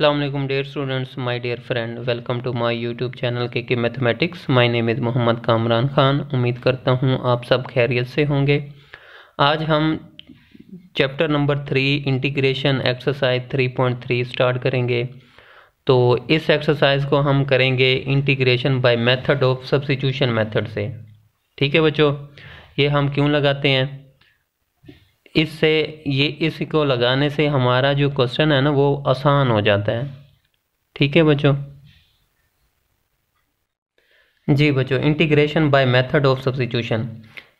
अल्लाम dear students my dear friend welcome to my YouTube channel K K mathematics my name is Mohammad Kamran Khan उम्मीद करता हूँ आप सब खैरियत से होंगे आज हम chapter number three integration exercise three point three start करेंगे तो इस एक्सरसाइज को हम करेंगे integration by method of substitution method से ठीक है बच्चों ये हम क्यों लगाते हैं इससे ये इसको लगाने से हमारा जो क्वेश्चन है ना वो आसान हो जाता है ठीक है बच्चों जी बच्चों integration by method of substitution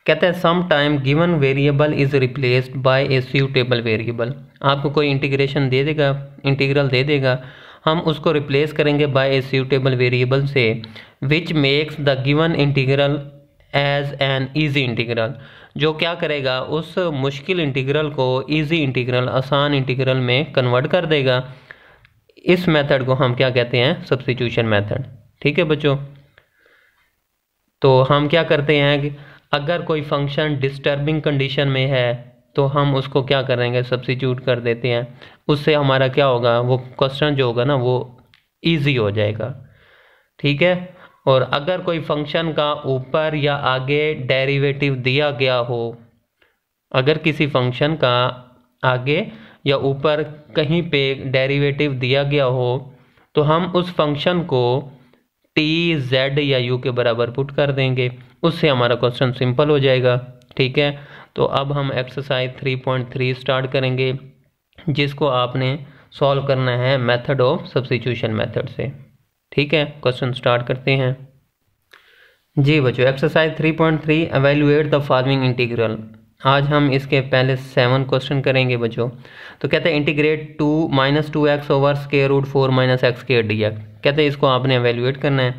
कहते हैं some time given variable is replaced by a suitable variable आपको कोई इंटीग्रेशन दे देगा इंटीग्रल दे देगा हम उसको रिप्लेस करेंगे बाय ए सूटेबल वेरिएबल से which makes the given integral as an easy integral जो क्या करेगा उस मुश्किल इंटीग्रल को इजी इंटीग्रल आसान इंटीग्रल में कन्वर्ट कर देगा इस मेथड को हम क्या कहते हैं सब्सिट्यूशन मेथड ठीक है बच्चों तो हम क्या करते हैं कि अगर कोई फंक्शन डिस्टर्बिंग कंडीशन में है तो हम उसको क्या करेंगे सब्सिट्यूट कर देते हैं उससे हमारा क्या होगा वो क्वेश्चन जो होगा ना वो ईजी हो जाएगा ठीक है और अगर कोई फंक्शन का ऊपर या आगे डेरिवेटिव दिया गया हो अगर किसी फंक्शन का आगे या ऊपर कहीं पे डेरिवेटिव दिया गया हो तो हम उस फंक्शन को टी जेड या यू के बराबर पुट कर देंगे उससे हमारा क्वेश्चन सिंपल हो जाएगा ठीक है तो अब हम एक्सरसाइज 3.3 स्टार्ट करेंगे जिसको आपने सॉल्व करना है मेथड ऑफ सब्सिट्यूशन मेथड से ठीक है क्वेश्चन स्टार्ट करते हैं जी बच्चों exercise 3.3 point three evaluate the following integral आज हम इसके पहले सेवन क्वेश्चन करेंगे बच्चों तो कहते हैं integrate to minus two X over square root four minus X के डी एक्स कहते हैं इसको आपने एवेल्यूएट करना है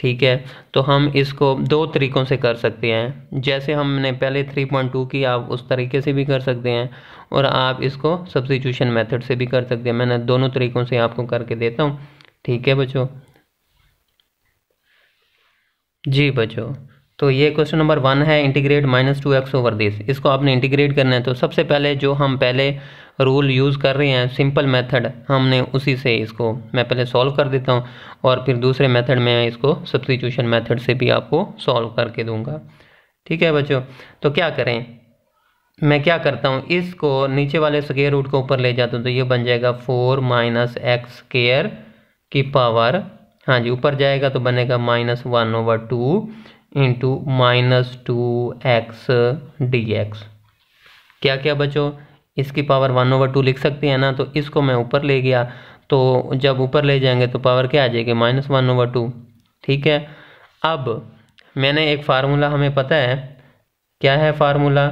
ठीक है तो हम इसको दो तरीक़ों से कर सकते हैं जैसे हमने पहले थ्री पॉइंट टू की आप उस तरीके से भी कर सकते हैं और आप इसको सब्सिट्यूशन मेथड से भी कर सकते हैं मैंने दोनों तरीक़ों से आपको करके देता हूँ ठीक है बच्चों जी बच्चों तो ये क्वेश्चन नंबर वन है integrate minus two X over this इसको आपने इंटीग्रेट करना है तो सबसे पहले जो हम पहले रूल यूज़ कर रहे हैं सिंपल मेथड हमने उसी से इसको मैं पहले सॉल्व कर देता हूँ और फिर दूसरे मेथड में इसको सब्सिट्यूशन मेथड से भी आपको सॉल्व करके दूंगा ठीक है बच्चों तो क्या करें मैं क्या करता हूँ इसको नीचे वाले स्केयर रूट को ऊपर ले जाता हूँ तो ये बन जाएगा फोर माइनस एक्स स्केयर की पावर हाँ जी ऊपर जाएगा तो बनेगा minus one over two into minus two x D X क्या क्या बचो इसकी पावर वन ओवर टू लिख सकते हैं ना तो इसको मैं ऊपर ले गया तो जब ऊपर ले जाएंगे तो पावर क्या आ जाएगी माइनस वन ओवर टू ठीक है अब मैंने एक फार्मूला हमें पता है क्या है फार्मूला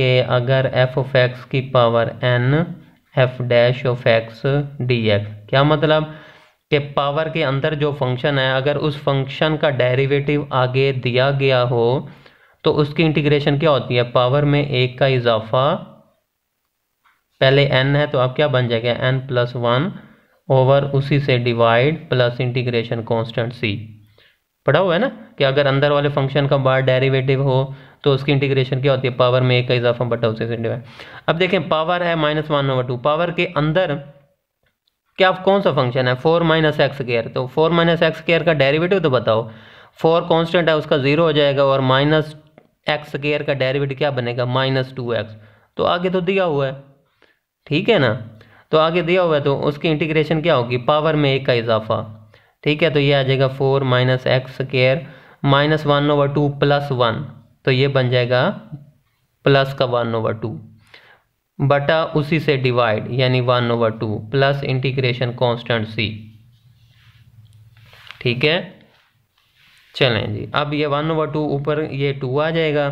कि अगर एफ ऑफ एक्स की power N F dash of x D X क्या मतलब कि पावर के अंदर जो फंक्शन है अगर उस फंक्शन का डेरिवेटिव आगे दिया गया हो तो उसकी इंटीग्रेशन क्या होती है पावर में एक का इजाफा पहले एन है तो अब क्या बन जाएगा एन प्लस वन ओवर उसी से divide plus integration constant C पढ़ा हुआ है ना कि अगर अंदर वाले फंक्शन का बार डेरिवेटिव हो तो उसकी इंटीग्रेशन क्या होती है पावर में एक का इजाफा बटा उसी से डिवाइड अब देखें पावर है minus one over two power के अंदर क्या कौन सा फंक्शन है फोर माइनस एक्स केयर तो फोर माइनस एक्स केयर का डेरिवेटिव तो बताओ फोर कांस्टेंट है उसका ज़ीरो हो जाएगा और माइनस एक्स केयर का डेरिवेटिव क्या बनेगा माइनस टू एक्स तो आगे तो दिया हुआ है ठीक है ना तो आगे दिया हुआ है तो उसकी इंटीग्रेशन क्या होगी पावर में एक का इजाफा ठीक है तो ये आ जाएगा four minus x square minus one over two plus one तो ये बन जाएगा प्लस का वन ओवर टू बटा उसी से डिवाइड यानी one over two plus integration constant सी ठीक है चलें जी अब ये वन ओवर टू ऊपर ये टू आ जाएगा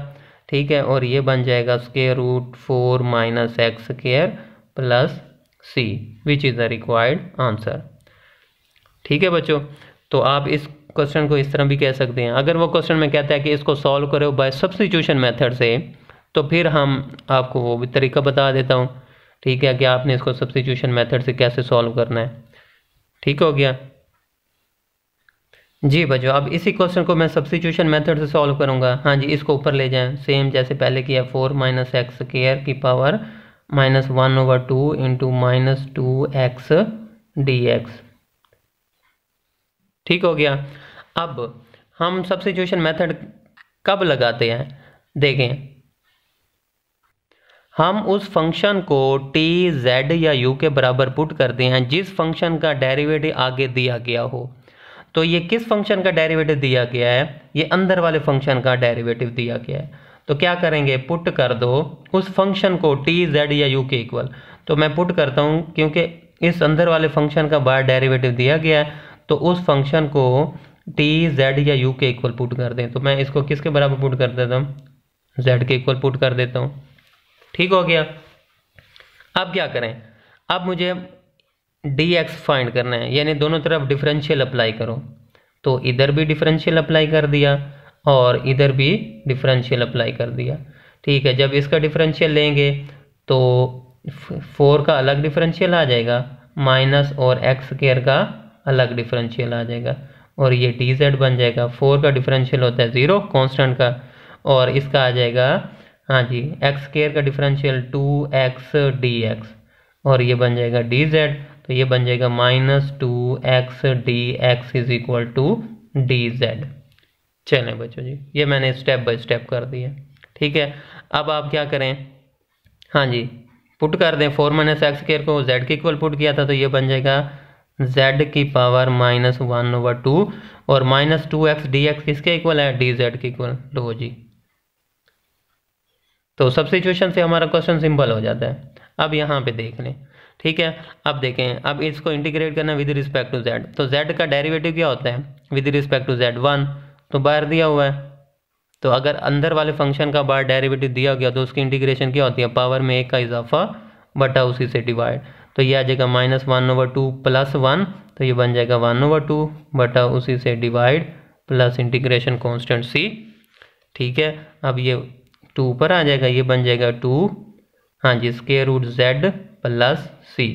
ठीक है और ये बन जाएगा square root four minus x square plus C which is the required answer ठीक है बच्चों तो आप इस क्वेश्चन को इस तरह भी कह सकते हैं अगर वो क्वेश्चन में कहता है कि इसको सॉल्व करो बाय सब्सिट्यूशन मेथड से तो फिर हम आपको वो भी तरीका बता देता हूँ ठीक है कि आपने इसको सब्सिट्यूशन मेथड से कैसे सॉल्व करना है ठीक हो गया जी बच्चों अब इसी क्वेश्चन को मैं सब्सिट्यूशन मेथड से सॉल्व करूंगा हाँ जी इसको ऊपर ले जाएं सेम जैसे पहले किया फोर माइनस एक्स स्केयर की power minus one over two into minus two x D x ठीक हो गया अब हम सब्सिट्यूशन मेथड कब लगाते हैं देखें हम उस फंक्शन को टी जेड या यू के बराबर पुट करते हैं जिस फंक्शन का डेरिवेटिव आगे दिया गया हो तो ये किस फंक्शन का डेरिवेटिव दिया गया है ये अंदर वाले फंक्शन का डेरिवेटिव दिया गया है तो क्या करेंगे पुट कर दो उस फंक्शन को टी जेड या यू के इक्वल तो मैं पुट करता हूँ क्योंकि इस अंदर वाले फंक्शन का बाहर डेरीवेटिव दिया गया है तो उस फंक्शन को टी जेड या यू के इक्वल पुट कर दें तो मैं इसको किसके बराबर पुट कर देता हूँ जेड के इक्वल पुट कर देता हूँ ठीक हो गया अब क्या करें अब मुझे डी एक्स फाइंड करना है यानी दोनों तरफ डिफरेंशियल अप्लाई करो तो इधर भी डिफरेंशियल अप्लाई कर दिया और इधर भी डिफरेंशियल अप्लाई कर दिया ठीक है जब इसका डिफरेंशियल लेंगे तो फोर का अलग डिफरेंशियल आ जाएगा माइनस और एक्स केयर का अलग डिफरेंशियल आ जाएगा और ये डी जेड बन जाएगा फोर का डिफरेंशियल होता है ज़ीरो कॉन्स्टेंट का और इसका आ जाएगा हाँ जी एक्स स्केयर का differential two x D x और ये बन जाएगा डी जेड तो ये बन जाएगा minus two x D x is equal to D Z चलें बच्चों जी ये मैंने स्टेप बाय स्टेप कर दिया ठीक है अब आप क्या करें हाँ जी पुट कर दें फोर माइनस एक्स केयर को जेड के इक्वल पुट किया था तो ये बन जाएगा जेड की power minus one over two और minus two x D x किसके इक्वल है डी जेड के इक्वल लो जी तो सब सिचुएशन से हमारा क्वेश्चन सिंपल हो जाता है अब यहाँ पे देख लें ठीक है अब देखें अब इसको इंटीग्रेट करना विद रिस्पेक्ट टू जेड तो जेड का डेरिवेटिव क्या होता है with respect to Z one तो बाहर दिया हुआ है तो अगर अंदर वाले फंक्शन का बाहर डेरिवेटिव दिया गया तो उसकी इंटीग्रेशन क्या होती है पावर में एक का इजाफा बटा उसी से डिवाइड तो ये आ जाएगा minus one over two plus one तो ये बन जाएगा वन ओवर टू बटा उसी से डिवाइड प्लस इंटीग्रेशन कॉन्स्टेंट सी ठीक है अब ये टू ऊपर आ जाएगा ये बन जाएगा टू हाँ जी स्केयर रूट जेड प्लस सी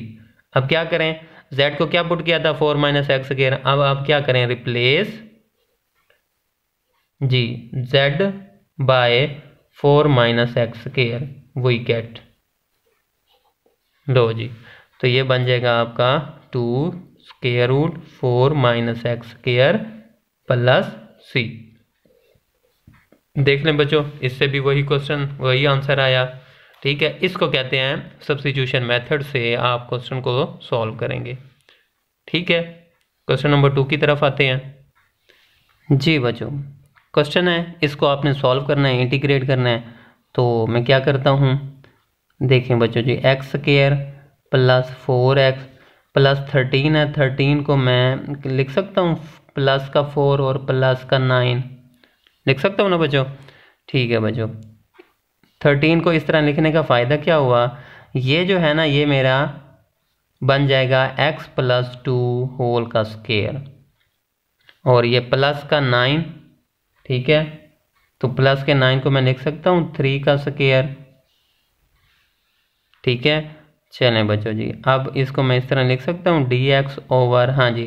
अब क्या करें जेड को क्या पुट किया था फोर माइनस एक्स स्केयर अब आप क्या करें रिप्लेस जी Z by four minus x square we get लो जी तो ये बन जाएगा आपका two square root four minus x square plus C देख लें बच्चों इससे भी वही क्वेश्चन वही आंसर आया ठीक है इसको कहते हैं सब्सिट्यूशन मेथड से आप क्वेश्चन को सॉल्व करेंगे ठीक है क्वेश्चन नंबर टू की तरफ आते हैं जी बच्चों क्वेश्चन है इसको आपने सॉल्व करना है इंटीग्रेट करना है तो मैं क्या करता हूँ देखें बच्चों जी x square plus four X plus thirteen है थर्टीन को मैं लिख सकता हूँ प्लस का फोर और प्लस का नाइन लिख सकता हूँ ना बच्चों ठीक है बच्चों थर्टीन को इस तरह लिखने का फ़ायदा क्या हुआ ये जो है ना ये मेरा बन जाएगा एक्स प्लस टू होल का स्केयर और ये प्लस का नाइन ठीक है तो प्लस के नाइन को मैं लिख सकता हूँ थ्री का स्केयर ठीक है चलें बच्चों जी अब इसको मैं इस तरह लिख सकता हूँ डी एक्स ओवर हाँ जी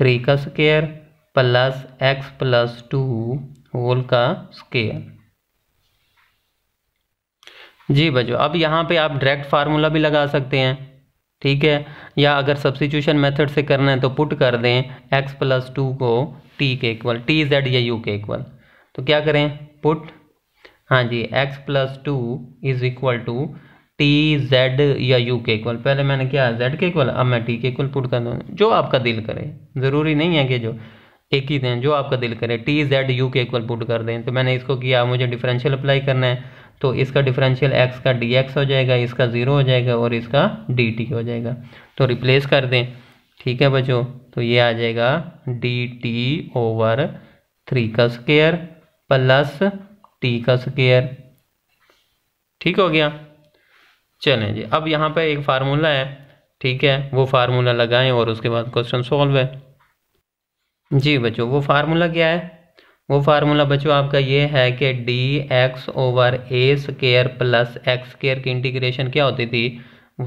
थ्री का square plus x plus two whole का स्केयर जी बजो अब यहाँ पे आप डायरेक्ट फार्मूला भी लगा सकते हैं ठीक है या अगर सब्सिट्यूशन मेथड से करना है तो पुट कर दें x प्लस टू को t के इक्वल t z या यू के इक्वल तो क्या करें पुट हाँ जी x plus two is equal to T Z या यू के इक्वल पहले मैंने क्या z के इक्वल अब मैं टी के इक्वल पुट कर दूँ जो आपका दिल करे ज़रूरी नहीं है कि जो एक ही दें जो आपका दिल करे टी जेड यू के इक्वल पुट कर दें तो मैंने इसको किया मुझे डिफरेंशियल अप्लाई करना है तो इसका डिफरेंशियल एक्स का डी एक्स हो जाएगा इसका ज़ीरो हो जाएगा और इसका डी टी हो जाएगा तो रिप्लेस कर दें ठीक है बच्चों तो ये आ जाएगा डी टी ओवर थ्री का स्केयर प्लस टी का स्केयर ठीक हो गया चलें जी अब यहाँ पर एक फार्मूला है ठीक है वो फार्मूला लगाएं और उसके बाद क्वेश्चन सॉल्व है जी बच्चों वो फार्मूला क्या है वो फार्मूला बच्चों आपका ये है कि डी एक्स ओवर ए स्केयर प्लस एक्स स्केयर की इंटीग्रेशन क्या होती थी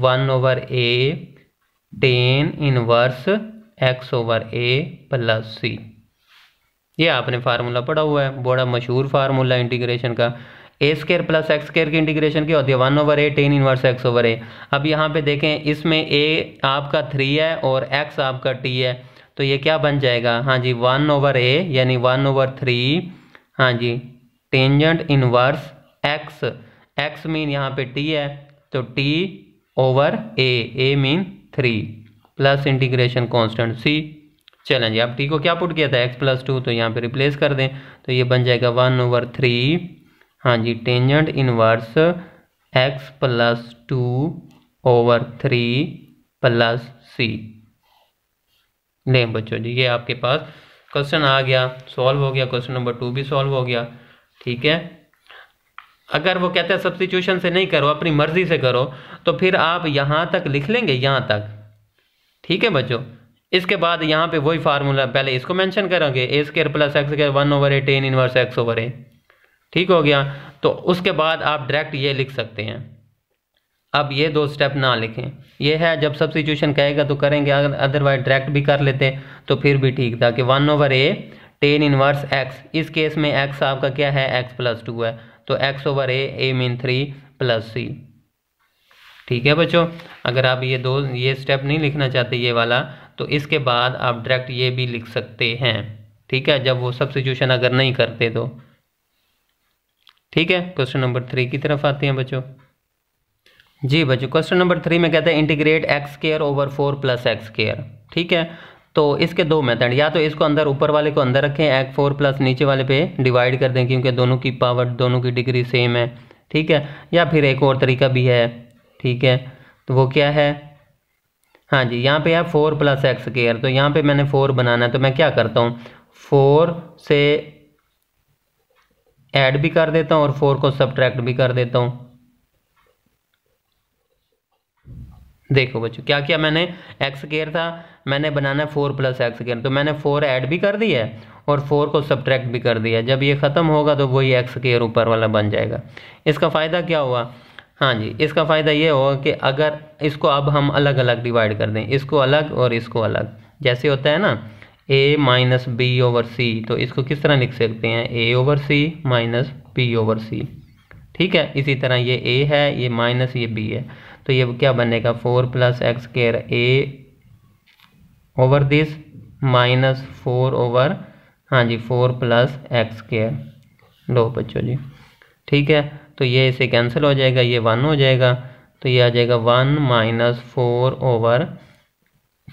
वन ओवर ए टेन इनवर्स एक्स ओवर ए प्लस सी ये आपने फार्मूला पढ़ा हुआ है बड़ा मशहूर फार्मूला इंटीग्रेशन का A square plus x square की इंटीग्रेशन क्या होती है one over A tan inverse x over A अब यहाँ पे देखें इसमें ए आपका थ्री है और एक्स आपका टी है तो ये क्या बन जाएगा हाँ जी वन ओवर ए यानी वन ओवर थ्री हाँ जी tangent inverse x x mean यहाँ पे टी है तो टी ओवर ए ए mean three plus integration constant सी चलें जी अब टी को क्या पुट किया था एक्स प्लस टू तो यहाँ पे रिप्लेस कर दें तो ये बन जाएगा वन ओवर थ्री हाँ जी tangent inverse x plus two over three plus C दें बच्चों जी ये आपके पास क्वेश्चन आ गया सॉल्व हो गया क्वेश्चन नंबर टू भी सॉल्व हो गया ठीक है अगर वो कहते हैं सब्सिट्यूशन से नहीं करो अपनी मर्जी से करो तो फिर आप यहाँ तक लिख लेंगे यहाँ तक ठीक है बच्चों इसके बाद यहाँ पे वही फार्मूला पहले इसको मेंशन करेंगे a square plus x square one over A tan inverse x over a ठीक हो गया तो उसके बाद आप डायरेक्ट ये लिख सकते हैं अब ये दो स्टेप ना लिखें ये है जब सब सिचुएशन कहेगा तो करेंगे अगर अदरवाइज डायरेक्ट भी कर लेते तो फिर भी ठीक था कि वन ओवर ए टेन इनवर्स एक्स इस केस में एक्स आपका क्या है एक्स प्लस टू है तो एक्स ओवर ए ए मीन थ्री प्लस सी ठीक है बच्चों अगर आप ये दो ये स्टेप नहीं लिखना चाहते ये वाला तो इसके बाद आप डायरेक्ट ये भी लिख सकते हैं ठीक है जब वो सब सिचुएशन अगर नहीं करते तो ठीक है क्वेश्चन नंबर थ्री की तरफ आते हैं बच्चों जी बच्चों क्वेश्चन नंबर थ्री में कहते हैं integrate x square over four plus x square ठीक है तो इसके दो मेथड या तो इसको अंदर ऊपर वाले को अंदर रखें एक्स फोर प्लस नीचे वाले पे डिवाइड कर दें क्योंकि दोनों की पावर दोनों की डिग्री सेम है ठीक है या फिर एक और तरीका भी है ठीक है तो वो क्या है हाँ जी यहाँ पे है फोर प्लस एक्स केयर तो यहाँ पे मैंने फोर बनाना है तो मैं क्या करता हूँ फोर से ऐड भी कर देता हूँ और फोर को सब्ट्रैक्ट भी कर देता हूँ देखो बच्चों क्या किया मैंने एक्स केयर था मैंने बनाना है फोर प्लस एक्स केयर तो मैंने फोर ऐड भी कर दिया है और फोर को सब्ट्रैक्ट भी कर दिया जब ये ख़त्म होगा तो वही एक्स केयर ऊपर वाला बन जाएगा इसका फ़ायदा क्या हुआ हाँ जी इसका फ़ायदा ये होगा कि अगर इसको अब हम अलग अलग डिवाइड कर दें इसको अलग और इसको अलग जैसे होता है ना a minus b over c तो इसको किस तरह लिख सकते हैं a over c minus b over c ठीक है इसी तरह ये ए है ये माइनस ये बी है तो ये क्या बनेगा four plus x square a over this minus four over हाँ जी फोर प्लस एक्स केयर लो बच्चों जी ठीक है तो ये इसे कैंसिल हो जाएगा ये वन हो जाएगा तो ये आ जाएगा one minus four over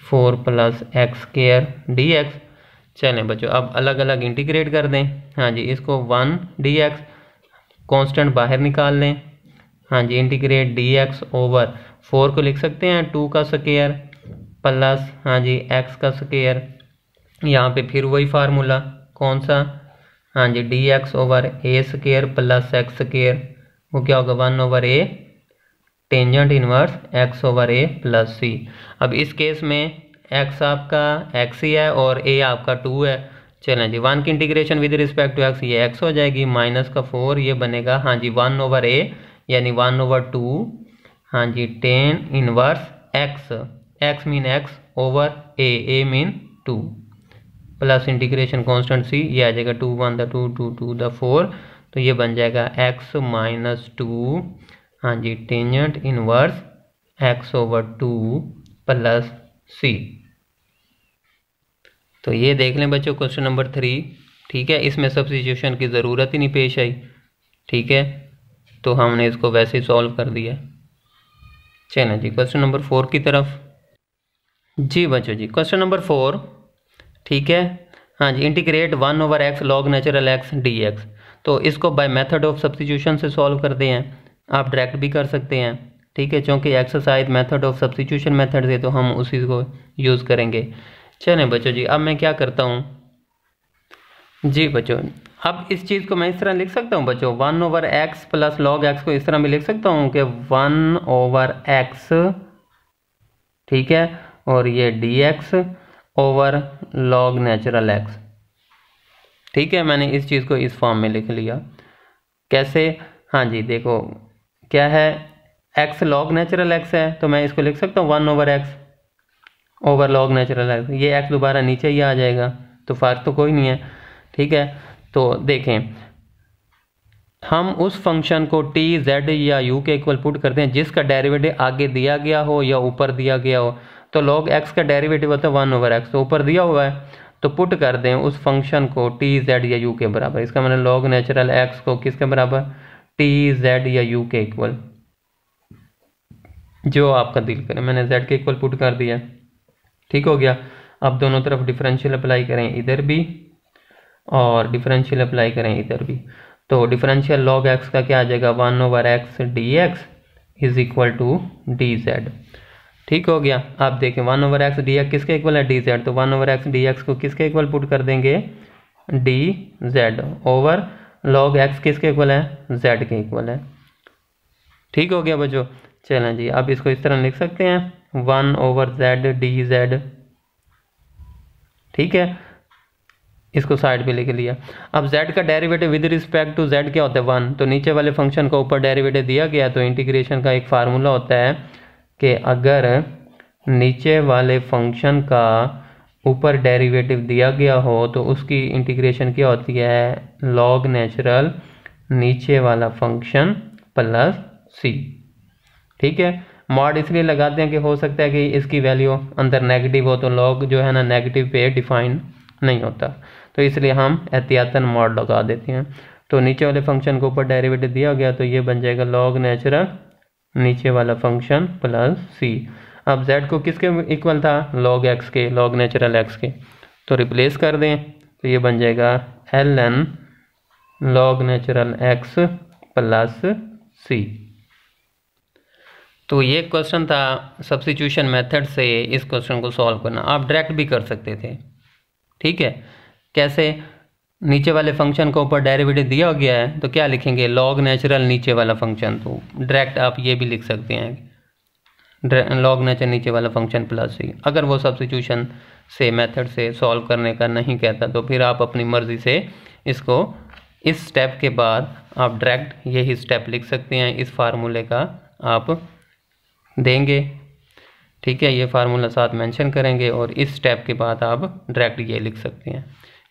four plus x square d x चलें बच्चों अब अलग अलग इंटीग्रेट कर दें हाँ जी इसको वन डी एक्स कॉन्स्टेंट बाहर निकाल लें हाँ जी integrate d x over four को लिख सकते हैं टू का स्केयर प्लस हाँ जी एक्स का स्केयर यहाँ पे फिर वही फार्मूला कौन सा हाँ जी डी एक्स ओवर ए स्केयर प्लस एक्स स्केयर वो क्या होगा one over a tangent inverse x over A plus सी अब इस केस में एक्स आपका एक्स ही है और ए आपका टू है चलें जी वन की integration with respect to x ये एक्स हो जाएगी माइनस का फोर ये बनेगा हाँ जी वन ओवर ए यानी वन ओवर टू हाँ जी tan inverse x x mean x over ए ए mean two plus integration constant c ये आ जाएगा two one the two two two the four तो ये बन जाएगा एक्स माइनस टू हाँ जी tangent inverse x over two plus c तो ये देख लें बच्चों क्वेश्चन नंबर थ्री ठीक है इसमें सब्सिट्यूशन की ज़रूरत ही नहीं पेश आई ठीक है तो हमने इसको वैसे ही सॉल्व कर दिया चलें जी क्वेश्चन नंबर फोर की तरफ जी बच्चों जी क्वेश्चन नंबर फोर ठीक है हाँ जी integrate one over x log natural x D x तो इसको बाय मेथड ऑफ सब्सटीट्यूशन से सॉल्व करते हैं आप डायरेक्ट भी कर सकते हैं ठीक है चूँकि exercise method of substitution method से तो हम उसी को यूज़ करेंगे चलें बच्चों जी अब मैं क्या करता हूँ जी बच्चों अब इस चीज़ को मैं इस तरह लिख सकता हूँ बच्चों one over x plus log x को इस तरह भी लिख सकता हूँ कि वन ओवर एक्स ठीक है और ये d x over log natural x ठीक है मैंने इस चीज़ को इस फॉर्म में लिख लिया कैसे हाँ जी देखो क्या है एक्स लॉग नेचुरल एक्स है तो मैं इसको लिख सकता हूँ one over x over log natural x ये एक्स दोबारा नीचे ही आ जाएगा तो फ़र्क तो कोई नहीं है ठीक है तो देखें हम उस फंक्शन को t, z या u के इक्वल पुट करते हैं जिसका डेरिवेटिव आगे दिया गया हो या ऊपर दिया गया हो तो लॉग x का डेरिवेटिव होता है वन ओवर एक्स तो ऊपर दिया हुआ है तो पुट कर दें उस फंक्शन को t, z या u के बराबर इसका मैंने लॉग नेचुरल x को किसके बराबर t, z या u के इक्वल जो आपका दिल करे मैंने z के इक्वल पुट कर दिया ठीक हो गया अब दोनों तरफ डिफरेंशियल अप्लाई करें इधर भी और डिफरेंशियल अप्लाई करें इधर भी तो डिफरेंशियल लॉग एक्स का क्या आ जाएगा one over x D x is equal to D z ठीक हो गया आप देखें one over x D x किसके इक्वल है डी जेड तो one over x D x को किसके इक्वल पुट कर देंगे d z over log x किसके इक्वल है जेड के इक्वल है ठीक हो गया बच्चो चलें जी आप इसको इस तरह लिख सकते हैं one over z d z ठीक है इसको साइड पे लेके लिया अब z का derivative with respect to z क्या होता है वन तो नीचे वाले फंक्शन का ऊपर डेरिवेटिव दिया गया तो इंटीग्रेशन का एक फार्मूला होता है कि अगर नीचे वाले फंक्शन का ऊपर डेरिवेटिव दिया गया हो तो उसकी इंटीग्रेशन क्या होती है लॉग नेचुरल नीचे वाला फंक्शन प्लस सी ठीक है मॉड इसलिए लगाते हैं कि हो सकता है कि इसकी वैल्यू अंदर नेगेटिव हो तो लॉग जो है ना नेगेटिव पे डिफाइन नहीं होता तो इसलिए हम एहतियातन मॉड लगा देते हैं तो नीचे वाले फंक्शन के ऊपर डेरिवेटिव दिया गया तो ये बन जाएगा लॉग नेचुरल नीचे वाला फंक्शन प्लस सी अब जेड को किसके इक्वल था लॉग एक्स के लॉग नेचुरल एक्स के तो रिप्लेस कर दें तो ये बन जाएगा l n log natural x plus c तो ये क्वेश्चन था सब्सिट्यूशन मेथड से इस क्वेश्चन को सॉल्व करना आप डायरेक्ट भी कर सकते थे ठीक है कैसे नीचे वाले फंक्शन को ऊपर डेरिवेटिव दिया गया है तो क्या लिखेंगे लॉग नेचुरल नीचे वाला फंक्शन तो डायरेक्ट आप ये भी लिख सकते हैं लॉग नेचर नीचे वाला फंक्शन प्लस ही अगर वो सब्सिट्यूशन से मेथड से सॉल्व करने का नहीं कहता तो फिर आप अपनी मर्ज़ी से इसको इस स्टेप के बाद आप डायरेक्ट यही स्टेप लिख सकते हैं इस फार्मूले का आप देंगे ठीक है ये फार्मूला साथ मेंशन करेंगे और इस स्टेप के बाद आप डायरेक्ट ये लिख सकते हैं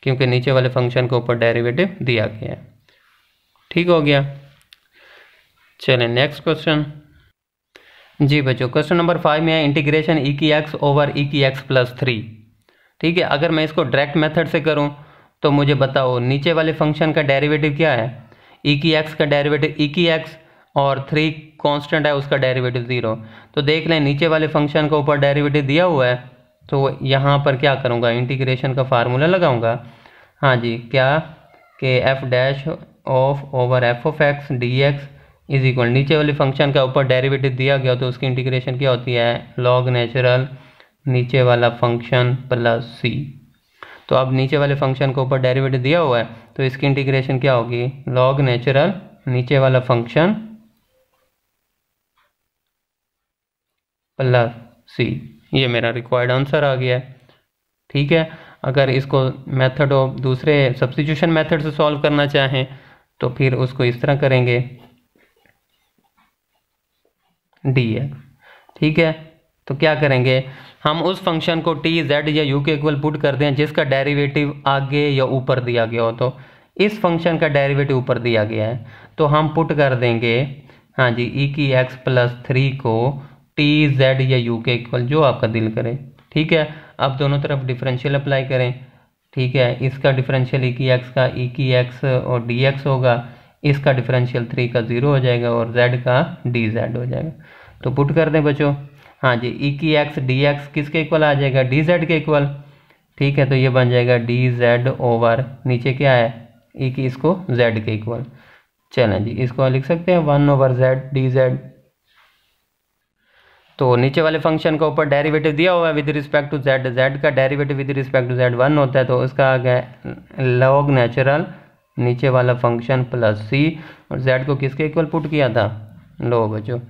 क्योंकि नीचे वाले फंक्शन के ऊपर डेरिवेटिव दिया गया है ठीक हो गया चलें नेक्स्ट क्वेश्चन जी बच्चों क्वेश्चन नंबर फाइव में है इंटीग्रेशन ई e की एक्स ओवर ई की एक्स प्लस थ्री ठीक है अगर मैं इसको डायरेक्ट मेथड से करूं तो मुझे बताओ नीचे वाले फंक्शन का डेरिवेटिव क्या है ई e की एक्स का डेरिवेटिव ई e की एक्स और थ्री कांस्टेंट है उसका डेरिवेटिव ज़ीरो तो देख लें नीचे वाले फंक्शन के ऊपर डेरिवेटिव दिया हुआ है तो यहाँ पर क्या करूँगा इंटीग्रेशन का फार्मूला लगाऊँगा हाँ जी क्या के f dash of over f of x D x is equal नीचे वाले फंक्शन का ऊपर डेरिवेटिव दिया गया तो उसकी इंटीग्रेशन क्या होती है लॉग नेचुरल नीचे वाला फंक्शन प्लस सी तो अब नीचे वाले फंक्शन को ऊपर डेरिवेटिव दिया हुआ है तो इसकी इंटीग्रेशन क्या होगी लॉग नेचुरल नीचे वाला फंक्शन प्लस सी ये मेरा रिक्वायर्ड आंसर आ गया है ठीक है अगर इसको मेथड ऑफ दूसरे सब्सिट्यूशन मेथड से सॉल्व करना चाहें तो फिर उसको इस तरह करेंगे डी एक्स ठीक है तो क्या करेंगे हम उस फंक्शन को टी जेड या यू के इक्वल पुट कर दें जिसका डेरिवेटिव आगे या ऊपर दिया गया हो तो इस फंक्शन का डेरिवेटिव ऊपर दिया गया है तो हम पुट कर देंगे हाँ जी ई e की एक्स प्लस थ्री को टी जेड या यू के इक्वल जो आपका दिल करे ठीक है अब दोनों तरफ डिफरेंशियल अप्लाई करें ठीक है इसका डिफरेंशियल ई e की एक्स का ई e की एक्स और डी एक्स होगा इसका डिफरेंशियल थ्री का ज़ीरो हो जाएगा और जेड का डी जेड हो जाएगा तो पुट कर दें बच्चों हाँ जी ई e की एक्स डी एक्स किसके इक्वल आ जाएगा डी जेड के इक्वल ठीक है तो ये बन जाएगा डी जेड ओवर नीचे क्या है ई की इसको जेड के इक्वल चलें जी इसको लिख सकते हैं one over z d z तो नीचे वाले फंक्शन का ऊपर डेरिवेटिव दिया हुआ है with respect to z z का derivative with respect to Z one होता है तो इसका लॉग नेचुरल नीचे वाला फंक्शन प्लस सी और जेड को किसके इक्वल पुट किया था लो बच्चो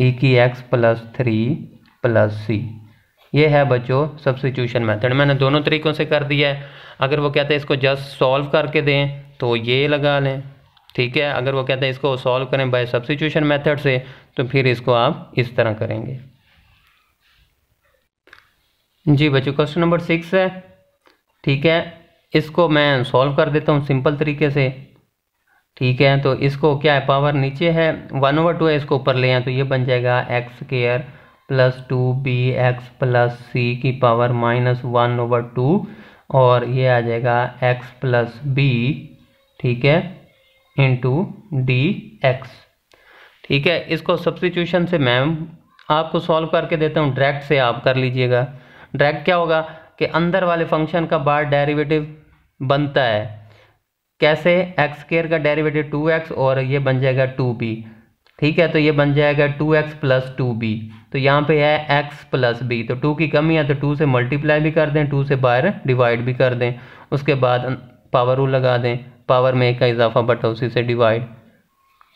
ई e की एक्स प्लस थ्री प्लस सी ये है बच्चों सब्सिट्यूशन मेथड मैंने दोनों तरीक़ों से कर दिया है अगर वो कहते हैं इसको जस्ट सॉल्व करके दें तो ये लगा लें ठीक है अगर वो कहते हैं इसको सॉल्व करें बाय सब्सिट्यूशन मेथड से तो फिर इसको आप इस तरह करेंगे जी बच्चों क्वेश्चन नंबर सिक्स है ठीक है इसको मैं सॉल्व कर देता हूँ सिंपल तरीके से ठीक है तो इसको क्या है पावर नीचे है वन ओवर टू है इसको ऊपर ले आए तो ये बन जाएगा x square plus two b x plus c की power minus one over two और ये आ जाएगा एक्स प्लस बी ठीक है इंटू डी एक्स ठीक है इसको सब्सिट्यूशन से मैम आपको सॉल्व करके देता हूँ डायरेक्ट से आप कर लीजिएगा डायरेक्ट क्या होगा कि अंदर वाले फंक्शन का बार डेरिवेटिव बनता है कैसे एक्स केयर का डेरिवेटिव टू एक्स और ये बन जाएगा टू बी ठीक है तो ये बन जाएगा two x plus two b तो यहाँ पे है एक्स प्लस बी तो टू की कमी है तो टू से मल्टीप्लाई भी कर दें टू से बाहर डिवाइड भी कर दें उसके बाद पावर रूल लगा दें पावर में का इजाफा बटा उसी से डिवाइड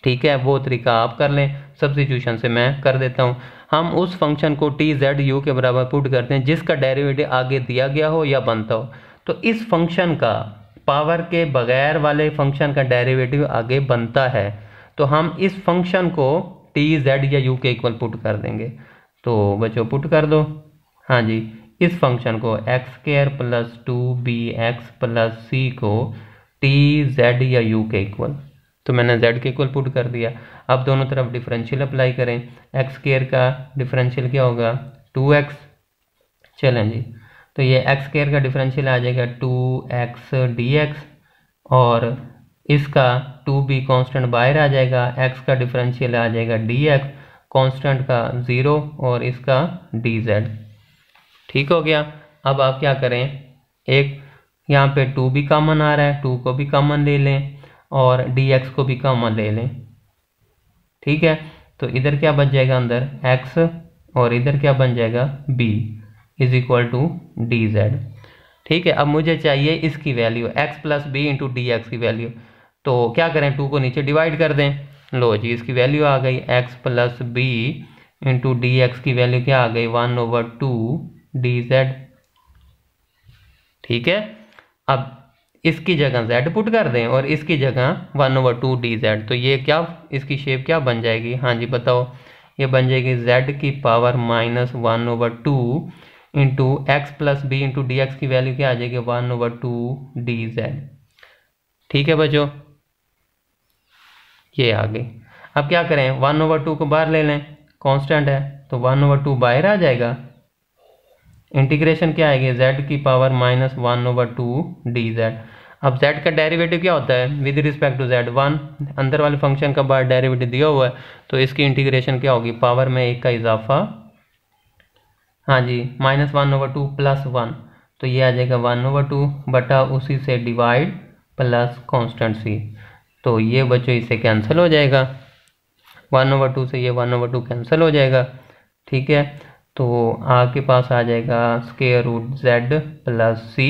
ठीक है वो तरीका आप कर लें सब्सिट्यूशन से मैं कर देता हूँ हम उस फंक्शन को टी जेड यू के बराबर पुट करते हैं जिसका डेरिवेटिव आगे दिया गया हो या बनता हो तो इस फंक्शन का पावर के बगैर वाले फंक्शन का डेरिवेटिव आगे बनता है तो हम इस फंक्शन को टी जेड या यू के इक्वल पुट कर देंगे तो बच्चों पुट कर दो हाँ जी इस फंक्शन को x square plus two b x plus c को टी जेड या यू के इक्वल तो मैंने जेड के इक्वल पुट कर दिया अब दोनों तरफ डिफरेंशियल अप्लाई करें एक्स केयर का डिफरेंशियल क्या होगा टू एक्स चलें जी तो ये एक्स केयर का डिफरेंशियल आ जाएगा टू एक्स डी एक्स और इसका टू बी कॉन्स्टेंट बाहर आ जाएगा एक्स का डिफरेंशियल आ जाएगा डी एक्स कॉन्स्टेंट का ज़ीरो और इसका डी जेड ठीक हो गया अब आप क्या करें एक यहाँ पे टू भी कॉमन आ रहा है टू को भी कॉमन ले लें और डी एक्स को भी कॉमन ले लें ठीक है तो इधर क्या बन जाएगा अंदर एक्स और इधर क्या बन जाएगा b is equal to D z ठीक है अब मुझे चाहिए इसकी value x plus b into d x की वैल्यू तो क्या करें टू को नीचे डिवाइड कर दें लो जी इसकी वैल्यू आ गई x plus b into d x की वैल्यू क्या आ गई one over two D z ठीक है अब इसकी जगह जेड पुट कर दें और इसकी जगह one over two D z तो ये क्या इसकी शेप क्या बन जाएगी हाँ जी बताओ ये बन जाएगी जेड की power minus one over two into x plus b into d x की वैल्यू क्या आ जाएगी one over two D z ठीक है बच्चों ये आ गई अब क्या करें वन ओवर टू को बाहर ले लें कॉन्स्टेंट है तो वन ओवर टू बाहर आ जाएगा इंटीग्रेशन क्या आएगी जेड की power minus one over two D z अब जेड का डेरिवेटिव क्या होता है with respect to z one अंदर वाले फंक्शन का बार डेरिवेटिव दिया हुआ है तो इसकी इंटीग्रेशन क्या होगी पावर में एक का इजाफा हाँ जी minus one over two plus one तो ये आ जाएगा वन ओवर टू बटा उसी से डिवाइड प्लस कॉन्स्टेंट सी तो ये बच्चों इसे कैंसिल हो जाएगा वन ओवर टू से ये वन ओवर टू कैंसिल हो जाएगा ठीक है तो आर के पास आ जाएगा स्केयर रूट जेड प्लस सी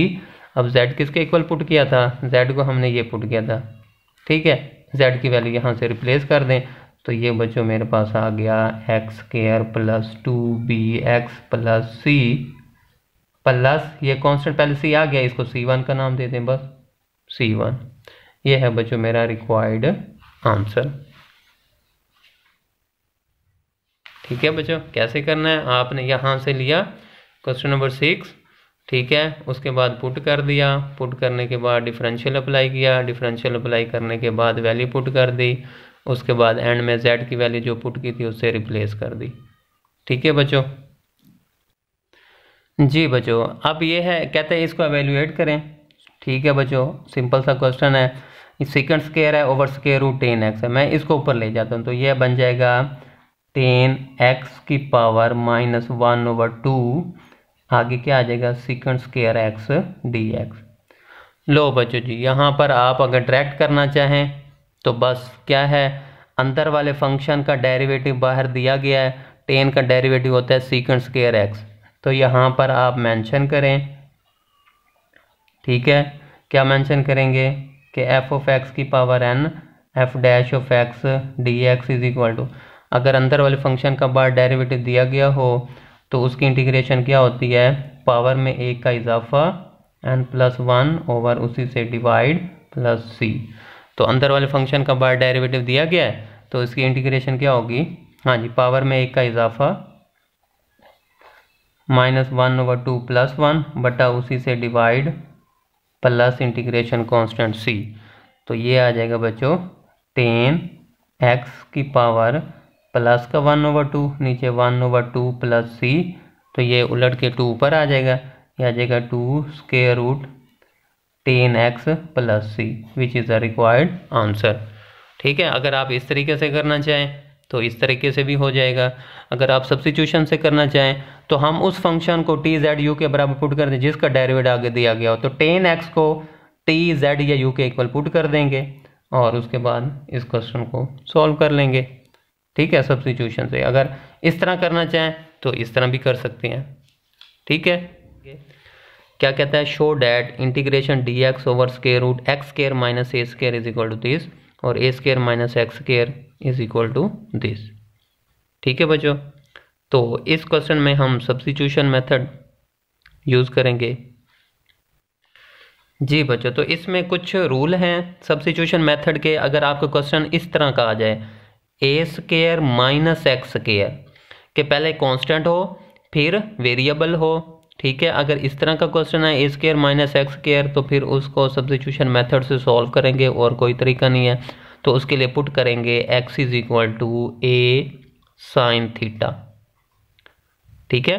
अब जेड किसके इक्वल पुट किया था जेड को हमने ये पुट किया था ठीक है जेड की वैल्यू यहाँ से रिप्लेस कर दें तो ये बच्चों मेरे पास आ गया x square plus two b x plus c plus ये कांस्टेंट पहले सी आ गया इसको सी वन का नाम दे दें बस सी वन ये है बच्चों मेरा रिक्वायर्ड आंसर ठीक है बच्चों कैसे करना है आपने यहाँ से लिया क्वेश्चन नंबर सिक्स ठीक है उसके बाद पुट कर दिया पुट करने के बाद डिफरेंशियल अप्लाई किया डिफरेंशियल अप्लाई करने के बाद वैल्यू पुट कर दी उसके बाद एंड में जेड की वैल्यू जो पुट की थी उससे रिप्लेस कर दी ठीक है बच्चों जी बच्चों अब ये है कहते हैं इसको एवेल्यूएट करें ठीक है बच्चों सिंपल सा क्वेश्चन है सिकंड स्केयर है over square root tan x है मैं इसको ऊपर ले जाता हूँ तो यह बन जाएगा टेन एक्स की power minus one over two आगे क्या आ जाएगा second square x D x लो बच्चों जी यहाँ पर आप अगर डायरेक्ट करना चाहें तो बस क्या है अंदर वाले फंक्शन का डेरिवेटिव बाहर दिया गया है टेन का डेरिवेटिव होता है सीकेंड स्केयर एक्स तो यहाँ पर आप मेंशन करें ठीक है क्या मेंशन करेंगे कि एफ ऑफ एक्स की power N F dash of x D x is equal to अगर अंदर वाले फंक्शन का बार डेरिवेटिव दिया गया हो तो उसकी इंटीग्रेशन क्या होती है पावर में एक का इजाफा एन प्लस वन ओवर उसी से डिवाइड प्लस सी तो अंदर वाले फंक्शन का बार डेरिवेटिव दिया गया है तो इसकी इंटीग्रेशन क्या होगी हाँ जी पावर में एक का इजाफा minus one over two plus one बटा उसी से divide plus integration constant c तो ये आ जाएगा बच्चों टेन एक्स की पावर प्लस का वन ओवर टू नीचे one over two plus c तो ये उलट के टू ऊपर आ जाएगा ये आ जाएगा two square root tan x plus C which is a required answer ठीक है अगर आप इस तरीके से करना चाहें तो इस तरीके से भी हो जाएगा अगर आप सब्सिट्यूशन से करना चाहें तो हम उस फंक्शन को टी जेड यू के बराबर पुट कर दें जिसका डेरिवेट आगे दिया गया हो तो टेन एक्स को टी जेड या यू के इक्वल पुट कर देंगे और उसके बाद इस क्वेश्चन को सॉल्व कर लेंगे ठीक है सब्सिट्यूशन से अगर इस तरह करना चाहें तो इस तरह भी कर सकते हैं ठीक है क्या कहता है show that integration d x over square root x square minus a square is equal to this और a square minus x square is equal to this ठीक है बच्चों तो इस क्वेश्चन में हम सब्सिट्यूशन मेथड यूज़ करेंगे जी बच्चों तो इसमें कुछ रूल हैं सब्सिट्यूशन मेथड के अगर आपका क्वेश्चन इस तरह का आ जाए a square minus x square के पहले कांस्टेंट हो फिर वेरिएबल हो ठीक है अगर इस तरह का क्वेश्चन है a square minus x square तो फिर उसको सब्सिट्यूशन मेथड से सॉल्व करेंगे और कोई तरीका नहीं है तो उसके लिए पुट करेंगे x is equal to a sine theta ठीक है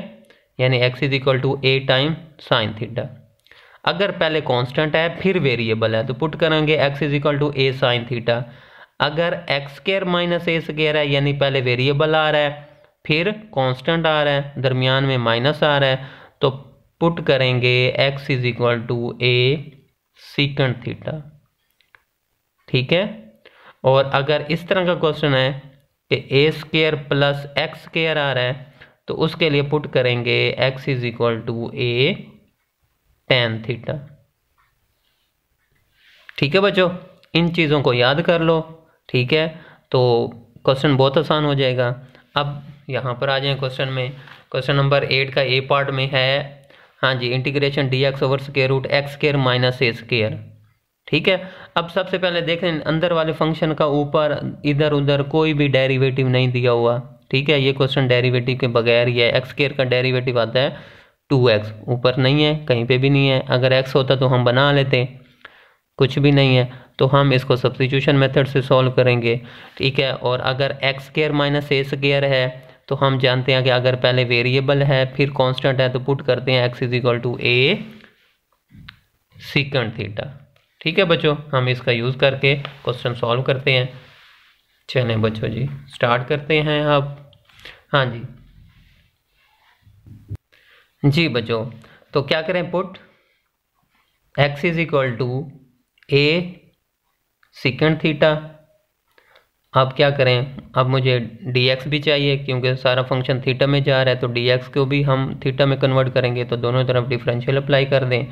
यानी x is equal to a time sine theta अगर पहले कांस्टेंट है फिर वेरिएबल है तो पुट करेंगे x is equal to a sine theta अगर x square minus a square है यानी पहले वेरिएबल आ रहा है फिर कांस्टेंट आ रहा है दरमियान में माइनस आ रहा है तो पुट करेंगे x is equal to a secant theta ठीक है और अगर इस तरह का क्वेश्चन है कि a square plus x square आ रहा है तो उसके लिए पुट करेंगे x is equal to a tan theta ठीक है बच्चों इन चीज़ों को याद कर लो ठीक है तो क्वेश्चन बहुत आसान हो जाएगा अब यहाँ पर आ जाए क्वेश्चन में क्वेश्चन नंबर एट का ए पार्ट में है हाँ जी integration d x over square root x square minus a square ठीक है अब सबसे पहले देखें अंदर वाले फंक्शन का ऊपर इधर उधर कोई भी डेरिवेटिव नहीं दिया हुआ ठीक है ये क्वेश्चन डेरिवेटिव के बगैर ही है एक्स स्केयर का डेरिवेटिव आता है टू एक्स ऊपर नहीं है कहीं पे भी नहीं है अगर एक्स होता तो हम बना लेते कुछ भी नहीं है तो हम इसको सब्सिट्यूशन मेथड से सॉल्व करेंगे ठीक है और अगर x square minus a square है तो हम जानते हैं कि अगर पहले वेरिएबल है फिर कांस्टेंट है तो पुट करते हैं x is equal to a secant theta ठीक है बच्चों हम इसका यूज़ करके क्वेश्चन सॉल्व करते हैं चलें बच्चों जी स्टार्ट करते हैं अब हाँ जी जी बच्चों तो क्या करें put x is equal to a secant theta आप क्या करें अब मुझे डी एक्स भी चाहिए क्योंकि सारा फंक्शन थीटा में जा रहा है तो डी एक्स को भी हम थीटा में कन्वर्ट करेंगे तो दोनों तरफ डिफरेंशियल अप्लाई कर दें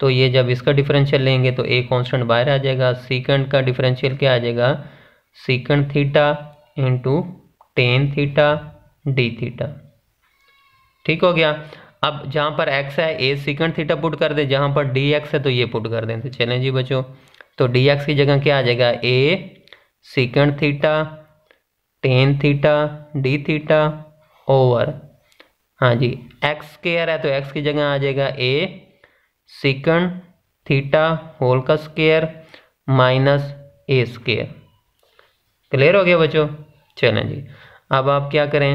तो ये जब इसका डिफरेंशियल लेंगे तो ए कांस्टेंट बाहर आ जाएगा सीकेंड का डिफरेंशियल क्या आ जाएगा secant theta into tan theta d theta ठीक हो गया अब जहाँ पर एक्स है ए सिकंड थीटा पुट कर दे जहाँ पर डी एक्स है तो ये पुट कर दें तो चलें जी बच्चों तो डी एक्स की जगह क्या आ जाएगा a secant theta tan theta d theta over हाँ जी एक्स स्केयर है तो एक्स की जगह आ जाएगा ए सिकंड थीटा होल का square minus a square clear हो गया बच्चों चलें जी अब आप क्या करें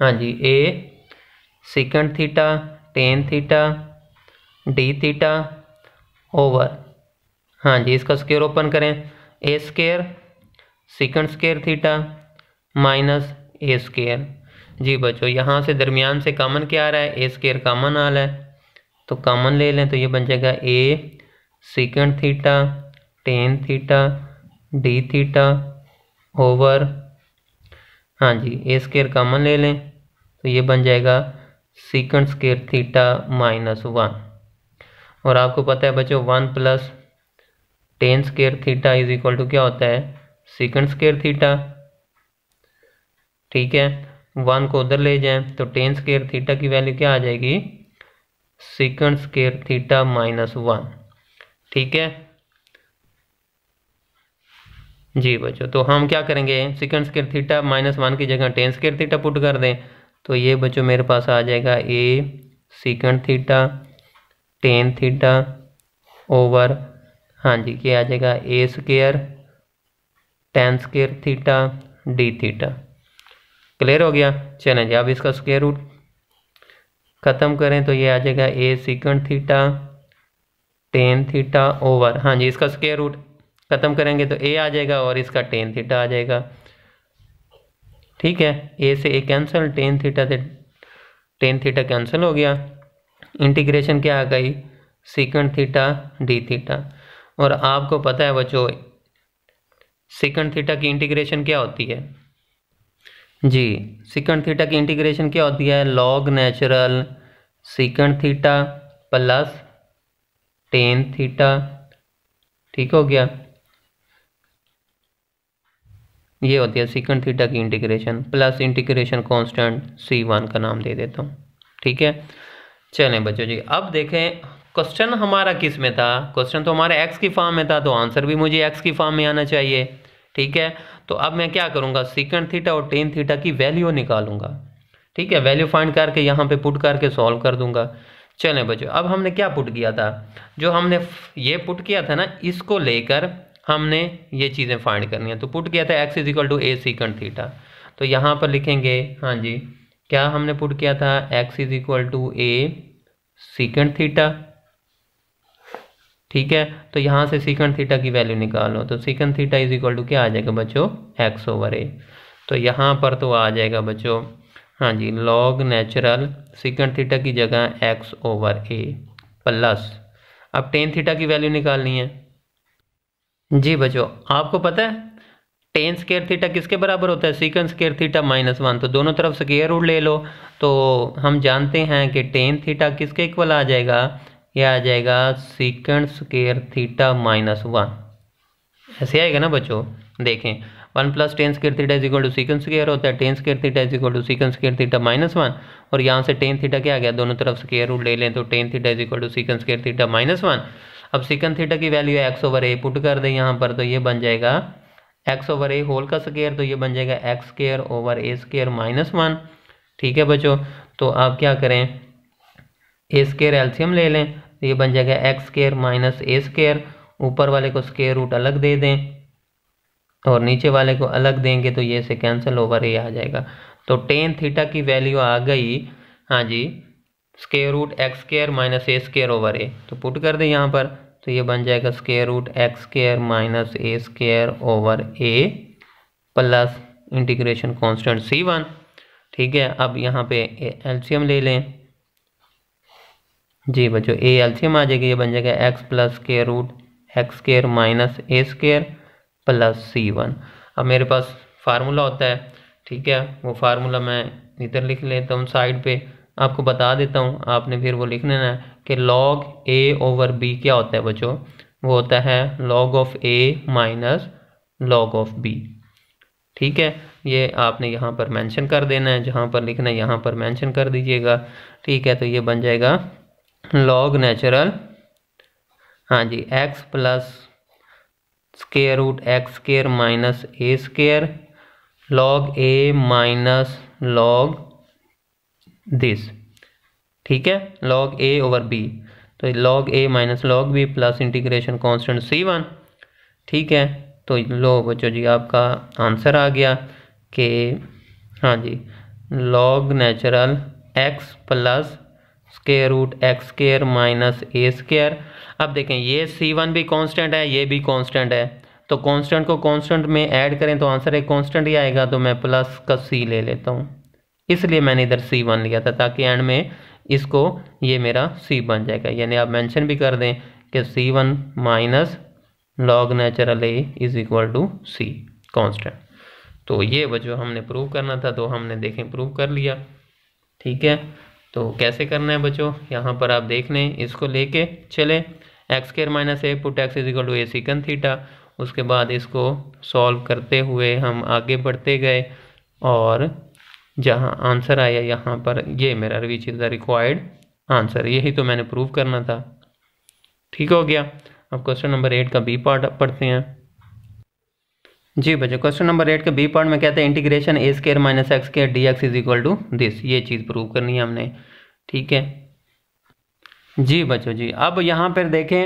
हाँ जी a secant theta tan theta d theta over हाँ जी इसका स्केयर ओपन करें a square secant square theta minus a square जी बच्चों यहाँ से दरमियान से कामन क्या आ रहा है ए स्केयर कामन आ रहा है तो कामन ले लें तो ये बन जाएगा a secant theta tan theta d theta over हाँ जी ए स्केयर कामन ले लें तो ये बन जाएगा second square theta minus one और आपको पता है बच्चों one plus tan square theta is equal to क्या होता है सिकंड स्केयर थीटा ठीक है वन को उधर ले जाएं तो टेन स्केयर थीटा की वैल्यू क्या आ जाएगी secant square theta minus one ठीक है जी बच्चों तो हम क्या करेंगे secant square theta minus one की जगह टेन स्केयर थीटा पुट कर दें तो ये बच्चों मेरे पास आ जाएगा a secant theta tan theta over हाँ जी ये आ जाएगा a square tan square theta d theta clear हो गया चलें जी अब इसका स्केयर रूट ख़त्म करें तो ये आ जाएगा a secant theta tan theta over हाँ जी इसका स्केयर रूट ख़त्म करेंगे तो ए आ जाएगा और इसका टेन थीटा आ जाएगा ठीक है ए से ए कैंसिल टेन थीटा से टेन थीटा कैंसिल हो गया इंटीग्रेशन क्या आ गई सिकंड थीटा डी थीटा और आपको पता है बच्चों सिकंड थीटा की इंटीग्रेशन क्या होती है जी सिकंड थीटा की इंटीग्रेशन क्या होती है log natural secant theta plus tan theta ठीक हो गया ये होती है सिकंड थीटा की integration plus integration constant c one का नाम दे देता हूँ ठीक है चलें बच्चों जी अब देखें क्वेश्चन हमारा किस में था क्वेश्चन तो हमारे एक्स की फॉर्म में था तो आंसर भी मुझे एक्स की फॉर्म में आना चाहिए ठीक है तो अब मैं क्या करूँगा सिकंड थीटा और टेन थीटा की वैल्यू निकालूंगा ठीक है वैल्यू फाइंड करके यहाँ पे पुट करके सॉल्व कर दूंगा चलें बच्चों अब हमने क्या पुट किया था जो हमने ये पुट किया था ना इसको लेकर हमने ये चीज़ें फाइंड करनी है तो पुट किया था x is equal to a secant theta तो यहाँ पर लिखेंगे हाँ जी क्या हमने पुट किया था x is equal to a secant theta ठीक है तो यहाँ से सीकंड थीटा की वैल्यू निकालो तो secant theta is equal to क्या आ जाएगा बच्चों एक्स ओवर ए तो यहाँ पर तो आ जाएगा बच्चों हाँ जी लॉग नेचुरल सिकंड थीटा की जगह एक्स ओवर ए प्लस अब टेन थीटा की वैल्यू निकालनी है जी बच्चों आपको पता है टेन स्केयर थीटा किसके बराबर होता है secant square theta minus one तो दोनों तरफ स्केयर रूट ले लो तो हम जानते हैं कि टेन थीटा किसके इक्वल आ जाएगा यह आ जाएगा secant square theta minus one ऐसे आएगा ना बच्चों देखें one plus tan square theta is equal to secant square होता है tan square theta is equal to secant square theta minus one और यहाँ से टेन थीटा क्या आ गया दोनों तरफ स्केयर रूट ले लें तो tan theta is equal to secant square theta minus one अब सिकन थीटा की वैल्यू है एक्स ओवर ए पुट कर दे यहाँ पर तो ये बन जाएगा एक्स ओवर ए होल का स्केयर तो ये बन जाएगा एक्स स्केयर ओवर ए स्केयर माइनस वन ठीक है बच्चों तो आप क्या करें ए स्केयर एल्सियम ले लें तो ये बन जाएगा x square minus a square ऊपर वाले को स्केयर रूट अलग दे दें और नीचे वाले को अलग देंगे तो ये से कैंसिल ओवर ए आ जाएगा तो टेन थीटा की वैल्यू आ गई हाँ जी square root x square minus a square over a तो पुट कर दे यहाँ पर तो ये बन जाएगा square root x square minus a square over A plus integration constant c one ठीक है अब यहाँ पे एलसीएम ले लें जी बच्चों ए एलसीएम आ जाएगी ये बन जाएगा x plus square root x square minus a square plus c one अब मेरे पास फार्मूला होता है ठीक है वो फार्मूला मैं इधर लिख लेता हूँ साइड पे आपको बता देता हूँ आपने फिर वो लिख लेना है कि लॉग ए ओवर बी क्या होता है बच्चों वो होता है log of a minus log of b ठीक है ये आपने यहाँ पर मेंशन कर देना है जहाँ पर लिखना है यहाँ पर मेंशन कर दीजिएगा ठीक है तो ये बन जाएगा लॉग नेचुरल हाँ जी x plus square root x square minus a square log a minus log this ठीक है लॉग ए ओवर बी तो log a minus log b plus integration constant c one ठीक है तो लो बच्चों जी आपका आंसर आ गया कि हाँ जी log natural x plus square root x square minus a square अब देखें ये सी वन भी कांस्टेंट है ये भी कांस्टेंट है तो कांस्टेंट को कांस्टेंट में ऐड करें तो आंसर एक कांस्टेंट ही आएगा तो मैं प्लस का सी ले लेता हूँ इसलिए मैंने इधर सी वन लिया था ताकि एंड में इसको ये मेरा सी बन जाएगा यानी आप मेंशन भी कर दें कि c one minus log natural a is equal to c constant तो ये वजह हमने प्रूव करना था तो हमने देखें प्रूव कर लिया ठीक है तो कैसे करना है बच्चों यहाँ पर आप देख लें इसको लेके चले x square minus a put x is equal to a secant theta उसके बाद इसको सॉल्व करते हुए हम आगे बढ़ते गए और जहाँ आंसर आया यहाँ पर ये मेरा which is the required answer यही तो मैंने प्रूव करना था ठीक हो गया अब क्वेश्चन नंबर एट का बी पार्ट पढ़ते हैं जी बच्चे क्वेश्चन नंबर एट का बी पार्ट में कहते हैं integration a square minus x square d x is equal to this ये चीज़ प्रूव करनी है हमने ठीक है जी बच्चों जी अब यहाँ पर देखें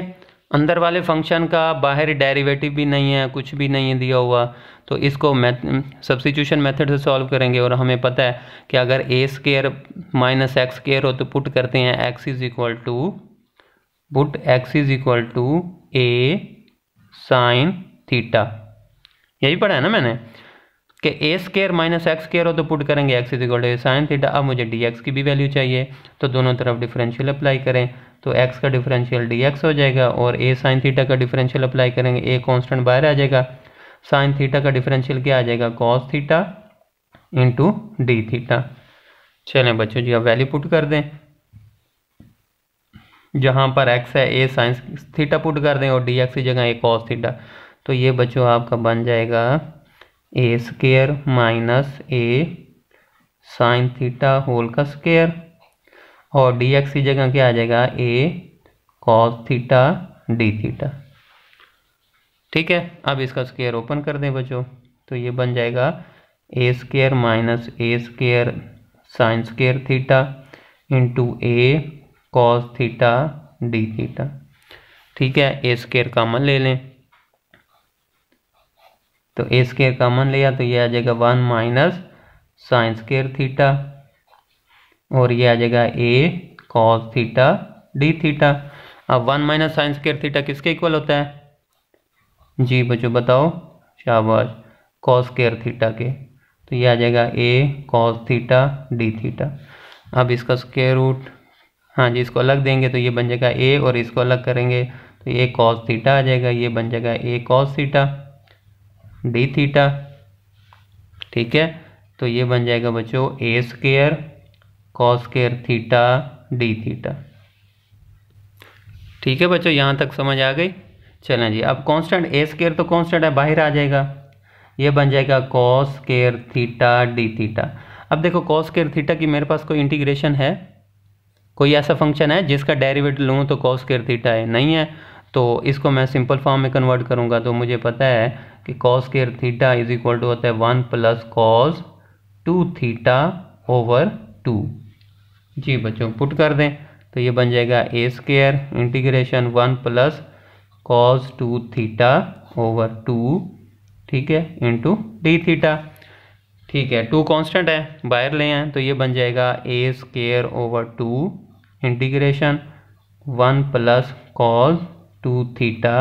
अंदर वाले फंक्शन का बाहर डेरिवेटिव भी नहीं है कुछ भी नहीं है दिया हुआ तो इसको मैथ सब्सिट्यूशन मेथड से सॉल्व करेंगे और हमें पता है कि अगर a square minus x square हो तो पुट करते हैं x is equal to put x is equal to a sine theta यही पढ़ा है ना मैंने कि a square minus x square हो तो पुट करेंगे x is equal to a sine theta अब मुझे डी एक्स की भी वैल्यू चाहिए तो दोनों तरफ डिफरेंशियल अप्लाई करें तो एक्स का डिफरेंशियल डी एक्स हो जाएगा और ए साइन थीटा का डिफरेंशियल अप्लाई करेंगे ए कांस्टेंट बाहर आ जाएगा साइन थीटा का डिफरेंशियल क्या आ जाएगा cos theta into d theta चलें बच्चों जी आप वैल्यू पुट कर दें जहाँ पर एक्स है ए साइंस थीटा पुट कर दें और डी एक्स की जगह ए कॉस थीटा तो ये बच्चों आपका बन जाएगा a square minus a sine theta whole का स्केयर और डी एक्स की जगह क्या आ जाएगा a cos theta d theta ठीक है अब इसका स्केयर ओपन कर दें बच्चों तो ये बन जाएगा a square minus a square sine square theta into a cos theta d theta ठीक है ए स्केयर कामन ले लें तो ए स्केयर कामन लिया तो ये आ जाएगा one minus sine square theta और ये आ जाएगा a cos theta d theta अब one minus sine square theta किसके इक्वल होता है जी बच्चों बताओ शाबाश कॉस केयर थीटा के तो ये आ जाएगा a cos theta d theta अब इसका स्केयर रूट हाँ जी इसको अलग देंगे तो ये बन जाएगा ए और इसको अलग करेंगे तो ये कॉस थीटा आ जाएगा ये बन जाएगा a cos theta d theta ठीक है तो ये बन जाएगा बच्चों a square cos square theta d theta ठीक है बच्चों यहाँ तक समझ आ गई चलें जी अब कांस्टेंट ए स्केयर तो कांस्टेंट है बाहर आ जाएगा ये बन जाएगा cos square theta d theta अब देखो कॉस केयर थीटा की मेरे पास कोई इंटीग्रेशन है कोई ऐसा फंक्शन है जिसका डेरिवेट लूँ तो कॉस केयर थीटा है नहीं है तो इसको मैं सिंपल फॉर्म में कन्वर्ट करूँगा तो मुझे पता है कि cos square theta is equal to होता है one plus cos two theta over two जी बच्चों पुट कर दें तो ये बन जाएगा a square integration one plus cos two theta over two ठीक है इंटू डी थीटा ठीक है टू कांस्टेंट है बाहर ले आए तो ये बन जाएगा a square over two integration one plus cos two theta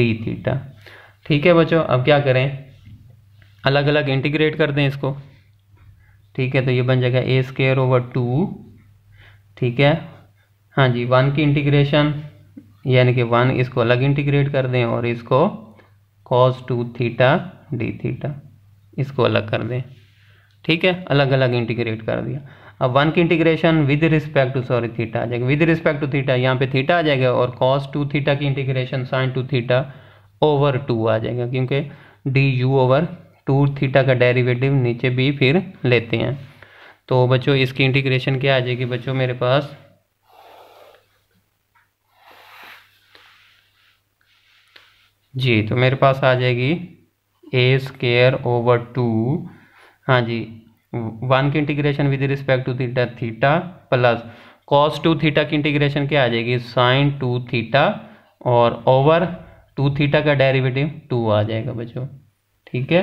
d theta ठीक है बच्चों अब क्या करें अलग अलग इंटीग्रेट कर दें इसको ठीक है तो ये बन जाएगा ए स्केयर ओवर टू ठीक है हाँ जी वन की इंटीग्रेशन यानी कि वन इसको अलग इंटीग्रेट कर दें और इसको cos two theta d theta इसको अलग कर दें ठीक है अलग अलग इंटीग्रेट कर दिया अब वन की integration with respect to sorry theta आ जाएगा विद रिस्पेक्ट टू थीटा यहाँ पे थीटा आ जाएगा और कॉस टू थीटा की integration sine two theta over two आ जाएगा क्योंकि d u over two theta का डेरिवेटिव नीचे भी फिर लेते हैं तो बच्चों इसकी इंटीग्रेशन क्या आ जाएगी बच्चों मेरे पास जी तो मेरे पास आ जाएगी ए स्केयर ओवर टू हाँ जी वन की integration with respect to theta theta plus cos two theta की इंटीग्रेशन क्या आ जाएगी साइन टू थीटा और ओवर टू थीटा का डेरिवेटिव टू आ जाएगा बच्चों ठीक है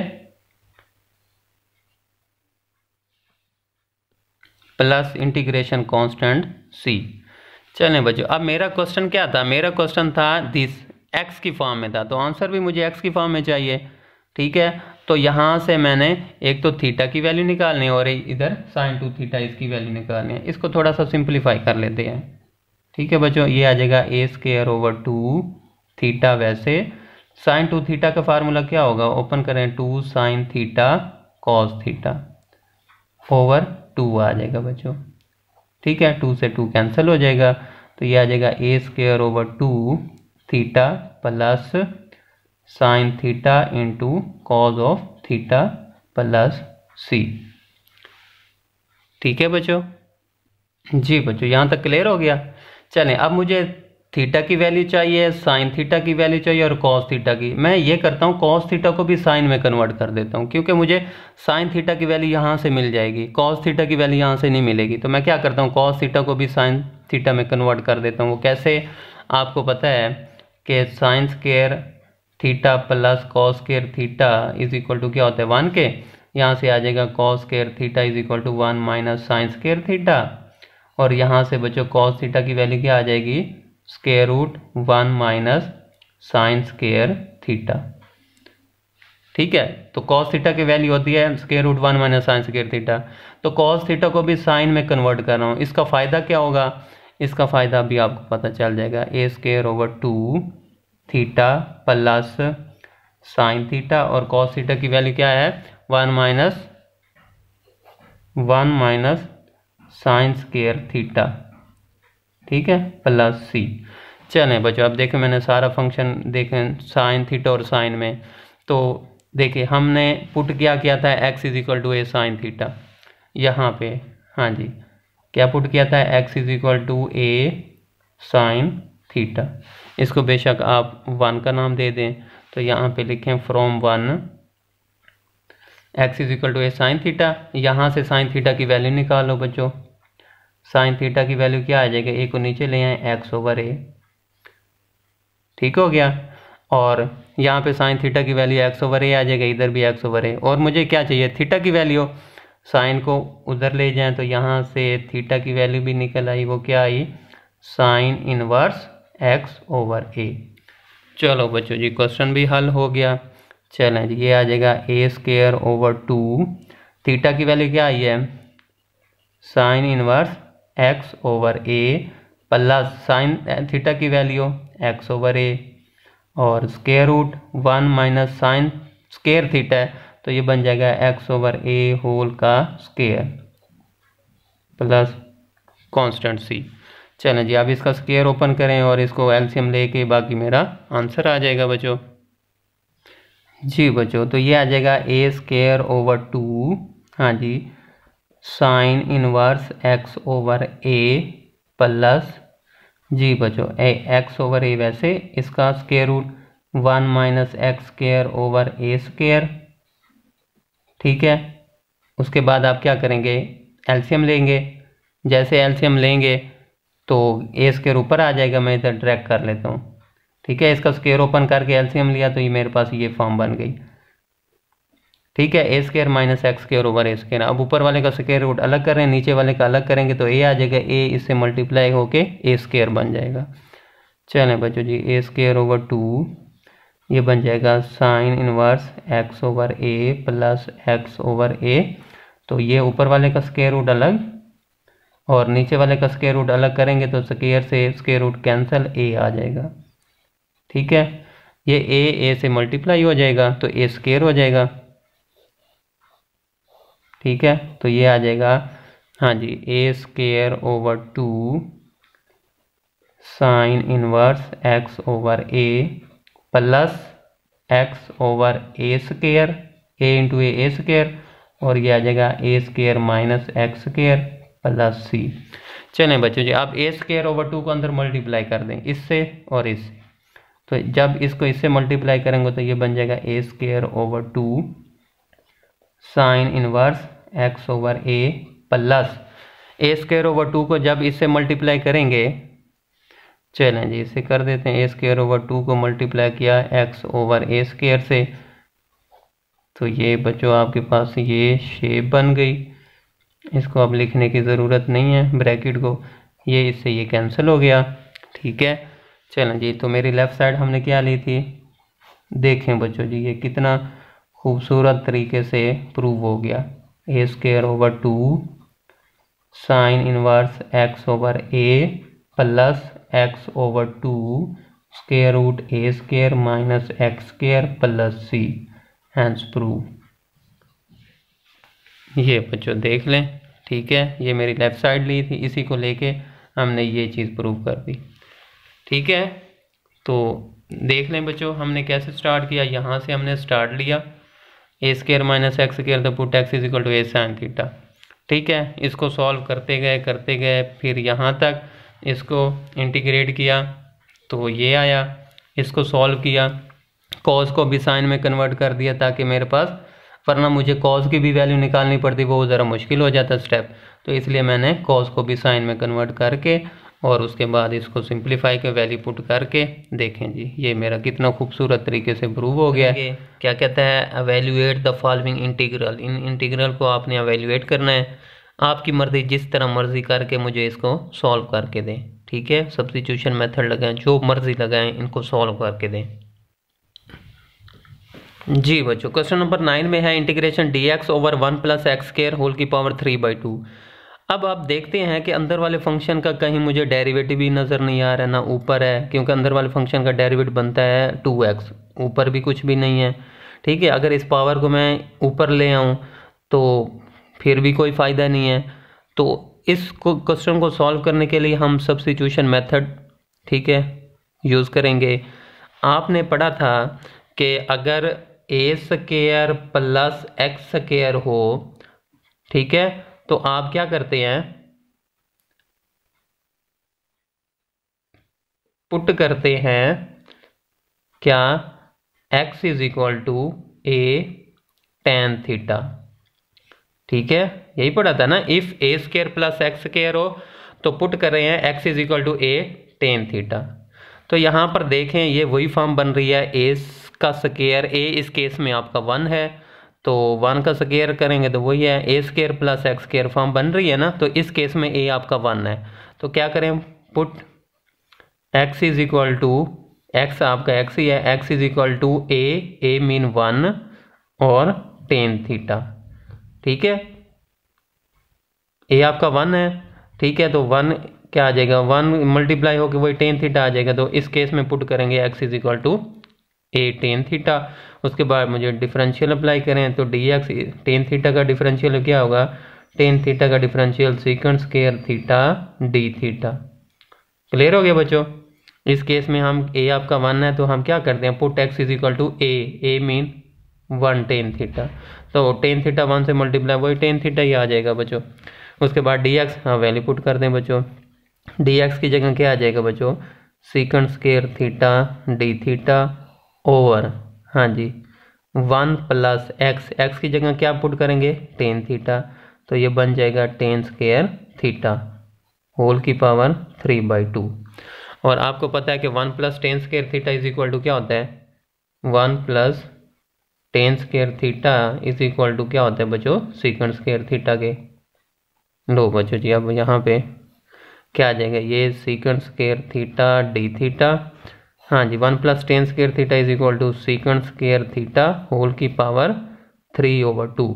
प्लस इंटीग्रेशन कांस्टेंट सी चलें बच्चों अब मेरा क्वेश्चन क्या था मेरा क्वेश्चन था दिस एक्स की फॉर्म में था तो आंसर भी मुझे एक्स की फॉर्म में चाहिए ठीक है तो यहाँ से मैंने एक तो थीटा की वैल्यू निकालनी और इधर साइन टू थीटा इसकी वैल्यू निकालनी है इसको थोड़ा सा सिंप्लीफाई कर लेते हैं ठीक है बच्चों ये आ जाएगा a square over two theta वैसे साइन टू थीटा का फार्मूला क्या होगा ओपन करें two sine theta cos theta over two आ जाएगा बच्चों ठीक है टू से टू कैंसिल हो जाएगा तो ये आ जाएगा a square over two theta plus sine theta into cos of theta plus c ठीक है बच्चों जी बच्चों यहाँ तक क्लियर हो गया चलें अब मुझे थीटा की वैल्यू चाहिए साइन थीटा की वैल्यू चाहिए और कॉस थीटा की मैं ये करता हूँ कॉस थीटा को भी साइन में कन्वर्ट कर देता हूँ क्योंकि मुझे साइन थीटा की वैल्यू यहाँ से मिल जाएगी कॉस थीटा की वैल्यू यहाँ से नहीं मिलेगी तो मैं क्या करता हूँ कॉस थीटा को भी साइन थीटा में कन्वर्ट कर देता हूँ वो कैसे आपको पता है के sine square theta plus cos square theta is equal to क्या होता है वन के यहाँ से आ जाएगा cos square theta is equal to one minus sine square theta और यहाँ से बच्चों कॉस थीटा की वैल्यू क्या आ जाएगी square root one minus sine square theta ठीक है तो कॉस थीटा की वैल्यू होती है square root one minus sine square theta तो कॉस थीटा को भी साइन में कन्वर्ट कर रहा हूँ इसका फ़ायदा क्या होगा इसका फ़ायदा भी आपको पता चल जाएगा a square over two theta plus sine theta और कॉस थीटा की वैल्यू क्या है one minus one minus sine square theta ठीक है प्लस सी चलें बच्चों अब देखें मैंने सारा फंक्शन देखें साइन थीटा और साइन में तो देखिए हमने पुट क्या किया था x is equal to a sine theta यहाँ पे हाँ जी क्या पुट किया था x is equal to a sine theta इसको बेशक आप वन का नाम दे दें तो यहाँ पे लिखें from one x is equal to a sine theta यहाँ से साइन थीटा की वैल्यू निकालो बच्चों साइन थीटा की वैल्यू क्या आ जाएगी ए को नीचे ले आए एक्स ओवर ए ठीक हो गया और यहाँ पे साइन थीटा की वैल्यू एक्स ओवर ए आ जाएगा इधर भी एक्स ओवर ए और मुझे क्या चाहिए थीटा की वैल्यू साइन को उधर ले जाएं तो यहाँ से थीटा की वैल्यू भी निकल आई वो क्या आई sine inverse x over a चलो बच्चों जी क्वेश्चन भी हल हो गया चलें जी ये आ जाएगा a square over two theta की वैल्यू क्या आई है साइन इनवर्स एक्स ओवर ए प्लस साइन थीटा की वैल्यू एक्स ओवर ए और square root one minus sine square theta है तो ये बन जाएगा एक्स ओवर ए होल का स्केयर प्लस कांस्टेंट सी चलें जी अब इसका स्केयर ओपन करें और इसको एल्सियम लेके बाकी मेरा आंसर आ जाएगा बच्चों जी बच्चों तो ये आ जाएगा ए स्केयर ओवर टू हाँ जी साइन इनवर्स एक्स ओवर ए प्लस जी बच्चों ए एक्स ओवर ए वैसे इसका square root one minus x square over ए स्केयर ठीक है उसके बाद आप क्या करेंगे एल्शियम लेंगे जैसे एल्शियम लेंगे तो ए स्केयर ऊपर आ जाएगा मैं इधर ड्रैग कर लेता हूँ ठीक है इसका स्केयर ओपन करके एल्शियम लिया तो ये मेरे पास ये फॉर्म बन गई ठीक है a square minus x square over A square अब ऊपर वाले का स्केयर रूट अलग कर रहे हैं नीचे वाले का अलग करेंगे तो ए आ जाएगा ए इससे मल्टीप्लाई होके ए स्केयर बन जाएगा चलें बच्चों जी ए स्केयर ओवर टू ये बन जाएगा sine inverse x over A plus x over a तो ये ऊपर वाले का स्केयर रूट अलग और नीचे वाले का स्केयर रूट अलग करेंगे तो स्केयर से स्केयर रूट कैंसिल ए आ जाएगा ठीक है ये ए ए से मल्टीप्लाई हो जाएगा तो ए स्केयर हो जाएगा ठीक है तो ये आ जाएगा हाँ जी a square over two sine inverse x over A plus x over A square a into a a square और ये आ जाएगा a square minus x square plus c चलें बच्चों जी आप ए स्केयर ओवर टू को अंदर मल्टीप्लाई कर दें इससे और इससे तो जब इसको इससे मल्टीप्लाई करेंगे तो ये बन जाएगा a square over two sine inverse x over A plus a square over two को जब इससे मल्टीप्लाई करेंगे चलें जी इसे कर देते हैं ए स्केयर ओवर टू को मल्टीप्लाई किया एक्स ओवर ए स्केयर से तो ये बच्चों आपके पास ये शेप बन गई इसको अब लिखने की ज़रूरत नहीं है ब्रैकेट को ये इससे ये कैंसिल हो गया ठीक है चलें जी तो मेरी लेफ़्ट साइड हमने क्या ली थी देखें बच्चों जी ये कितना खूबसूरत तरीके से प्रूव हो गया a square over two sine inverse x over A plus x over two square root a square minus x square plus c hence prove ये बच्चों देख लें ठीक है ये मेरी लेफ़्ट साइड ली थी इसी को लेके हमने ये चीज़ प्रूव कर दी ठीक है तो देख लें बच्चों हमने कैसे स्टार्ट किया यहाँ से हमने स्टार्ट लिया a square minus x square the put x is equal to a sine theta ठीक है इसको सॉल्व करते गए करते गए फिर यहाँ तक इसको इंटीग्रेट किया तो ये आया इसको सॉल्व किया कॉस को भी साइन में कन्वर्ट कर दिया ताकि मेरे पास वरना मुझे कॉस की भी वैल्यू निकालनी पड़ती वो ज़रा मुश्किल हो जाता स्टेप तो इसलिए मैंने कॉस को भी साइन में कन्वर्ट करके और उसके बाद इसको सिंप्लीफाई के वैल्यू पुट करके देखें जी ये मेरा कितना खूबसूरत तरीके से प्रूव हो गया है क्या कहता है अवेल्यूएट द फॉलोइंग इंटीग्रल इन इंटीग्रल को आपने अवेल्यूएट करना है आपकी मर्ज़ी जिस तरह मर्ज़ी करके मुझे इसको सॉल्व करके दें ठीक है सब्सिट्यूशन मेथड लगाएं जो मर्ज़ी लगाएं इनको सॉल्व करके दें जी बच्चों क्वेश्चन नंबर नाइन में है integration d x over one plus x square whole की पावर थ्री बाई टू अब आप देखते हैं कि अंदर वाले फंक्शन का कहीं मुझे डेरिवेटिव भी नज़र नहीं आ रहा है ना ऊपर है क्योंकि अंदर वाले फंक्शन का डेरिवेटिव बनता है टू एक्स ऊपर भी कुछ भी नहीं है ठीक है अगर इस पावर को मैं ऊपर ले आऊँ तो फिर भी कोई फ़ायदा नहीं है तो इस क्वेश्चन को सॉल्व करने के लिए हम सब्सिट्यूशन मेथड ठीक है यूज़ करेंगे आपने पढ़ा था कि अगर a square plus x square हो ठीक है तो आप क्या करते हैं पुट करते हैं क्या x is equal to a tan theta ठीक है यही पढ़ा था ना if a square plus x square हो तो पुट कर रहे हैं x is equal to a tan theta तो यहाँ पर देखें ये वही फॉर्म बन रही है ए का स्केयर ए इस केस में आपका वन है तो वन का स्केयर करेंगे तो वही है a square plus x square form बन रही है ना तो इस केस में ए आपका वन है तो क्या करें put x is equal to x आपका एक्स ही है x is equal to a A mean one और टेन थीटा ठीक है ए आपका वन है ठीक है तो वन क्या आ जाएगा वन मल्टीप्लाई होकर वही टेन थीटा आ जाएगा तो इस केस में पुट करेंगे x is equal to a tan theta उसके बाद मुझे डिफरेंशियल अप्लाई करें तो डी एक्स टेन थीटा का डिफरेंशियल क्या होगा टेन थीटा का differential second square theta d theta clear हो गया बच्चों इस केस में हम ए आपका वन है तो हम क्या करते हैं put x is equal to a A mean one tan theta तो टेन थीटा वन से मल्टीप्लाई वही टेन थीटा ही आ जाएगा बच्चों उसके बाद डी एक्स हाँ वैल्यू पुट कर दें बच्चों डी एक्स की जगह क्या आ जाएगा बच्चों second square theta d theta over हाँ जी वन प्लस एक्स एक्स की जगह क्या पुट करेंगे टेन थीटा तो ये बन जाएगा टेन स्केयर थीटा होल की पावर थ्री बाई टू और आपको पता है कि one plus tan square theta is equal to क्या होता है one plus tan square theta is equal to क्या होता है बच्चों सिकंड स्केयर थीटा के लो बच्चों जी अब यहाँ पे क्या आ जाएगा ये second square theta d theta हाँ जी one plus tan square theta is equal to second square theta whole की पावर थ्री ओवर टू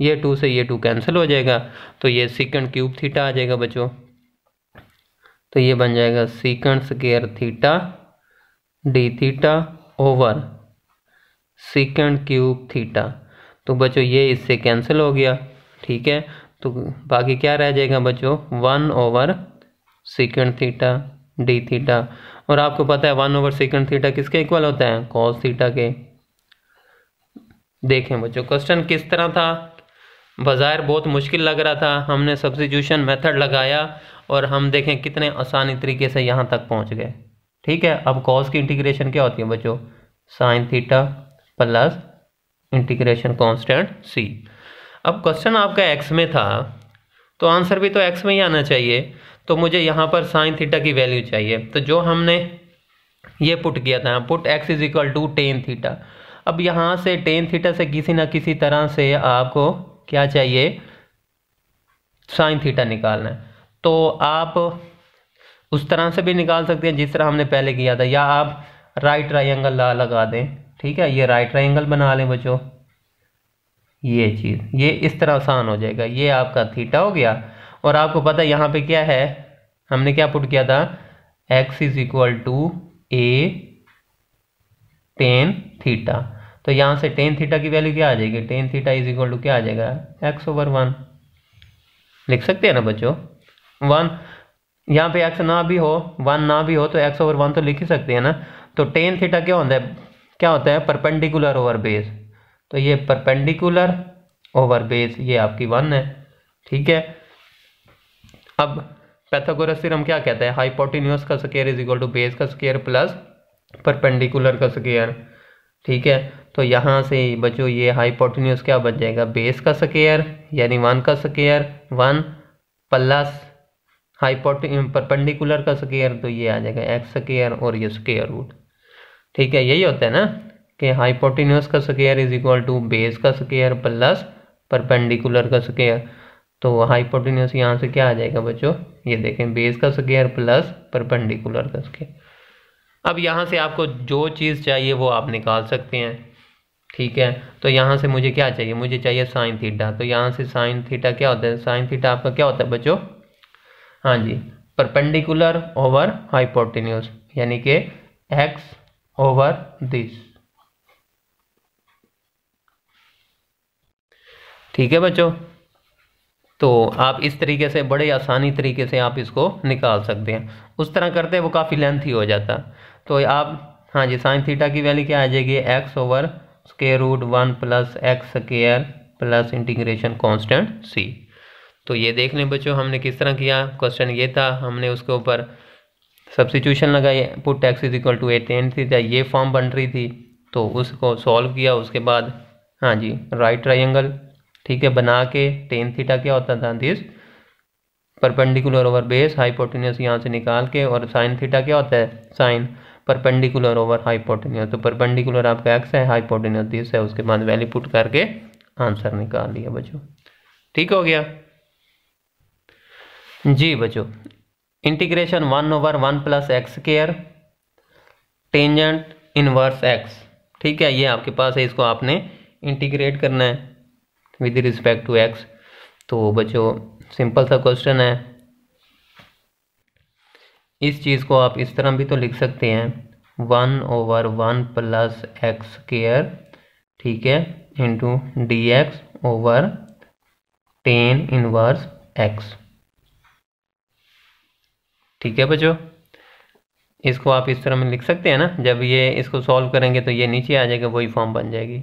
ये टू से ये टू कैंसिल हो जाएगा तो ये सिकंड क्यूब थीटा आ जाएगा बच्चों तो ये बन जाएगा second square theta d theta over second cube theta तो बच्चों ये इससे कैंसिल हो गया ठीक है तो बाकी क्या रह जाएगा बच्चों one over second theta d theta और आपको पता है वन ओवर सेकेंड थीटा किसके इक्वल होता है कॉस थीटा के देखें बच्चों क्वेश्चन किस तरह था बाज़ार बहुत मुश्किल लग रहा था हमने सब्सिट्यूशन मेथड लगाया और हम देखें कितने आसानी तरीके से यहाँ तक पहुँच गए ठीक है अब कॉस की इंटीग्रेशन क्या होती है बच्चों sine theta plus integration constant c अब क्वेश्चन आपका एक्स में था तो आंसर भी तो एक्स में ही आना चाहिए तो मुझे यहाँ पर साइन थीटा की वैल्यू चाहिए तो जो हमने ये पुट किया था put x is equal to tan theta अब यहाँ से टेन थीटा से किसी ना किसी तरह से आपको क्या चाहिए साइन थीटा निकालना है तो आप उस तरह से भी निकाल सकते हैं जिस तरह हमने पहले किया था या आप राइट ट्राइंगल ला लगा दें ठीक है ये राइट ट्राइंगल बना लें बच्चों ये चीज़ ये इस तरह आसान हो जाएगा ये आपका थीटा हो गया और आपको पता है यहाँ पे क्या है हमने क्या पुट किया था x is equal to a tan theta तो यहाँ से टेन थीटा की वैल्यू क्या आ जाएगी tan theta is equal to क्या आ जाएगा एक्स ओवर वन लिख सकते हैं ना बच्चों वन यहाँ पे एक्स ना भी हो वन ना भी हो तो एक्स ओवर वन तो लिख ही सकते हैं ना तो टेन थीटा क्या होता है क्या होता है परपेंडिकुलर ओवर बेस तो ये परपेंडिकुलर ओवर बेस ये आपकी वन है ठीक है अब पैथागोरस थ्योरम क्या कहता है हाइपोटिन्यूस का square is equal to base का स्केयर प्लस परपेंडिकुलर का स्केयर ठीक है तो यहाँ से बच्चों ये हाइपोटिन्यूस क्या बच जाएगा बेस का स्केयर यानी वन का square one plus hypotenuse perpendicular का स्केयर तो ये आ जाएगा एक्स स्केयर और ये स्केयर रूट ठीक है यही होता है ना कि हाइपोटिन्यूस का square is equal to base का स्केयर प्लस परपेंडिकुलर का स्केयर तो हाइपोटिन्यूस यहाँ से क्या आ जाएगा बच्चों ये देखें बेस का स्केयर प्लस परपेंडिकुलर का स्केयर अब यहाँ से आपको जो चीज़ चाहिए वो आप निकाल सकते हैं ठीक है तो यहाँ से मुझे क्या चाहिए मुझे चाहिए साइन थीटा तो यहाँ से साइन थीटा क्या होता है साइन थीटा आपका क्या होता है बच्चों हाँ जी परपेंडिकुलर ओवर हाइपोटिन्यूस यानी कि एक्स over this ठीक है बच्चों तो आप इस तरीके से बड़े आसानी तरीके से आप इसको निकाल सकते हैं उस तरह करते हैं वो काफ़ी लेंथ ही हो जाता तो आप हाँ जी साइन थीटा की वैल्यू क्या आ जाएगी x over square root one plus x square plus integration constant c तो ये देख लें बच्चों हमने किस तरह किया क्वेश्चन ये था हमने उसके ऊपर सब्सिट्यूशन लगाई put x is equal to a tan theta ये फॉर्म बन रही थी तो उसको सॉल्व किया उसके बाद हाँ जी राइट ट्राइंगल ठीक है बना के टेन थीटा क्या होता था this perpendicular over base hypotenuse यहाँ से निकाल के और साइन थीटा क्या होता है साइन परपेंडिकुलर ओवर हाइपोटेन्यूस तो परपेंडिकुलर आपका एक्स है हाइपोटेन्यूस दिस है उसके बाद वैल्यू पुट करके आंसर निकाल लिया बच्चों ठीक हो गया जी बच्चों integration one over one plus x square tangent inverse x ठीक है ये आपके पास है इसको आपने इंटीग्रेट करना है विद रिस्पेक्ट टू एक्स तो बच्चों सिंपल सा क्वेश्चन है इस चीज़ को आप इस तरह भी तो लिख सकते हैं one over one plus x square ठीक है into d x over tan inverse x ठीक है बच्चों इसको आप इस तरह में लिख सकते हैं ना जब ये इसको सॉल्व करेंगे तो ये नीचे आ जाएगा वही फॉर्म बन जाएगी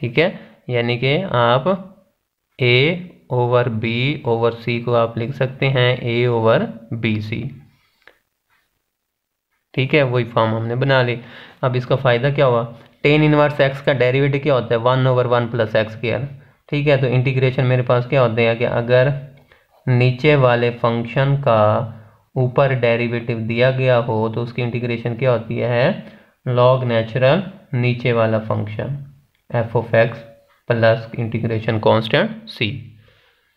ठीक है यानी कि आप a over b over c को आप लिख सकते हैं ए ओवर बी सी ठीक है वही फॉर्म हमने बना ली अब इसका फ़ायदा क्या हुआ टेन इनवर्स एक्स का डेरिवेटिव क्या होता है one over one plus x square ठीक है तो इंटीग्रेशन मेरे पास क्या होता है कि अगर नीचे वाले फंक्शन का ऊपर डेरिवेटिव दिया गया हो तो उसकी इंटीग्रेशन क्या होती है लॉग नेचुरल नीचे वाला function f of x plus integration constant सी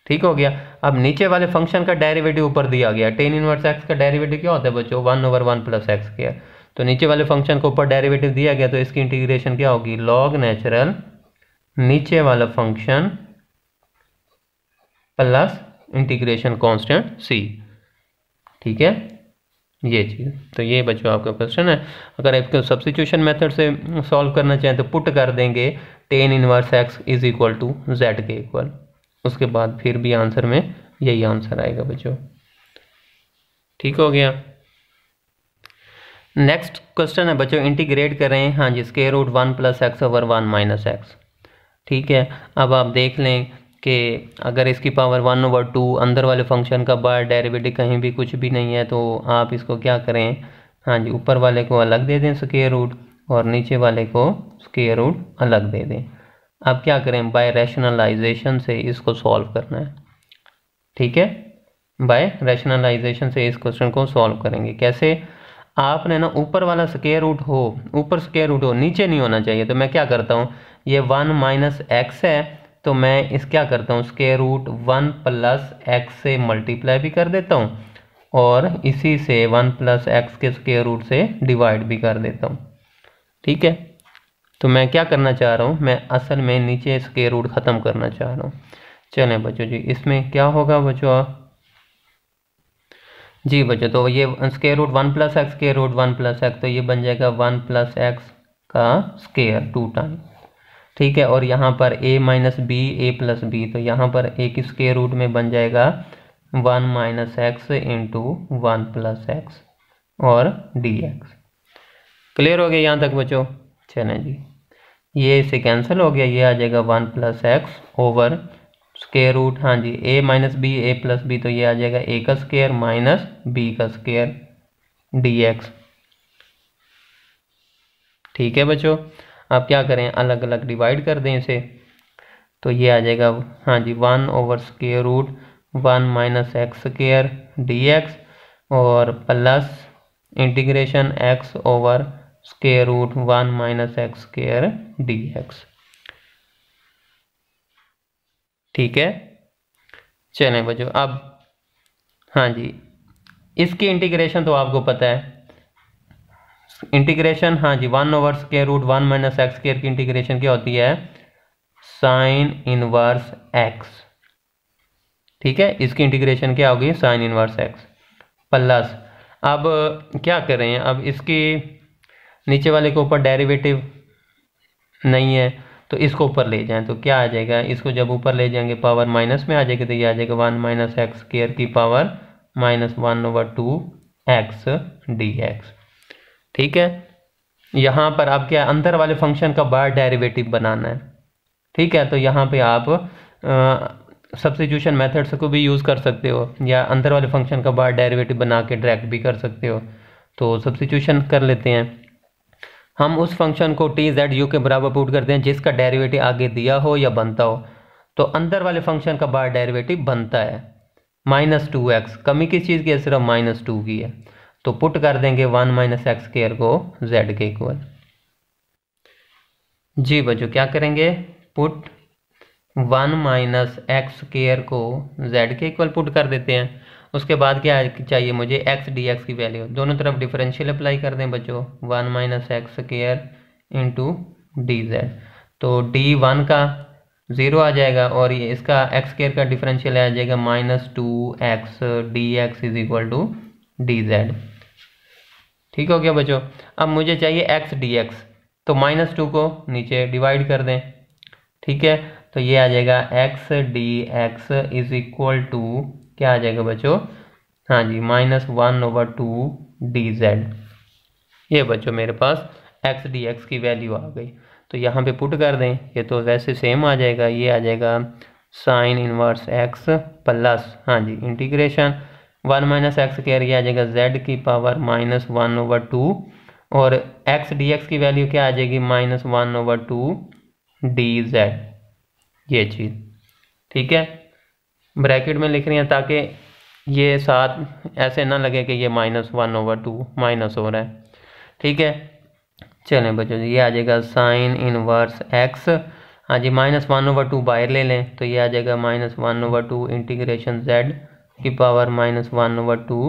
ठीक हो गया अब नीचे वाले फंक्शन का डेरिवेटिव ऊपर दिया गया टेन इनवर्स एक्स का डेरिवेटिव क्या होता है बच्चों one over one plus x के तो नीचे वाले फंक्शन को ऊपर डेरिवेटिव दिया गया तो इसकी इंटीग्रेशन क्या होगी लॉग नेचुरल नीचे वाला फंक्शन प्लस इंटीग्रेशन कांस्टेंट सी ठीक है ये चीज़ तो ये बच्चों आपका क्वेश्चन है अगर इसको सब्सिट्यूशन मेथड से सॉल्व करना चाहें तो पुट कर देंगे tan inverse x is equal to z के इक्वल उसके बाद फिर भी आंसर में यही आंसर आएगा बच्चों ठीक हो गया नेक्स्ट क्वेश्चन है बच्चों इंटीग्रेट करें हाँ जी square root one plus x over one minus x ठीक है अब आप देख लें कि अगर इसकी पावर वन ओवर टू अंदर वाले फंक्शन का बार डेरिवेटिव कहीं भी कुछ भी नहीं है तो आप इसको क्या करें हाँ जी ऊपर वाले को अलग दे दें स्केयर रूट और नीचे वाले को स्केयर रूट अलग दे दें अब क्या करें बाय रैशनलाइजेशन से इसको सॉल्व करना है ठीक है बाय रैशनलाइजेशन से इस क्वेश्चन को सॉल्व करेंगे कैसे आपने ना ऊपर वाला स्केयर रूट हो ऊपर स्केयर रूट हो नीचे नहीं होना चाहिए तो मैं क्या करता हूँ ये वन माइनस एक्स है तो मैं इस क्या करता हूँ square root one plus x से मल्टीप्लाई भी कर देता हूँ और इसी से वन प्लस एक्स के स्केयर रूट से डिवाइड भी कर देता हूँ ठीक है तो मैं क्या करना चाह रहा हूँ मैं असल में नीचे स्केयर रूट ख़त्म करना चाह रहा हूँ चलें बच्चों जी इसमें क्या होगा बच्चों जी बच्चों तो ये square root one plus x square root one plus x तो ये बन जाएगा वन प्लस एक्स का स्केयर टू टाइम ठीक है और यहाँ पर a minus b a plus b तो यहाँ पर a किसके रूट में बन जाएगा one minus x into one plus x और डी एक्स क्लियर हो गया यहाँ तक बच्चों चले जी ये इसे कैंसिल हो गया ये आ जाएगा one plus x over square root हाँ जी a minus b a plus b तो ये आ जाएगा ए का स्केयर माइनस बी का स्केयर डी एक्स ठीक है बच्चों आप क्या करें अलग अलग डिवाइड कर दें इसे तो ये आ जाएगा हाँ जी one over square root one minus x square d x और plus integration x over square root one minus x square d x ठीक है चलें बच्चों अब हाँ जी इसकी इंटीग्रेशन तो आपको पता है इंटीग्रेशन हाँ जी one over square root one minus x square की इंटीग्रेशन क्या होती है साइन इनवर्स एक्स ठीक है इसकी इंटीग्रेशन क्या होगी साइन इनवर्स एक्स प्लस अब क्या करें अब इसकी नीचे वाले के ऊपर डेरिवेटिव नहीं है तो इसको ऊपर ले जाएं तो क्या आ जाएगा इसको जब ऊपर ले जाएंगे पावर माइनस में आ जाएगी तो ये आ जाएगा वन माइनस एक्स स्केयर की power minus one over two x D x ठीक है यहाँ पर आप क्या अंदर वाले फंक्शन का बार डेरिवेटिव बनाना है ठीक है तो यहाँ पे आप सब्सिट्यूशन मेथड्स को भी यूज़ कर सकते हो या अंदर वाले फंक्शन का बार डेरिवेटिव बना के डायरेक्ट भी कर सकते हो तो सब्सिट्यूशन कर लेते हैं हम उस फंक्शन को टी जेड यू के बराबर पुट करते हैं जिसका डेरिवेटिव आगे दिया हो या बनता हो तो अंदर वाले फंक्शन का बार डेरिवेटिव बनता है माइनस टू एक्स कमी किस चीज़ की है सिर्फ माइनस टू की है तो पुट कर देंगे वन माइनस एक्स स्केयर को जेड के इक्वल जी बच्चों क्या करेंगे put one minus x square को जेड के इक्वल पुट कर देते हैं उसके बाद क्या चाहिए मुझे एक्स डी एक्स की वैल्यू दोनों तरफ डिफरेंशियल अप्लाई कर दें बच्चों one minus x square into d z तो डी वन का ज़ीरो आ जाएगा और ये इसका एक्स स्केयर का डिफरेंशियल आ जाएगा minus two x D x is equal to D z ठीक हो गया बच्चों अब मुझे चाहिए एक्स डी एक्स तो माइनस टू को नीचे डिवाइड कर दें ठीक है तो ये आ जाएगा x D x is equal to क्या आ जाएगा बच्चों हाँ जी minus one over two D z ये बच्चों मेरे पास एक्स डी एक्स की वैल्यू आ गई तो यहाँ पे पुट कर दें ये तो वैसे सेम आ जाएगा ये आ जाएगा साइन इनवर्स एक्स प्लस हाँ जी integration one minus x square ये आ जाएगा जेड की power minus one over two और एक्स डी एक्स की वैल्यू क्या आ जाएगी minus one over two D z ये चीज़ ठीक है ब्रैकेट में लिख रही हैं ताकि ये साथ ऐसे ना लगे कि ये minus one over two minus हो रहा है ठीक है चलें बच्चों ये आ जाएगा साइन इनवर्स एक्स हाँ जी माइनस वन ओवर टू बाहर ले लें तो ये आ जाएगा minus one over two integration z की power minus one over two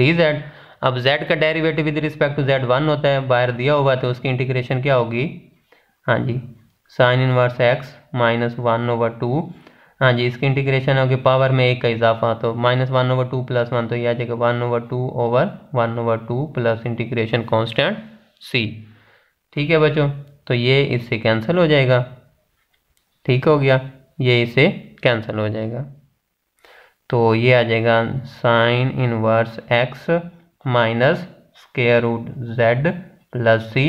D z अब z का derivative with respect to z one होता है बाहर दिया हुआ तो उसकी इंटीग्रेशन क्या होगी हाँ जी sine inverse x minus one over two हाँ जी इसकी इंटीग्रेशन होगी पावर में एक का इजाफा तो minus one over two plus one तो यह आ जाएगा one over two over one over two plus integration constant c ठीक है बच्चों तो ये इससे कैंसिल हो जाएगा ठीक हो गया ये इसे कैंसिल हो जाएगा तो ये आ जाएगा sine inverse x minus square root Z plus सी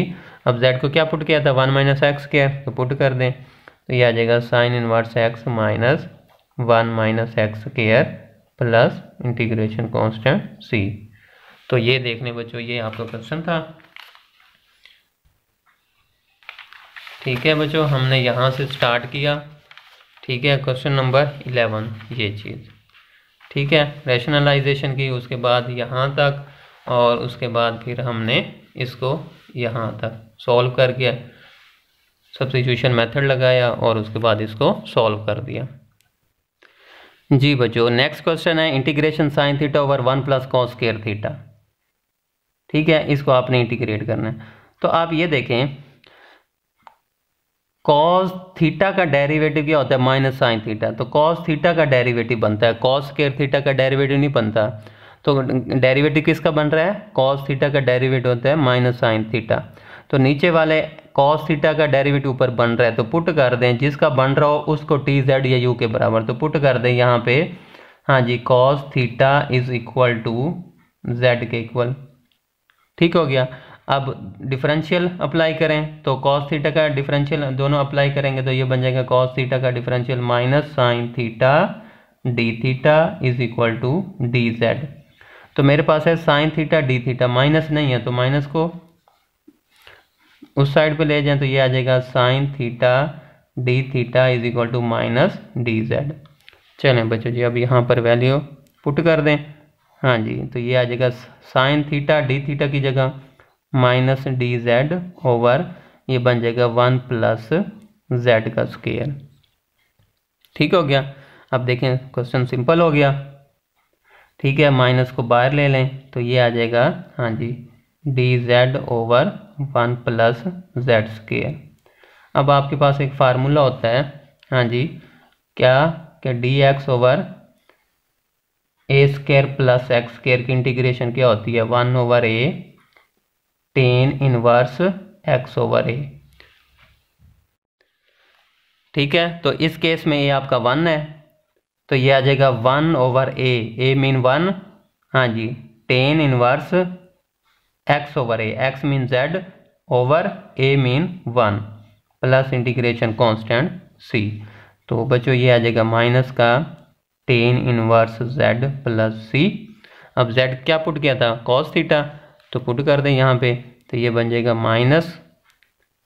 अब जेड को क्या पुट किया था वन माइनस एक्स स्केयर तो पुट कर दें तो ये आ जाएगा sine inverse x minus one minus x square plus integration constant c तो ये देखने बच्चों ये आपका क्वेश्चन था ठीक है बच्चों हमने यहाँ से स्टार्ट किया ठीक है क्वेश्चन नंबर इलेवन ये चीज़ ठीक है रैशनलाइजेशन की उसके बाद यहाँ तक और उसके बाद फिर हमने इसको यहाँ तक सॉल्व कर दिया सब्सिट्यूशन मेथड लगाया और उसके बाद इसको सॉल्व कर दिया जी बच्चों नेक्स्ट क्वेश्चन है integration sine theta over one plus cos square theta ठीक है इसको आपने इंटीग्रेट करना है तो आप ये देखें कॉस थीटा का डेरिवेटिव क्या होता है माइनस साइन थीटा तो कॉस थीटा का डेरिवेटिव बनता है कॉस केयर थीटा का डेरिवेटिव नहीं बनता तो डेरिवेटिव किसका बन रहा है कॉस थीटा का डेरिवेटिव होता है माइनस साइन थीटा तो नीचे वाले कॉस थीटा का डेरिवेटिव ऊपर बन रहा है तो पुट कर दें जिसका बन रहा हो उसको टी जेड या यू के बराबर तो पुट कर दें यहाँ पे हाँ जी cos theta is equal to z के इक्वल ठीक हो गया अब डिफरेंशियल अप्लाई करें तो कॉस थीटा का डिफरेंशियल दोनों अप्लाई करेंगे तो ये बन जाएगा कॉस थीटा का differential minus sine theta d theta is equal to D z तो मेरे पास है sine theta d theta minus नहीं है तो माइनस को उस साइड पे ले जाएं तो ये आ जाएगा sine theta d theta is equal to minus d Z चलें बच्चों जी अब यहाँ पर वैल्यू पुट कर दें हाँ जी तो ये आ जाएगा साइन थीटा डी थीटा की जगह माइनस डी जेड ओवर ये बन जाएगा वन प्लस जेड का स्केयर ठीक हो गया अब देखें क्वेश्चन सिंपल हो गया ठीक है माइनस को बाहर ले लें तो ये आ जाएगा हाँ जी d z over one plus z square अब आपके पास एक फार्मूला होता है हाँ जी क्या कि डी एक्स ओवर ए स्केयर प्लस एक्स स्केयर की इंटीग्रेशन क्या होती है one over A tan inverse x over a ठीक है तो इस केस में ये आपका वन है तो ये आ जाएगा वन ओवर ए ए मीन वन हाँ जी tan inverse x over a x मीन z over a mean one plus integration constant c तो बच्चों ये आ जाएगा माइनस का टेन इनवर्स जेड प्लस सी अब जेड क्या पुट किया था कॉस थीटा तो पुट कर दें यहाँ पे तो ये बन जाएगा माइनस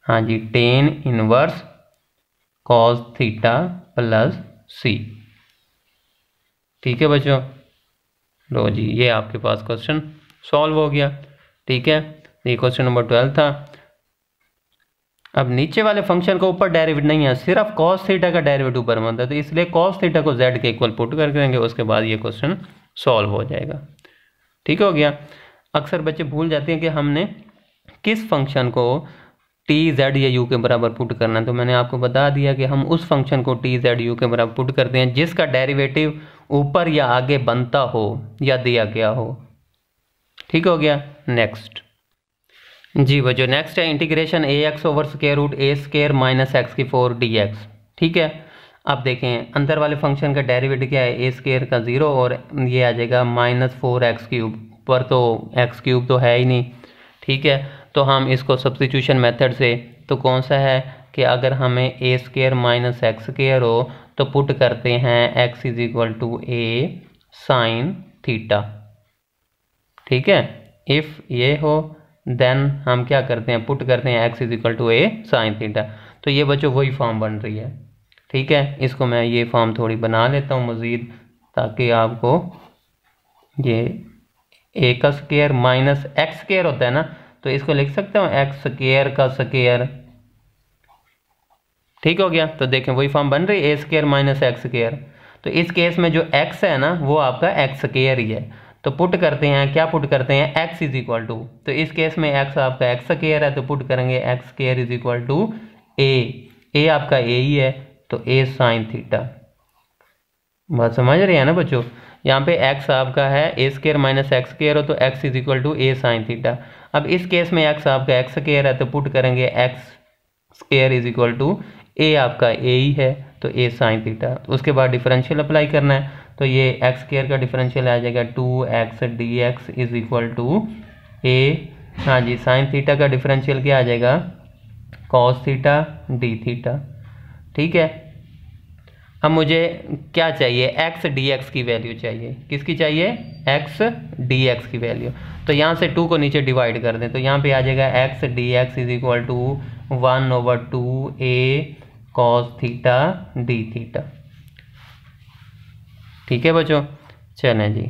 हाँ जी tan inverse cos theta plus c ठीक है बच्चों लो जी ये आपके पास क्वेश्चन सॉल्व हो गया ठीक है ये क्वेश्चन नंबर ट्वेल्व था अब नीचे वाले फंक्शन का ऊपर डेरिवेट नहीं है सिर्फ कॉस थीटा का डेरिवेट ऊपर बनता है तो इसलिए कॉस थीटा को जेड के इक्वल पुट करके देंगे उसके बाद ये क्वेश्चन सॉल्व हो जाएगा ठीक हो गया अक्सर बच्चे भूल जाते हैं कि हमने किस फंक्शन को टी जेड या यू के बराबर पुट करना तो मैंने आपको बता दिया कि हम उस फंक्शन को टी जेड यू के बराबर पुट करते हैं जिसका डेरिवेटिव ऊपर या आगे बनता हो या दिया गया हो ठीक हो गया नेक्स्ट जी बच्चों नेक्स्ट है integration a x over square root a square minus x की फोर डी एक्स ठीक है अब देखें अंदर वाले फंक्शन का डेरिवेटिव क्या है ए स्केयर का ज़ीरो और ये आ जाएगा माइनस फोर एक्स क्यूब पर तो एक्स क्यूब तो है ही नहीं ठीक है तो हम इसको सब्सिट्यूशन मेथड से तो कौन सा है कि अगर हमें a square minus x square हो तो पुट करते हैं x is equal to a sine theta ठीक है इफ़ ये हो देन हम क्या करते हैं पुट करते हैं x is equal to a sine theta तो ये बच्चों वही फॉर्म बन रही है ठीक है इसको मैं ये फॉर्म थोड़ी बना लेता हूँ मज़ीद ताकि आपको ये ए का स्केयर माइनस एक्स स्केयर होता है ना तो इसको लिख सकते हो एक्स स्केयर का स्केयर ठीक हो गया तो देखें वही फॉर्म बन रही है a square minus x square तो इस केस में जो एक्स है ना वो आपका एक्स स्केयर ही है तो पुट करते हैं क्या पुट करते हैं एक्स इज इक्वल टू तो इस केस में एक्स आपका एक्स स्केयर है तो पुट करेंगे x square is equal to a a आपका ए ही है तो ए साइन थीटा बात समझ रहे हैं ना बच्चों यहाँ पे एक्स आपका है a square minus x square हो तो x is equal to a sine theta अब इस केस में एक्स आपका एक्स स्केयर है तो पुट करेंगे x square is equal to a आपका ए ही है तो ए साइन थीटा उसके बाद डिफरेंशियल अप्लाई करना है तो ये एक्स स्केयर का डिफरेंशियल आ जाएगा two x D x is equal to a हाँ जी साइन थीटा का डिफरेंशियल क्या आ जाएगा कॉस थीटा डी थीटा ठीक है हम मुझे क्या चाहिए एक्स डी एक्स की वैल्यू चाहिए किसकी चाहिए एक्स डी एक्स की वैल्यू तो यहाँ से टू को नीचे डिवाइड कर दें तो यहाँ पे आ जाएगा x D x is equal to one over two a cos theta d theta ठीक है बच्चों चलें जी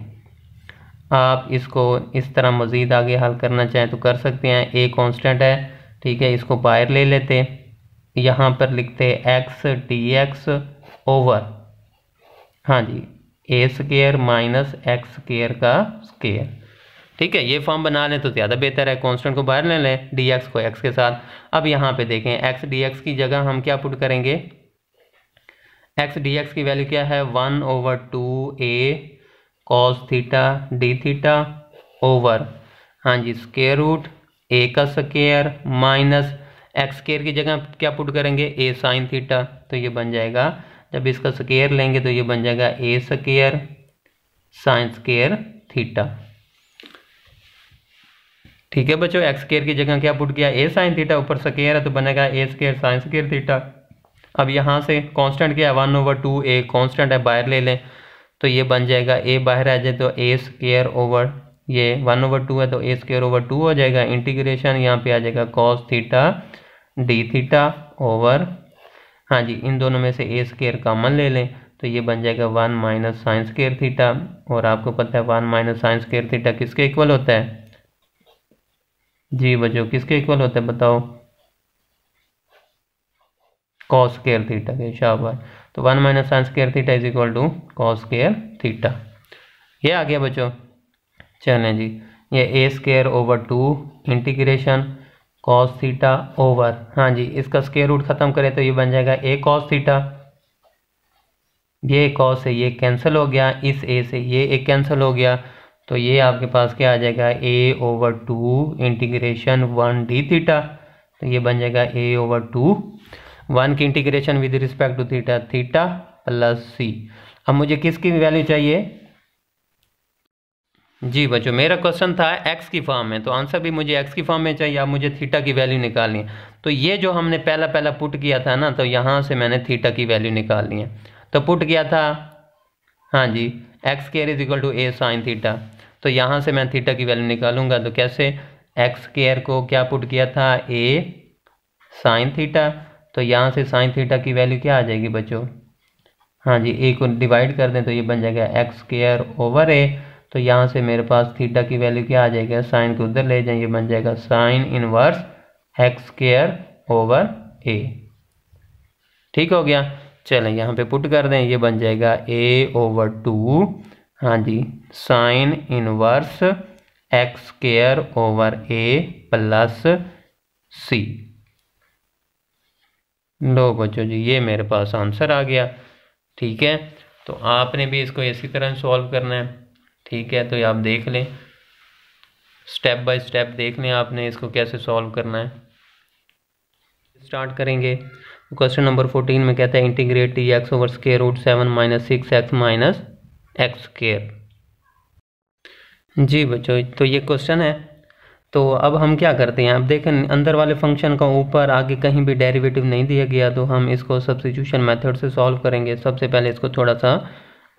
आप इसको इस तरह मज़ीद आगे हल करना चाहें तो कर सकते हैं ए कांस्टेंट है ठीक है इसको बाहर ले लेते यहाँ पर लिखते एक्स डी एक्स ओवर हाँ जी a square minus x square का स्केयर ठीक है ये फॉर्म बना लें तो ज़्यादा बेहतर है कांस्टेंट को बाहर ले लें डी एक्स को एक्स के साथ अब यहाँ पे देखें एक्स डी एक्स की जगह हम क्या पुट करेंगे एक्स डी एक्स की वैल्यू क्या है one over two a cos theta d theta over हाँ जी स्केयर रूट ए का स्केयर माइनस एक्स स्केयर की जगह क्या पुट करेंगे ए साइन थीटा तो ये बन जाएगा जब इसका स्केयर लेंगे तो ये बन जाएगा a square sine square theta ठीक है बच्चों एक्स स्केयर की जगह क्या पुट किया ए साइन थीटा ऊपर स्केयर है तो बनेगा a square sine square theta अब यहाँ से कांस्टेंट क्या है one over two a constant है बाहर ले लें तो ये बन जाएगा ए बाहर आ जाए तो ए स्केयर ओवर ये वन ओवर टू है तो ए स्केयर ओवर टू हो जाएगा इंटीग्रेशन यहाँ पे आ जाएगा cos theta d theta over हाँ जी इन दोनों में से ए स्केयर कॉमन ले लें तो ये बन जाएगा one minus sine square theta और आपको पता है one minus sine square theta किसके इक्वल होता है जी बच्चों किसके इक्वल होता है बताओ कॉस केयर थीटा के शाबाश तो one minus sine square theta is equal to cos square theta ये आ गया बच्चों चलें जी ये a square over two integration cos theta over हाँ जी इसका स्केयर रूट ख़त्म करें तो ये बन जाएगा ए कॉस थीटा ये कॉस है ये कैंसिल हो गया इस ए से ये एक कैंसिल हो गया तो ये आपके पास क्या आ जाएगा a over two integration one d theta तो ये बन जाएगा ए ओवर टू वन की integration with respect to theta theta plus सी अब मुझे किसकी वैल्यू चाहिए जी बच्चों मेरा क्वेश्चन था एक्स की फॉर्म में तो आंसर भी मुझे एक्स की फॉर्म में चाहिए आप मुझे थीटा की वैल्यू निकालनी है तो ये जो हमने पहला पहला पुट किया था ना तो यहाँ से मैंने थीटा की वैल्यू निकालनी है तो पुट किया था हाँ जी x square is equal to a sine theta तो यहाँ से मैं थीटा की वैल्यू निकालूंगा तो कैसे एक्स केयर को क्या पुट किया था ए साइन थीटा तो यहाँ से साइन थीटा की वैल्यू क्या आ जाएगी बच्चों हाँ जी ए को डिवाइड कर दें तो ये बन जाएगा एक्स केयर ओवर ए तो यहाँ से मेरे पास थीटा की वैल्यू क्या आ जाएगा साइन को उधर ले जाएंगे बन जाएगा sine inverse x square over a ठीक हो गया चलें यहाँ पे पुट कर दें ये बन जाएगा ए ओवर टू हाँ जी sine inverse x square over ए प्लस सी लो बच्चों जी ये मेरे पास आंसर आ गया ठीक है तो आपने भी इसको इसी तरह सॉल्व करना है ठीक है तो ये आप देख लें स्टेप बाय स्टेप देख लें आपने इसको कैसे सॉल्व करना है स्टार्ट करेंगे क्वेश्चन नंबर फोर्टीन में कहता है integrate t x over square root seven minus six x minus x square जी बच्चों तो ये क्वेश्चन है तो अब हम क्या करते हैं आप देखें अंदर वाले फंक्शन का ऊपर आगे कहीं भी डेरिवेटिव नहीं दिया गया तो हम इसको सब्सिट्यूशन मेथड से सॉल्व करेंगे सबसे पहले इसको थोड़ा सा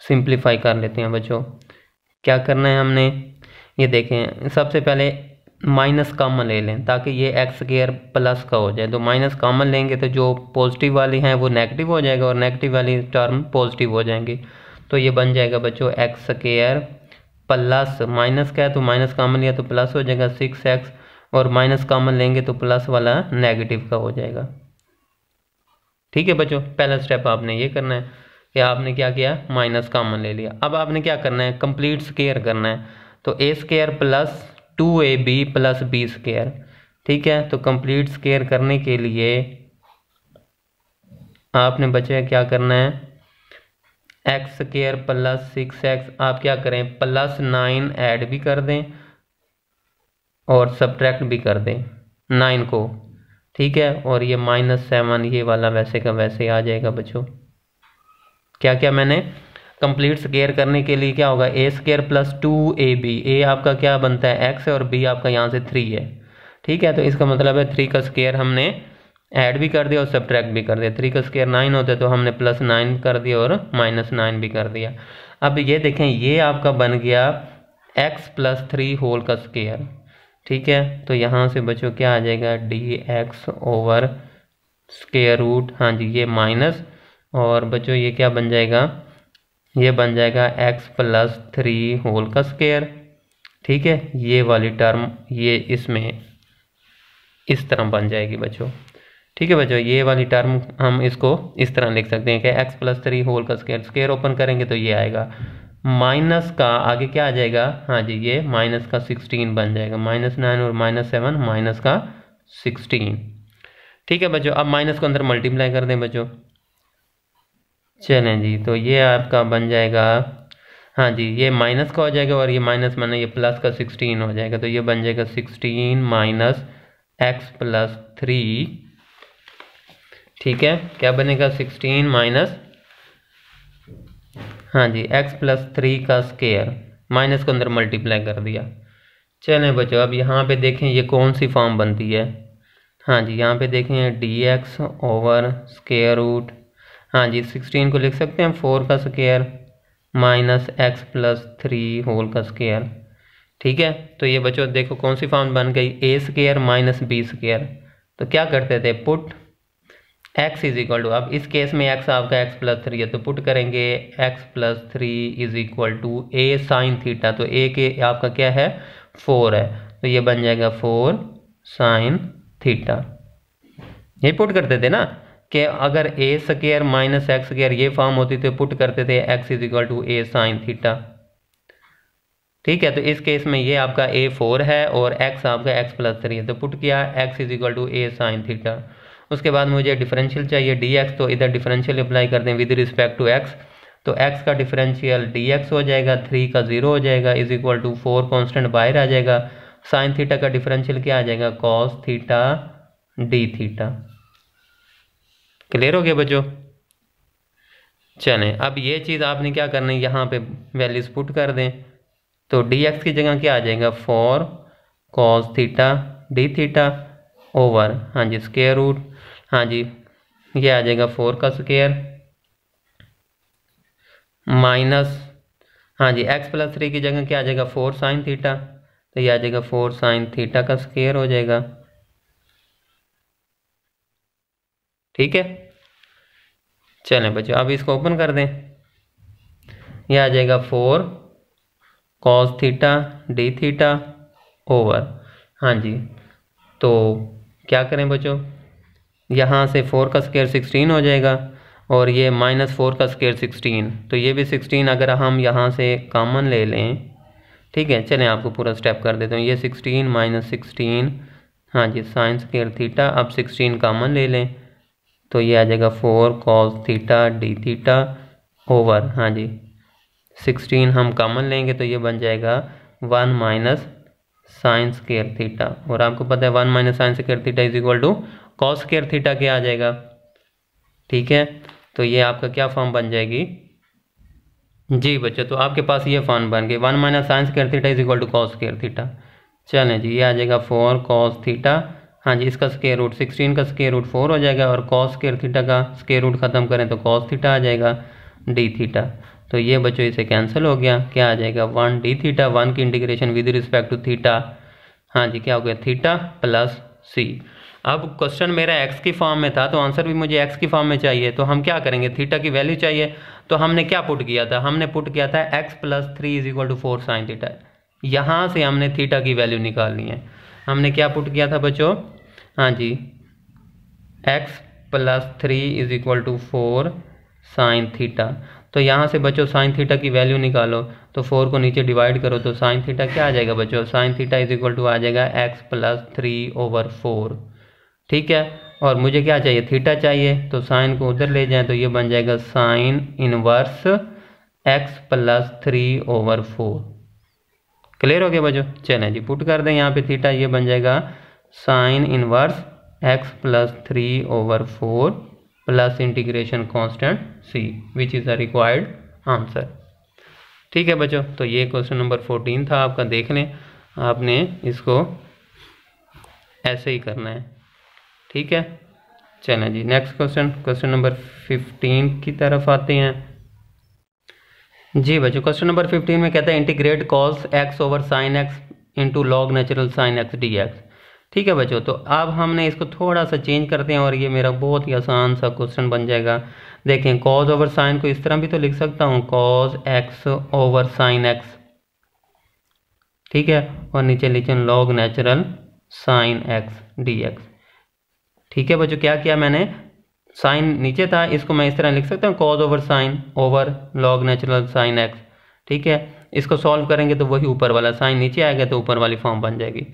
सिंप्लीफाई कर लेते हैं बच्चों क्या करना है हमने ये देखें सबसे पहले माइनस कॉमन ले लें ताकि ये एक्स केयर प्लस का हो जाए तो माइनस कॉमन लेंगे तो जो पॉजिटिव वाली हैं वो नेगेटिव हो जाएगा और नेगेटिव वाली टर्म पॉजिटिव हो जाएंगे तो ये बन जाएगा बच्चों एक्स केयर प्लस माइनस का है तो माइनस कॉमन लिया तो प्लस हो जाएगा सिक्स एक्स और माइनस कॉमन लेंगे तो प्लस वाला नेगेटिव का हो जाएगा ठीक है बच्चों पहला स्टेप आपने ये करना है कि आपने क्या किया माइनस कॉमन ले लिया अब आपने क्या करना है कंप्लीट स्केयर करना है तो a square plus two a b plus b square ठीक है तो कंप्लीट स्केयर करने के लिए आपने बचे क्या करना है x square plus six x आप क्या करें प्लस नाइन ऐड भी कर दें और सब्ट्रैक्ट भी कर दें नाइन को ठीक है और ये माइनस सेवन ये वाला वैसे का वैसे आ जाएगा बच्चों क्या क्या मैंने कंप्लीट स्केयर करने के लिए क्या होगा a square plus two a b a आपका क्या बनता है एक्स है और बी आपका यहाँ से थ्री है ठीक है तो इसका मतलब है थ्री का स्केयर हमने ऐड भी कर दिया और सब्ट्रैक्ट भी कर दिया थ्री का स्केयर नाइन होता है तो हमने प्लस नाइन कर दिया और माइनस नाइन भी कर दिया अब ये देखें ये आपका बन गया एक्स प्लस थ्री होल का स्केयर ठीक है तो यहाँ से बच्चों क्या आ जाएगा d x over square root हाँ जी ये माइनस और बच्चों ये क्या बन जाएगा ये बन जाएगा एक्स प्लस थ्री होल का स्केयर ठीक है ये वाली टर्म ये इसमें इस तरह बन जाएगी बच्चों ठीक है बच्चों ये वाली टर्म हम इसको इस तरह लिख सकते हैं कि एक्स प्लस थ्री होल का स्केयर स्केयर ओपन करेंगे तो ये आएगा माइनस का आगे क्या आ जाएगा हाँ जी ये माइनस का सिक्सटीन बन जाएगा माइनस नाइन और माइनस सेवन माइनस का सिक्सटीन ठीक है बच्चों अब माइनस को अंदर मल्टीप्लाई कर दें बच्चों चलें जी तो ये आपका बन जाएगा हाँ जी ये माइनस का हो जाएगा और ये माइनस माने ये प्लस का सिक्सटीन हो जाएगा तो ये बन जाएगा sixteen minus x plus three ठीक है क्या बनेगा सिक्सटीन माइनस हाँ जी एक्स प्लस थ्री का स्केयर माइनस को अंदर मल्टीप्लाई कर दिया चलें बच्चों अब यहाँ पे देखें ये कौन सी फॉर्म बनती है हाँ जी यहाँ पे देखें d x over square root हाँ जी सिक्सटीन को लिख सकते हैं फोर का square minus x plus three whole का स्केयर ठीक है तो ये बच्चों देखो कौन सी फॉर्म बन गई a square minus b square तो क्या करते थे put x is equal to अब इस केस में एक्स आपका एक्स प्लस थ्री है तो पुट करेंगे x plus three is equal to a sine theta तो ए के आपका क्या है फोर है तो ये बन जाएगा फोर साइन थीटा ये पुट करते थे ना कि अगर a square minus x square ये फॉर्म होती तो पुट करते थे x is equal to a sine theta ठीक है तो इस केस में ये आपका ए फोर है और एक्स आपका एक्स प्लस थ्री है तो पुट किया x is equal to a sine theta उसके बाद मुझे डिफरेंशियल चाहिए डी एक्स तो इधर डिफरेंशियल अप्लाई कर दें विद रिस्पेक्ट टू एक्स तो एक्स का डिफरेंशियल डी एक्स हो जाएगा थ्री का जीरो हो जाएगा is equal to four constant बाहर आ जाएगा साइन थीटा का डिफरेंशियल क्या आ जाएगा cos theta d theta clear हो गया बच्चों चलें अब ये चीज़ आपने क्या करना है यहाँ पे वैल्यूज पुट कर दें तो डी एक्स की जगह क्या आ जाएगा four cos theta d theta over हाँ जी स्केयर रूट हाँ जी ये आ जाएगा फोर का स्केयर माइनस हाँ जी एक्स प्लस थ्री की जगह क्या आ जाएगा फोर साइन थीटा तो ये आ जाएगा फोर साइन थीटा का स्केयर हो जाएगा ठीक है चलें बच्चों अब इसको ओपन कर दें यह आ जाएगा four cos theta d theta over हाँ जी तो क्या करें बच्चों यहाँ से फोर का स्केयर सिक्सटीन हो जाएगा और ये माइनस फोर का स्केयर सिक्सटीन तो ये भी सिक्सटीन अगर हम यहाँ से कॉमन ले लें ठीक है चलें आपको पूरा स्टेप कर देता हूँ ये सिक्सटीन माइनस सिक्सटीन हाँ जी साइंस स्केयर थीटा अब सिक्सटीन कॉमन ले लें तो ये आ जाएगा four cos theta d theta over हाँ जी सिक्सटीन हम कॉमन लेंगे तो ये बन जाएगा one minus sine square theta और आपको पता है one minus sine square theta is equal to cos square theta क्या आ जाएगा ठीक है तो ये आपका क्या फॉर्म बन जाएगी जी बच्चों तो आपके पास ये फॉर्म बन गए one minus sine square theta is equal to cos square theta चलें जी ये आ जाएगा फोर कॉस थीटा हाँ जी इसका स्केयर रूट सिक्सटीन का स्केयर रूट फोर हो जाएगा और कॉस स्केयर थीटा का स्केयर रूट ख़त्म करें तो कॉस थीटा आ जाएगा डी थीटा तो ये बच्चों इसे कैंसिल हो गया क्या आ जाएगा वन डी थीटा वन की integration with respect to theta हाँ जी क्या हो गया थीटा प्लस सी अब क्वेश्चन मेरा एक्स की फॉर्म में था तो आंसर भी मुझे एक्स की फॉर्म में चाहिए तो हम क्या करेंगे थीटा की वैल्यू चाहिए तो हमने क्या पुट किया था हमने पुट किया था x plus three is equal to four sine theta यहाँ से हमने थीटा की वैल्यू निकालनी है हमने क्या पुट किया था बच्चों हाँ जी x plus three is equal to four sine theta तो यहाँ से बच्चों साइन थीटा की वैल्यू निकालो तो फोर को नीचे डिवाइड करो तो साइन थीटा क्या आ जाएगा बच्चों sine theta is equal to आ जाएगा x plus three over four ठीक है और मुझे क्या चाहिए थीटा चाहिए तो साइन को उधर ले जाएं तो ये बन जाएगा sine inverse x plus three over four clear हो गया बच्चों चलें जी पुट कर दें यहाँ पे थीटा ये बन जाएगा sine inverse x plus three over four plus integration constant c which is a required answer ठीक है बच्चों तो ये क्वेश्चन नंबर फोर्टीन था आपका देख लें आपने इसको ऐसे ही करना है ठीक है चलें जी next question question number fifteen की तरफ आते हैं जी बच्चों क्वेश्चन नंबर फिफ्टीन में कहता है integrate cos x over sine x into log natural sine x D x ठीक है बच्चों तो अब हमने इसको थोड़ा सा चेंज करते हैं और ये मेरा बहुत ही आसान सा क्वेश्चन बन जाएगा देखें कॉज ओवर साइन को इस तरह भी तो लिख सकता हूँ cos x over sine x ठीक है और नीचे नीचे log natural sine x D x ठीक है बच्चों क्या किया मैंने साइन नीचे था इसको मैं इस तरह लिख सकता हूँ cos over sine over log natural sine x ठीक है इसको सॉल्व करेंगे तो वही ऊपर वाला साइन नीचे आएगा तो ऊपर वाली फॉर्म बन जाएगी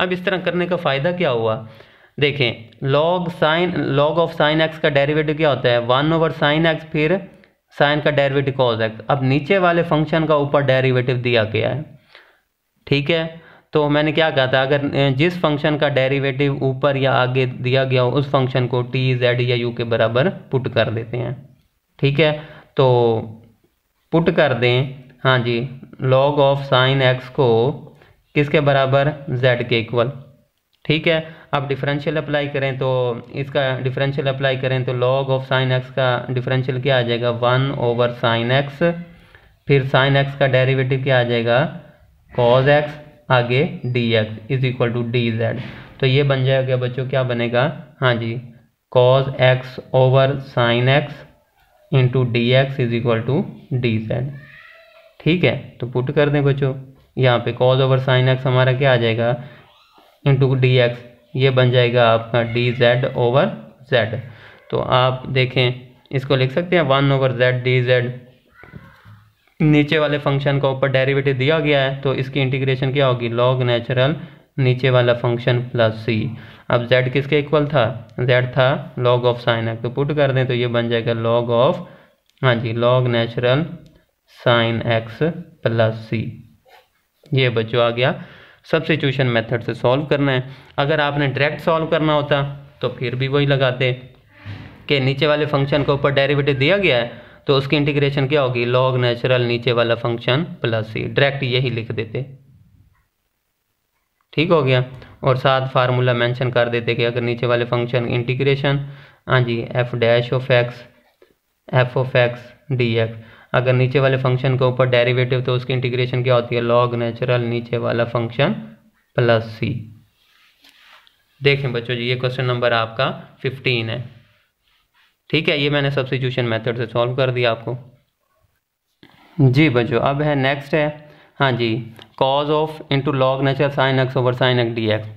अब इस तरह करने का फ़ायदा क्या हुआ देखें log sine log of sine x का डेरिवेटिव क्या होता है वन ओवर साइन एक्स फिर साइन का डेरिवेटिव कॉज एक्स अब नीचे वाले फंक्शन का ऊपर डेरिवेटिव दिया गया है ठीक है तो मैंने क्या कहा था अगर जिस फंक्शन का डेरिवेटिव ऊपर या आगे दिया गया हो उस फंक्शन को टी जेड या यू के बराबर पुट कर देते हैं ठीक है तो पुट कर दें हाँ जी लॉग ऑफ साइन एक्स को किसके बराबर z के इक्वल ठीक है अब डिफरेंशियल अप्लाई करें तो इसका डिफरेंशियल अप्लाई करें तो लॉग ऑफ साइन एक्स का डिफरेंशियल क्या आ जाएगा वन ओवर साइन एक्स फिर साइन एक्स का डेरिवेटिव क्या आ जाएगा कॉज एक्स आगे d x is equal to D z तो ये बन जाएगा बच्चों क्या बनेगा हाँ जी cos x over sine x into d x is equal to D z ठीक है तो पुट कर दें बच्चों यहाँ पे कॉज ओवर साइन एक्स हमारा क्या आ जाएगा इंटू डी एक्स ये बन जाएगा आपका डी जेड ओवर जेड तो आप देखें इसको लिख सकते हैं one over z d z नीचे वाले फंक्शन का ऊपर डेरिवेटिव दिया गया है तो इसकी इंटीग्रेशन क्या होगी लॉग नेचुरल नीचे वाला फंक्शन प्लस सी अब z किसके इक्वल था z था लॉग ऑफ साइन एक्स तो पुट कर दें तो ये बन जाएगा लॉग ऑफ हाँ जी log natural sine x plus सी ये बच्चों आ गया सब्सिट्यूशन मेथड से सॉल्व करना है अगर आपने डायरेक्ट सॉल्व करना होता तो फिर भी वही लगाते कि नीचे वाले फंक्शन के ऊपर डेरिवेटिव दिया गया है तो उसकी इंटीग्रेशन क्या होगी लॉग नेचुरल नीचे वाला फंक्शन प्लस सी डायरेक्ट यही लिख देते ठीक हो गया और साथ फार्मूला मेंशन कर देते कि अगर नीचे वाले फंक्शन इंटीग्रेशन हाँ जी f dash of x f of x D x अगर नीचे वाले फंक्शन के ऊपर डेरिवेटिव तो उसकी इंटीग्रेशन क्या होती है लॉग नेचुरल नीचे वाला फंक्शन प्लस सी देखें बच्चों जी ये क्वेश्चन नंबर आपका फिफ्टीन है ठीक है ये मैंने सब्सिट्यूशन मेथड से सॉल्व कर दिया आपको जी बच्चों अब है नेक्स्ट है हाँ जी cos of into log nature sine x over sine x D x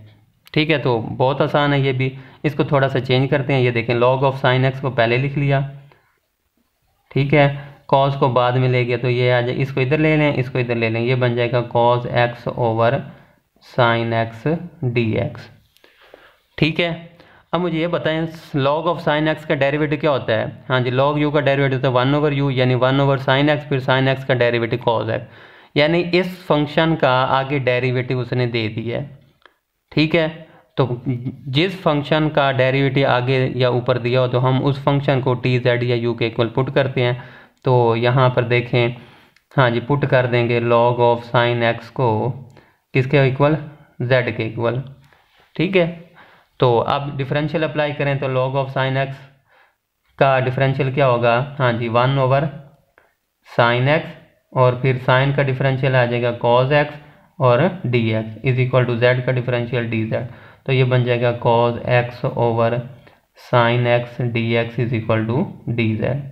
ठीक है तो बहुत आसान है ये भी इसको थोड़ा सा चेंज करते हैं ये देखें लॉग ऑफ साइन एक्स को पहले लिख लिया ठीक है कॉस को बाद में ले गया तो ये आ जाए इसको इधर ले लें इसको इधर ले लें ये बन जाएगा cos x over sine x D x ठीक है अब मुझे ये बताएं लॉग ऑफ साइन एक्स का डेरिवेटिव क्या होता है हाँ जी लॉग यू का डेरिवेटिव होता है वन ओवर यू यानी वन ओवर साइन एक्स फिर साइन एक्स का डेरिवेटिव कॉज है यानी इस फंक्शन का आगे डेरिवेटिव उसने दे दिया है ठीक है तो जिस फंक्शन का डेरिवेटिव आगे या ऊपर दिया हो तो हम उस फंक्शन को टी जेड या यू के इक्वल पुट करते हैं तो यहाँ पर देखें हाँ जी पुट कर देंगे लॉग ऑफ साइन एक्स को किसके इक्वल जेड के इक्वल ठीक है तो अब डिफरेंशियल अप्लाई करें तो लॉग ऑफ साइन एक्स का डिफरेंशियल क्या होगा हाँ जी वन ओवर साइन एक्स और फिर साइन का डिफरेंशियल आ जाएगा कॉज एक्स और d x is equal to z का डिफरेंशियल डी जेड तो ये बन जाएगा cos x over sine x D x is equal to D z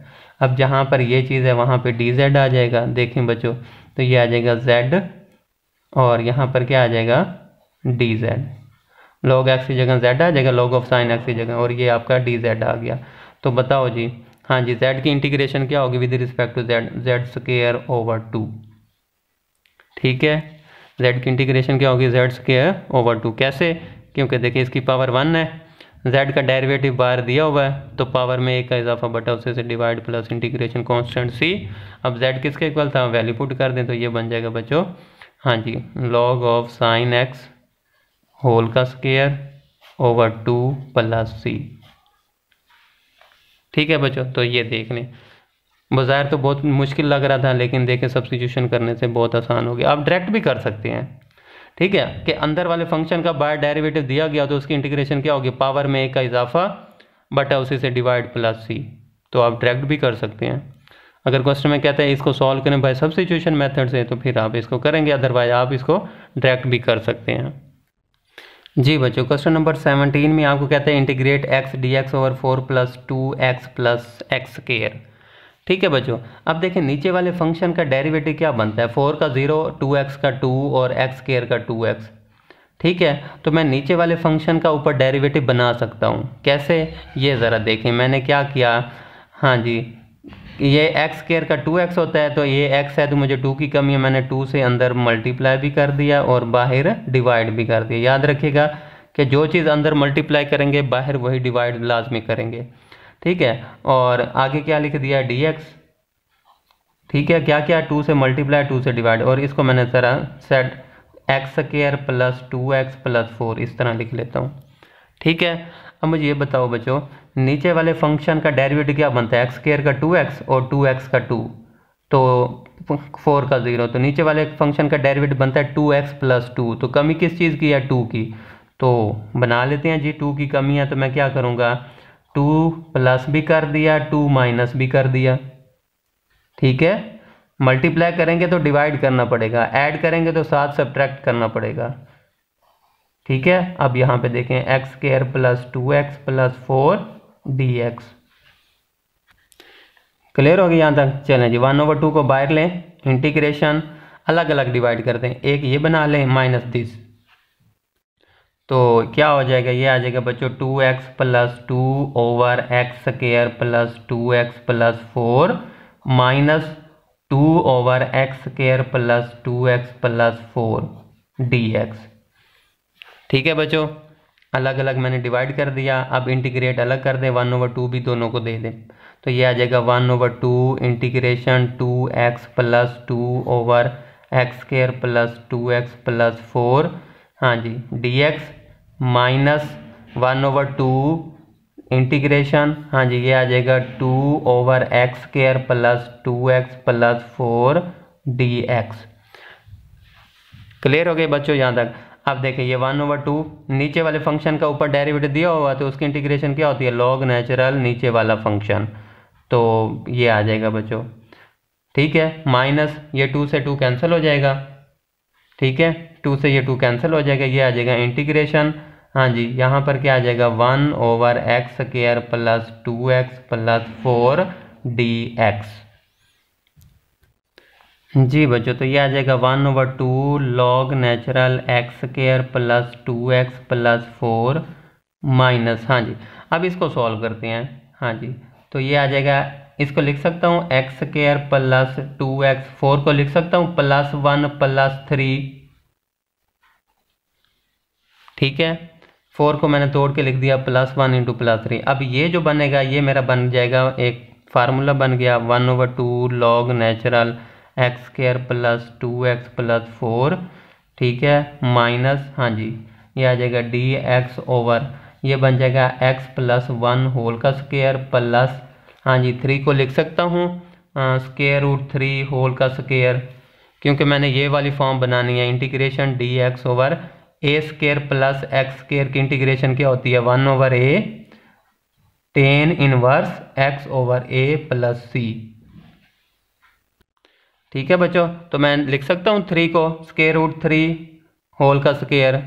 अब जहाँ पर ये चीज़ है वहाँ पे डी जेड आ जाएगा देखें बच्चों तो ये आ जाएगा जेड और यहाँ पर क्या आ जाएगा डी जेड लॉग एक्स की जगह जेड आ जाएगा लॉग ऑफ साइन एक्स की जगह और ये आपका डी जेड आ गया तो बताओ जी हाँ जी जेड की इंटीग्रेशन क्या होगी with respect to z z square over two ठीक है जेड की इंटीग्रेशन क्या होगी जेड स्केयर ओवर टू कैसे क्योंकि देखिए इसकी पावर वन है z का डेरिवेटिव बाहर दिया हुआ है तो पावर में एक का इजाफा बटा उसे से divide plus integration constant c अब z किसके इक्वल था वैल्यू पुट कर दें तो ये बन जाएगा बच्चों हाँ जी log of sine x whole का square over two plus c ठीक है बच्चों तो ये देख लें बाजार तो बहुत मुश्किल लग रहा था लेकिन देखें सब्सिट्यूशन करने से बहुत आसान हो गया आप डायरेक्ट भी कर सकते हैं ठीक है कि अंदर वाले फंक्शन का बाय डेरिवेटिव दिया गया तो उसकी इंटीग्रेशन क्या होगी पावर में ए का इजाफा बटा उसी से डिवाइड प्लस सी तो आप डायरेक्ट भी कर सकते हैं अगर क्वेश्चन में कहते हैं इसको सॉल्व करें बाय सिचुएशन मेथड से तो फिर आप इसको करेंगे अदरवाइज आप इसको डायरेक्ट भी कर सकते हैं जी बच्चों क्वेश्चन नंबर सेवनटीन में आपको कहते हैं integrate x D x over four plus two x plus x square ठीक है बच्चों अब देखें नीचे वाले फंक्शन का डेरिवेटिव क्या बनता है फोर का जीरो टू एक्स का टू और एक्स केयर का टू एक्स ठीक है तो मैं नीचे वाले फंक्शन का ऊपर डेरिवेटिव बना सकता हूँ कैसे ये ज़रा देखें मैंने क्या किया हाँ जी ये एक्स केयर का टू एक्स होता है तो ये एक्स है तो मुझे टू की कमी है मैंने टू से अंदर मल्टीप्लाई भी कर दिया और बाहर डिवाइड भी कर दिया याद रखिएगा कि जो चीज़ अंदर मल्टीप्लाई करेंगे बाहर वही डिवाइड लाजमी करेंगे ठीक है और आगे क्या लिख दिया डी एक्स ठीक है क्या क्या टू से मल्टीप्लाई टू से डिवाइड और इसको मैंने तरह set x square plus two x plus four इस तरह लिख लेता हूँ ठीक है अब मुझे ये बताओ बच्चों नीचे वाले फंक्शन का डेरिवेटिव क्या बनता है एक्स केयर का टू एक्स और टू एक्स का टू तो फोर का ज़ीरो तो नीचे वाले फंक्शन का डेरिवेटिव बनता है टू एक्स प्लस टू तो कमी किस चीज़ की है टू की तो बना लेते हैं जी टू की कमी है तो मैं क्या करूँगा टू प्लस भी कर दिया टू माइनस भी कर दिया ठीक है मल्टीप्लाई करेंगे तो डिवाइड करना पड़ेगा ऐड करेंगे तो साथ सब्ट्रैक्ट करना पड़ेगा ठीक है अब यहाँ पे देखें x square plus two x plus four d x clear हो गया यहाँ तक चलें जी वन ओवर टू को बाहर लें इंटीग्रेशन अलग अलग डिवाइड कर दें एक ये बना लें माइनस दिस तो क्या हो जाएगा ये आ जाएगा बच्चों two x plus two over x square plus two x plus four minus two over x square plus two x plus four d x ठीक है बच्चों अलग अलग मैंने डिवाइड कर दिया अब इंटीग्रेट अलग कर दें वन ओवर टू भी दोनों को दे दें तो ये आ जाएगा one over two integration two x plus two over x square plus two x plus four हाँ जी d x minus one over two integration हाँ जी ये आ जाएगा two over x square plus two x plus four d x clear हो गए बच्चों यहाँ तक अब देखिए ये वन ओवर टू नीचे वाले फंक्शन का ऊपर डेरिवेटिव दिया हुआ तो उसकी इंटीग्रेशन क्या होती है लॉग नेचुरल नीचे वाला फंक्शन तो ये आ जाएगा बच्चों ठीक है माइनस ये टू से टू कैंसिल हो जाएगा ठीक है टू से ये टू कैंसिल हो जाएगा ये आ जाएगा इंटीग्रेशन हाँ जी यहाँ पर क्या आ जाएगा one over x square plus two x plus four d x जी बच्चों तो ये आ जाएगा one over two log natural x square plus two x plus four minus हाँ जी अब इसको सॉल्व करते हैं हाँ जी तो ये आ जाएगा इसको लिख सकता हूँ x square plus two x four को लिख सकता हूँ प्लस वन प्लस थ्री ठीक है फोर को मैंने तोड़ के लिख दिया plus one into plus three अब ये जो बनेगा ये मेरा बन जाएगा एक फार्मूला बन गया one over two log natural x square plus two x plus four ठीक है माइनस हाँ जी ये आ जाएगा डी एक्स ओवर ये बन जाएगा एक्स प्लस वन होल का स्केयर प्लस हाँ जी थ्री को लिख सकता हूँ स्केयर रूट थ्री होल का स्केयर क्योंकि मैंने ये वाली फॉर्म बनानी है इंटीग्रेशन डी एक्स ओवर ए स्केयर प्लस एक्स स्केयर की इंटीग्रेशन क्या होती है वन ओवर ए टेन इनवर्स एक्स ओवर ए प्लस सी ठीक है बच्चों तो मैं लिख सकता हूँ थ्री को स्केयर रूट थ्री होल का स्केयर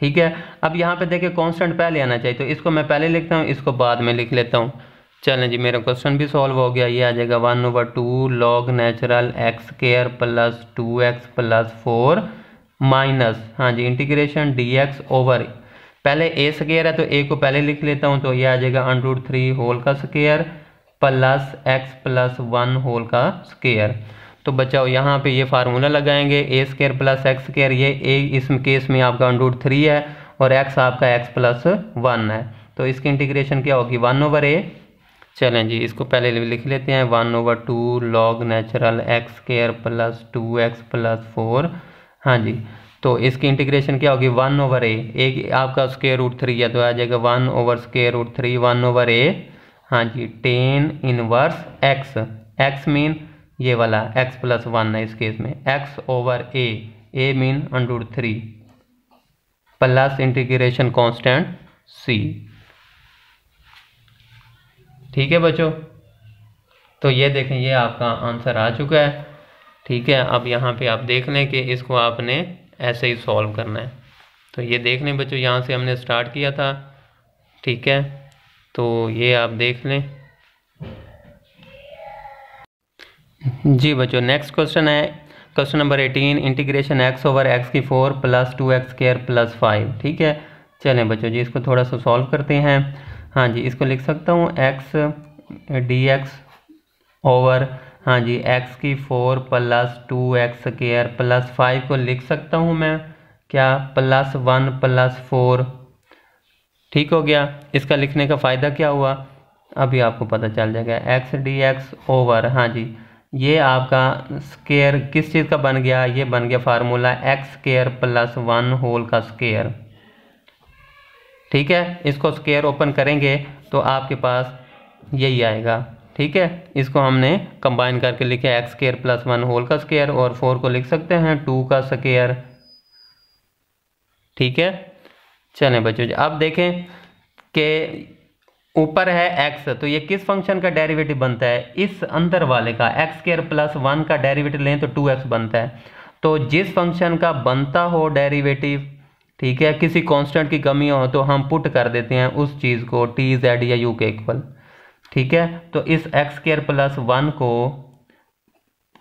ठीक है अब यहाँ पे देखिए कांस्टेंट पहले आना चाहिए तो इसको मैं पहले लिखता हूँ इसको बाद में लिख लेता हूँ चलें जी मेरा क्वेश्चन भी सॉल्व हो गया ये आ जाएगा one over two log natural x square plus two x plus four minus हाँ जी इंटीग्रेशन डी एक्स ओवर पहले ए स्केयर है तो ए को पहले लिख लेता हूँ तो ये आ जाएगा रूट थ्री होल का square plus x plus one whole का स्केयर तो बचाओ यहाँ पे ये फार्मूला लगाएंगे a square plus x square ये ए इस केस में आपका अंडरूट थ्री है और एक्स आपका एक्स प्लस वन है तो इसकी इंटीग्रेशन क्या होगी वन ओवर ए चलें जी इसको पहले लिख लेते हैं one over two log natural x square plus two x plus four हाँ जी तो इसकी इंटीग्रेशन क्या होगी वन ओवर ए एक आपका स्केयर रूट थ्री है तो आ जाएगा one over square root three one over a हाँ जी tan inverse x x mean ये वाला एक्स प्लस वन है इस केस में एक्स ओवर ए ए mean under root three plus integration constant सी ठीक है बच्चों तो ये देखें ये आपका आंसर आ चुका है ठीक है अब यहाँ पे आप देख लें कि इसको आपने ऐसे ही सॉल्व करना है तो ये देख लें बच्चों यहाँ से हमने स्टार्ट किया था ठीक है तो ये आप देख लें जी बच्चों नेक्स्ट क्वेश्चन है question number eighteen integration x over x की four plus two x square plus five ठीक है चलें बच्चों जी इसको थोड़ा सा सॉल्व करते हैं हाँ जी इसको लिख सकता हूँ एक्स डी एक्स ओवर हाँ जी एक्स की four plus two x square plus five को लिख सकता हूँ मैं क्या प्लस वन प्लस फोर ठीक हो गया इसका लिखने का फ़ायदा क्या हुआ अभी आपको पता चल जाएगा एक्स डी एक्स ओवर हाँ जी ये आपका स्केयर किस चीज़ का बन गया ये बन गया formula x square plus one whole का स्केयर ठीक है इसको स्केयर ओपन करेंगे तो आपके पास यही आएगा ठीक है इसको हमने कंबाइन करके लिखा x square plus one whole का स्केयर और फोर को लिख सकते हैं टू का स्केयर ठीक है चलें बच्चों अब देखें कि ऊपर है x तो ये किस फंक्शन का डेरिवेटिव बनता है इस अंदर वाले का एक्स स्केयर प्लस वन का डेरिवेटिव लें तो टू एक्स बनता है तो जिस फंक्शन का बनता हो डेरिवेटिव ठीक है किसी कांस्टेंट की कमी हो तो हम पुट कर देते हैं उस चीज़ को टी जेड या यू के इक्वल ठीक है तो इस एक्स केयर प्लस वन को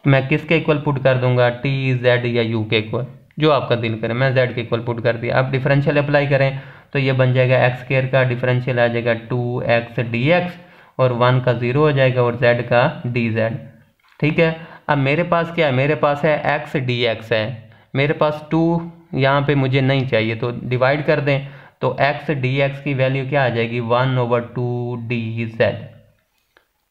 मैं किसके इक्वल पुट कर दूंगा टी जेड या यू के इक्वल जो आपका दिल करे मैं जेड के इक्वल पुट कर दिया आप डिफरेंशियल अप्लाई करें तो ये बन जाएगा एक्स केयर का डिफरेंशियल आ जाएगा टू एक्स डी एक्स और वन का ज़ीरो हो जाएगा और जेड का डी जेड ठीक है अब मेरे पास क्या है मेरे पास है एक्स डी एक्स है मेरे पास टू यहाँ पे मुझे नहीं चाहिए तो डिवाइड कर दें तो एक्स डी एक्स की वैल्यू क्या आ जाएगी one over two D z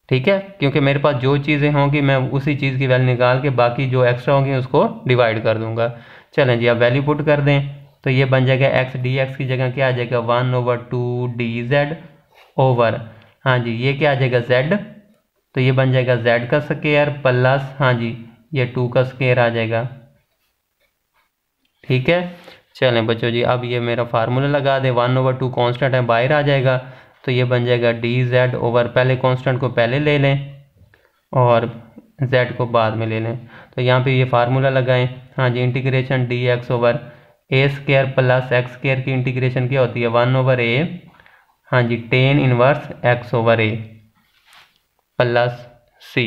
ठीक है क्योंकि मेरे पास जो चीज़ें होंगी मैं उसी चीज़ की वैल्यू निकाल के बाकी जो एक्स्ट्रा होंगी उसको डिवाइड कर दूंगा चलें जी आप वैल्यू पुट कर दें तो ये बन जाएगा एक्स डी एक्स की जगह क्या आ जाएगा one over two D z over हाँ जी ये क्या आ जाएगा जेड तो ये बन जाएगा जेड का स्केयर प्लस हाँ जी ये टू का स्केयर आ जाएगा ठीक है चलें बच्चों जी अब ये मेरा फार्मूला लगा दें वन ओवर टू कॉन्स्टेंट है बाहर आ जाएगा तो ये बन जाएगा डी जेड ओवर पहले कॉन्स्टेंट को पहले ले लें और जेड को बाद में ले लें तो यहाँ पे ये फार्मूला लगाएं हाँ जी इंटीग्रेशन डी एक्स ओवर ए स्केयर प्लस एक्स स्केयर की इंटीग्रेशन क्या होती है वन ओवर ए हाँ जी टेन इनवर्स एक्स ओवर ए प्लस सी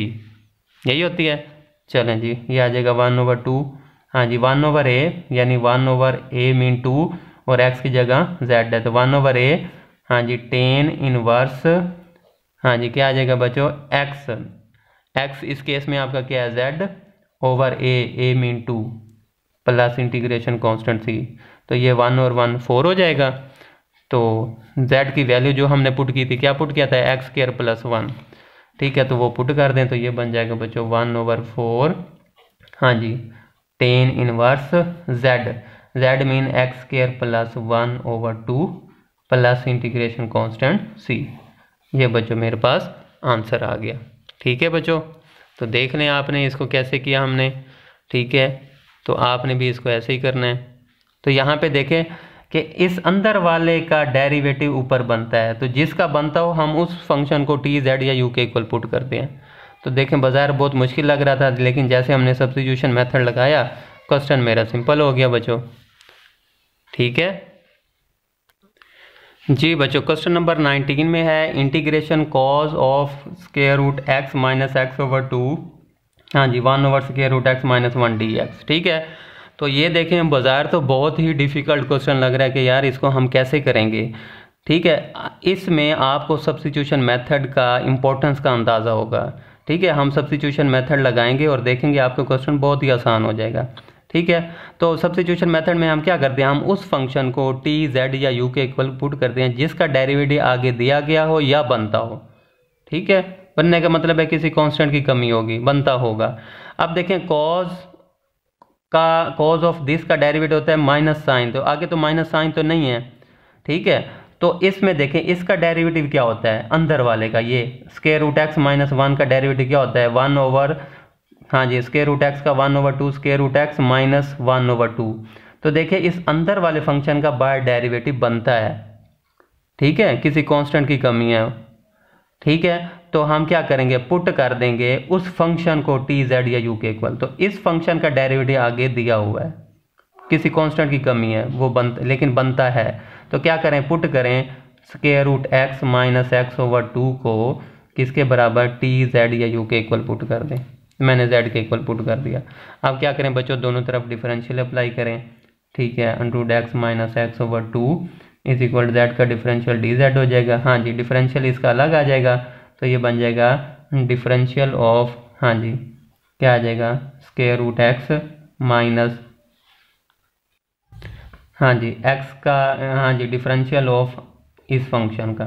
यही होती है चलें जी ये आ जाएगा वन ओवर टू हाँ जी वन ओवर ए यानी one over a mean two और एक्स की जगह जेड है तो वन ओवर ए हाँ जी टेन इनवर्स हाँ जी क्या आ जाएगा बच्चों एक्स एक्स इस केस में आपका क्या है जेड ओवर ए ए mean two plus integration constant c तो ये वन और वन फोर हो जाएगा तो जेड की वैल्यू जो हमने पुट की थी क्या पुट किया था एक्स केयर प्लस वन ठीक है तो वो पुट कर दें तो ये बन जाएगा बच्चों वन ओवर फोर हाँ जी tan inverse z z mean x square plus one over two plus integration constant c ये बच्चों मेरे पास आंसर आ गया ठीक है बच्चों तो देख लें आपने इसको कैसे किया हमने ठीक है तो आपने भी इसको ऐसे ही करना है तो यहाँ पे देखें कि इस अंदर वाले का डेरिवेटिव ऊपर बनता है तो जिसका बनता हो हम उस फंक्शन को टी जेड या यू के इक्वल पुट करते हैं तो देखें बाज़ार बहुत मुश्किल लग रहा था लेकिन जैसे हमने सब्सिट्यूशन मेथड लगाया क्वेश्चन मेरा सिंपल हो गया बच्चों ठीक है जी बच्चों क्वेश्चन नंबर नाइनटीन में है integration cos of square root x minus x over two हाँ जी one over square root x minus one d x ठीक है तो ये देखें बाज़ार तो बहुत ही डिफ़िकल्ट क्वेश्चन लग रहा है कि यार इसको हम कैसे करेंगे ठीक है इसमें आपको सब्सिट्यूशन मेथड का इम्पोर्टेंस का अंदाज़ा होगा ठीक है हम सब्सिट्यूशन मेथड लगाएंगे और देखेंगे आपका क्वेश्चन बहुत ही आसान हो जाएगा ठीक है तो सब्सिट्यूशन मेथड में हम क्या करते हैं हम उस फंक्शन को टी जेड या यू के इक्वल पुट करते हैं जिसका डेरिवेटिव आगे दिया गया हो या बनता हो ठीक है बनने का मतलब है किसी कांस्टेंट की कमी होगी बनता होगा अब देखें कॉज का कॉज ऑफ दिस का डेरिवेटिव होता है माइनस साइन तो आगे तो माइनस साइन तो नहीं है ठीक है तो इसमें देखें इसका डेरिवेटिव क्या होता है अंदर वाले का ये square root x minus one का डेरिवेटिव क्या होता है वन ओवर हाँ जी स्केयर रूट एक्स का one over two square root x minus one over two तो देखिए इस अंदर वाले फंक्शन का बाय डेरिवेटिव बनता है ठीक है किसी कांस्टेंट की कमी है ठीक है तो हम क्या करेंगे पुट कर देंगे उस फंक्शन को टी जेड या यू के इक्वल तो इस फंक्शन का डेरिवेटिव आगे दिया हुआ है किसी कांस्टेंट की कमी है वो बन लेकिन बनता है तो क्या करें पुट करें square root x minus x over two को किसके बराबर टी जेड या यू के इक्वल पुट कर दें मैंने जेड के इक्वल पुट कर दिया अब क्या करें बच्चों दोनों तरफ डिफरेंशियल अप्लाई करें ठीक है under root x minus x over two is equal z का डिफरेंशियल डी जेड हो जाएगा हाँ जी डिफरेंशियल इसका अलग आ जाएगा तो ये बन जाएगा डिफरेंशियल ऑफ हाँ जी क्या आ जाएगा स्केयर रूट एक्स माइनस हाँ जी एक्स का हाँ जी डिफरेंशियल ऑफ इस फंक्शन का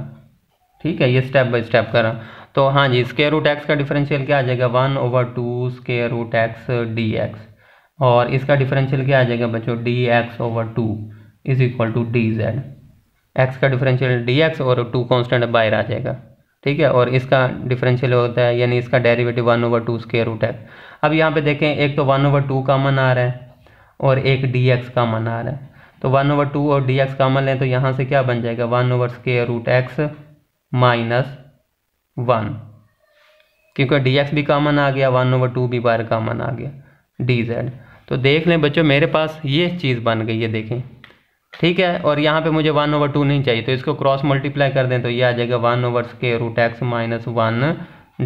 ठीक है ये स्टेप बाय स्टेप कर रहा तो हाँ जी स्केयर रूट एक्स का डिफरेंशियल क्या आ जाएगा one over two square root x D x और इसका डिफरेंशियल क्या आ जाएगा बच्चों d x over two is equal to D z x का डिफरेंशियल डी एक्स और टू कॉन्स्टेंट बाहर आ जाएगा ठीक है और इसका डिफरेंशियल होता है यानी इसका derivative one over two square root x अब यहाँ पे देखें एक तो वन ओवर टू का मन आ रहा है और एक डी एक्स का मन आ रहा है तो वन ओवर टू और डी एक्स कामन लें तो यहाँ से क्या बन जाएगा one over square root x minus one क्योंकि डी एक्स भी कामन आ गया वन ओवर टू भी बार कामन आ गया डी जेड तो देख लें बच्चों मेरे पास ये चीज़ बन गई है देखें ठीक है और यहाँ पे मुझे वन ओवर टू नहीं चाहिए तो इसको क्रॉस मल्टीप्लाई कर दें तो ये आ जाएगा one over square root x minus one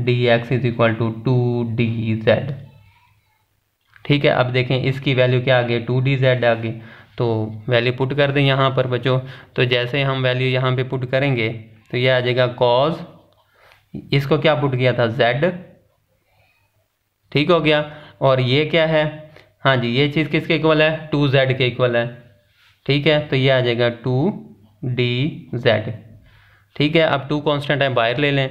d x is equal to two D z ठीक है अब देखें इसकी वैल्यू क्या आ गई टू डी जेड आ गई तो वैल्यू पुट कर दें यहाँ पर बच्चों तो जैसे हम वैल्यू यहाँ पे पुट करेंगे तो ये आ जाएगा कॉज इसको क्या पुट किया था जेड ठीक हो गया और ये क्या है हाँ जी ये चीज़ किसके इक्वल है टू जेड के इक्वल है ठीक है तो ये आ जाएगा टू डी जेड ठीक है अब टू कांस्टेंट है बाहर ले लें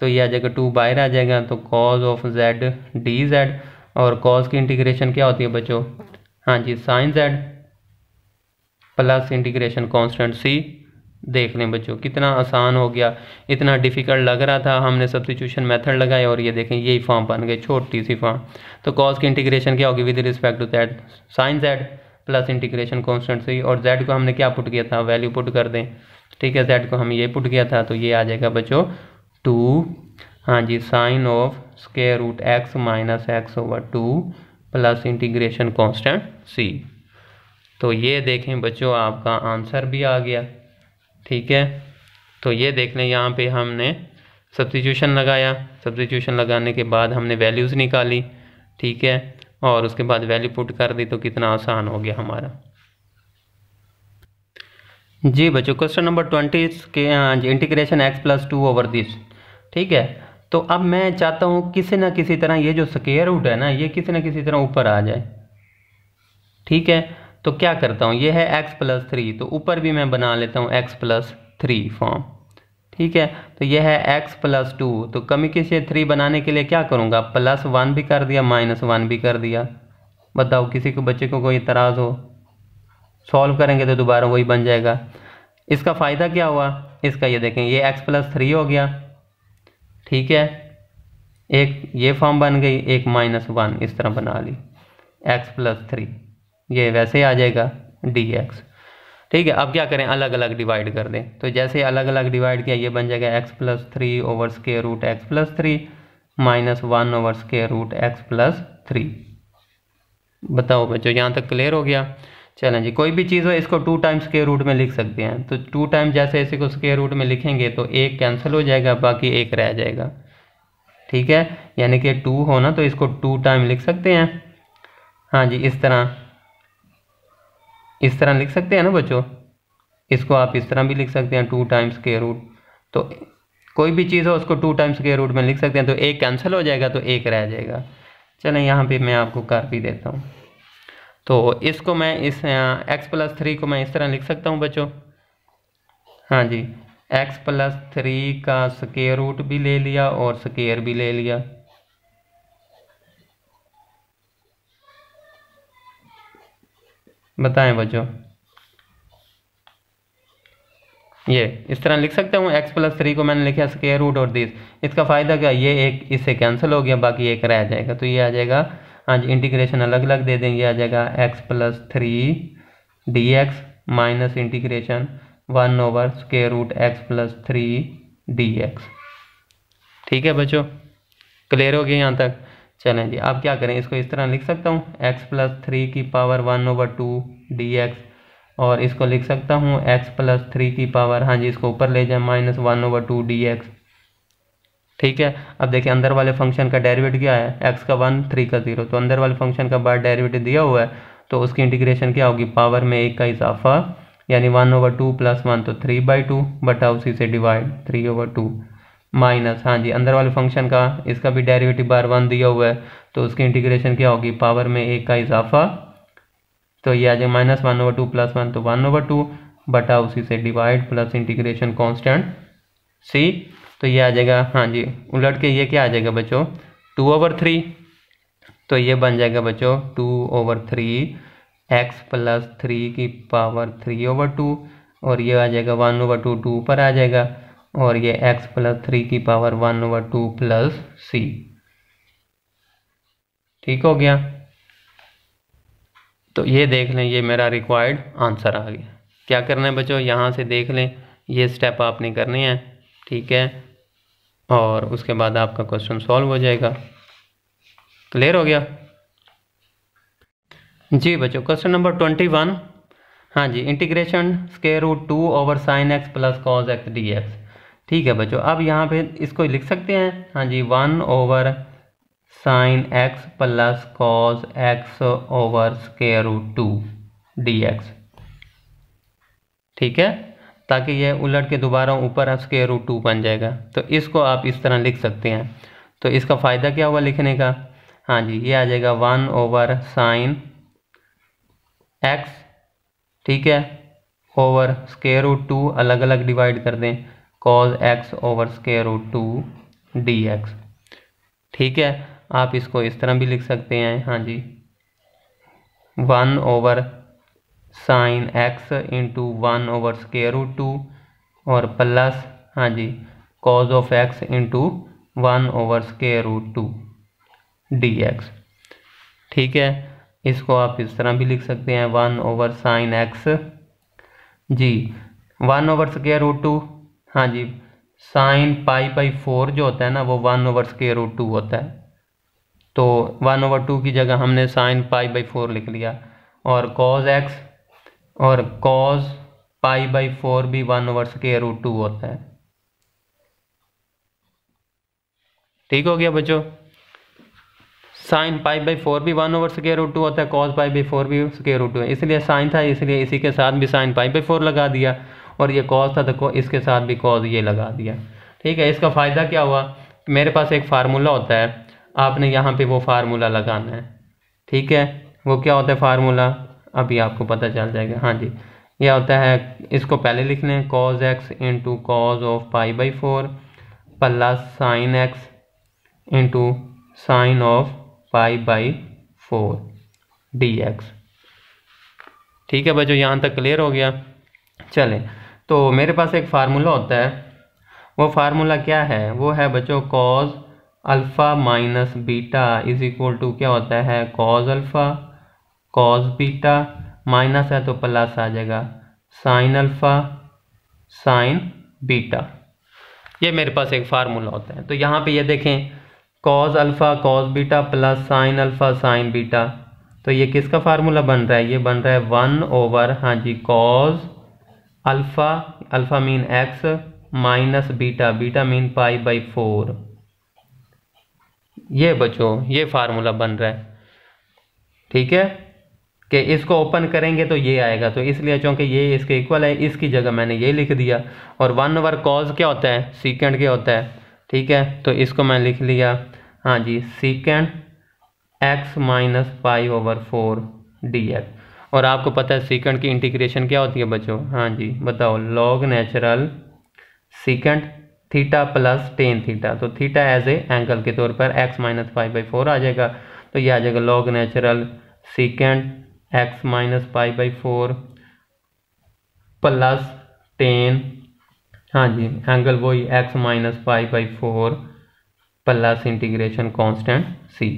तो ये आ जाएगा टू बाहर आ जाएगा तो cos of z d z और कॉज की इंटीग्रेशन क्या होती है बच्चों हाँ जी sine z plus integration constant c देख लें बच्चों कितना आसान हो गया इतना डिफ़िकल्ट लग रहा था हमने सब्सिट्यूशन मेथड लगाए और ये देखें यही फॉर्म बन गए छोटी सी फॉर्म तो कॉस की इंटीग्रेशन क्या होगी with respect to that sine z plus integration constant c और जेड को हमने क्या पुट किया था वैल्यू पुट कर दें ठीक है जेड को हम ये पुट किया था तो ये आ जाएगा बच्चों टू हाँ जी sine of square root x minus x over two plus integration constant c तो ये देखें बच्चों आपका आंसर भी आ गया ठीक है तो ये देख लें यहाँ पर हमने सब्सिट्यूशन लगाया सब्सिट्यूशन लगाने के बाद हमने वैल्यूज़ निकाली ठीक है और उसके बाद वैल्यू पुट कर दी तो कितना आसान हो गया हमारा जी बच्चों क्वेश्चन नंबर ट्वेंटी के integration x plus two over this ठीक है तो अब मैं चाहता हूँ किसी ना किसी तरह ये जो स्केयर रूट है ना ये किसी ना किसी तरह ऊपर आ जाए ठीक है तो क्या करता हूँ ये है x प्लस थ्री तो ऊपर भी मैं बना लेता हूँ x प्लस थ्री फॉर्म ठीक है तो यह है x प्लस टू तो कमी किसी थ्री बनाने के लिए क्या करूँगा प्लस वन भी कर दिया माइनस वन भी कर दिया बताओ किसी को बच्चे को कोई इतराज़ हो सॉल्व करेंगे तो दोबारा वही बन जाएगा इसका फ़ायदा क्या हुआ इसका ये देखें ये एक्स प्लस थ्री हो गया ठीक है एक ये फॉर्म बन गई एक माइनस वन इस तरह बना ली x प्लस थ्री ये वैसे ही आ जाएगा डी एक्स ठीक है अब क्या करें अलग अलग डिवाइड कर दें तो जैसे अलग अलग डिवाइड किया ये बन जाएगा x plus three over square root x plus three minus one over square root x plus three बताओ बच्चों यहाँ तक क्लियर हो गया चलें जी कोई भी चीज़ हो इसको टू टाइम्स स्केयर रूट में लिख सकते हैं तो टू टाइम जैसे ऐसे को स्केयर रूट में लिखेंगे तो एक कैंसिल हो जाएगा बाकी एक रह जाएगा ठीक है यानी कि टू हो ना तो इसको टू टाइम लिख सकते हैं हाँ जी इस तरह इस तरह लिख सकते हैं ना बच्चों इसको आप इस तरह भी लिख सकते हैं टू टाइम्स के रूट तो कोई भी चीज़ हो उसको टू टाइम्स के रूट में लिख सकते हैं तो एक कैंसिल हो जाएगा तो एक रह जाएगा चलें यहाँ पे मैं आपको कर भी देता हूँ तो इसको मैं इस एक्स प्लस थ्री को मैं इस तरह लिख सकता हूँ बच्चों हाँ जी एक्स प्लस थ्री का स्केयर रूट भी ले लिया और स्केयर भी ले लिया बताएं बच्चों ये इस तरह लिख सकता हूँ एक्स प्लस थ्री को मैंने लिखा स्केयर रूट और दिस इसका फ़ायदा क्या ये एक इससे कैंसिल हो गया बाकी एक रह जाएगा तो ये आ जाएगा आज इंटीग्रेशन अलग अलग दे देंगे आ जाएगा x plus three d x minus integration one over square root x plus three d x ठीक है बच्चों क्लियर हो गया यहाँ तक चलें जी आप क्या करें इसको इस तरह लिख सकता हूँ एक्स प्लस थ्री की power one over two d x और इसको लिख सकता हूँ एक्स प्लस थ्री की पावर हाँ जी इसको ऊपर ले जाए minus one over two d x ठीक है अब देखिए अंदर वाले फंक्शन का डेरिवेटिव क्या है एक्स का वन थ्री का ज़ीरो तो अंदर वाले फंक्शन का बार डेरिवेटिव दिया हुआ है तो उसकी इंटीग्रेशन क्या होगी पावर में एक का इजाफा यानी one over two plus one तो थ्री बाई टू बटा उसी से divide three over two minus हाँ जी अंदर वाले फंक्शन का इसका भी डेरिवेटिव बार वन दिया हुआ है तो उसकी इंटीग्रेशन क्या होगी पावर में एक का इजाफा तो ये आ जाए minus one over two plus one तो वन ओवर टू बटा उसी से divide plus integration constant c तो ये आ जाएगा हाँ जी उलट के ये क्या आ जाएगा बच्चों टू ओवर थ्री तो ये बन जाएगा बच्चों two over three x plus three की पावर थ्री ओवर टू और ये आ जाएगा वन ओवर टू टू पर आ जाएगा और ये x प्लस थ्री की power one over two plus c ठीक हो गया तो ये देख लें ये मेरा रिक्वायर्ड आंसर आ गया क्या करना है बच्चों यहाँ से देख लें ये स्टेप आपने करने हैं ठीक है और उसके बाद आपका क्वेश्चन सॉल्व हो जाएगा क्लियर हो गया जी बच्चों क्वेश्चन नंबर ट्वेंटी वन हाँ जी integration square root two over sine x plus cos x D x ठीक है बच्चों अब यहाँ पे इसको लिख सकते हैं हाँ जी one over sine x plus cos x over square root two d x ठीक है ताकि यह उलट के दोबारा ऊपर स्केयर रूट टू बन जाएगा तो इसको आप इस तरह लिख सकते हैं तो इसका फ़ायदा क्या हुआ लिखने का हाँ जी ये आ जाएगा वन ओवर साइन एक्स ठीक है ओवर स्केयर रूट टू अलग अलग डिवाइड कर दें cos x over square root two d x ठीक है आप इसको इस तरह भी लिख सकते हैं हाँ जी one over sine x into one over square root two और प्लस हाँ जी cos of x into one over square root two d x ठीक है इसको आप इस तरह भी लिख सकते हैं वन ओवर साइन एक्स जी one over square root two हाँ जी साइन पाई बाई फोर जो होता है ना वो one over square root two होता है तो वन ओवर टू की जगह हमने साइन पाई बाई फोर लिख लिया और कॉज एक्स और कॉज पाई बाई फोर भी one over square root two होता है ठीक हो गया बच्चों साइन पाई बाई फोर भी one over square root two होता है कॉज पाई बाई फोर भी स्केयर रूट टू है इसलिए साइन था इसलिए इसी के साथ भी साइन पाई बाई फोर लगा दिया और ये कॉज था देखो इसके साथ भी कॉज ये लगा दिया ठीक है इसका फ़ायदा क्या हुआ मेरे पास एक फार्मूला होता है आपने यहाँ पे वो फार्मूला लगाना है ठीक है वो क्या होता है फार्मूला अभी आपको पता चल जाएगा हाँ जी यह होता है इसको पहले लिख लें cos x into cos of pi by four plus sine x into sine of pi by four d x ठीक है बच्चों यहाँ तक क्लियर हो गया चलें तो मेरे पास एक फार्मूला होता है वो फार्मूला क्या है वो है बच्चों cos alpha minus beta is equal to क्या होता है cos alpha cos beta minus है तो प्लस आ जाएगा साइन अल्फ़ा साइन बीटा ये मेरे पास एक फार्मूला होता है तो यहाँ पे ये देखें cos alpha cos beta plus sine alpha sine beta तो ये किसका फार्मूला बन रहा है ये बन रहा है वन ओवर हाँ जी cos alpha alpha mean x minus beta beta mean pi by four ये बचो ये फार्मूला बन रहा है ठीक है कि इसको ओपन करेंगे तो ये आएगा तो इसलिए चूंकि ये इसके इक्वल है इसकी जगह मैंने ये लिख दिया और वन ओवर कॉज क्या होता है सीकेंड क्या होता है ठीक है तो इसको मैं लिख लिया हाँ जी secant x minus pi over four d x और आपको पता है सिकंड की इंटीग्रेशन क्या होती है बच्चों हाँ जी बताओ log natural secant theta plus tan theta तो थीटा एज ए एंगल के तौर पर x minus five by four आ जाएगा तो ये आ जाएगा log natural secant x minus five by four plus tan हाँ जी एंगल वही x minus five by four plus integration constant सी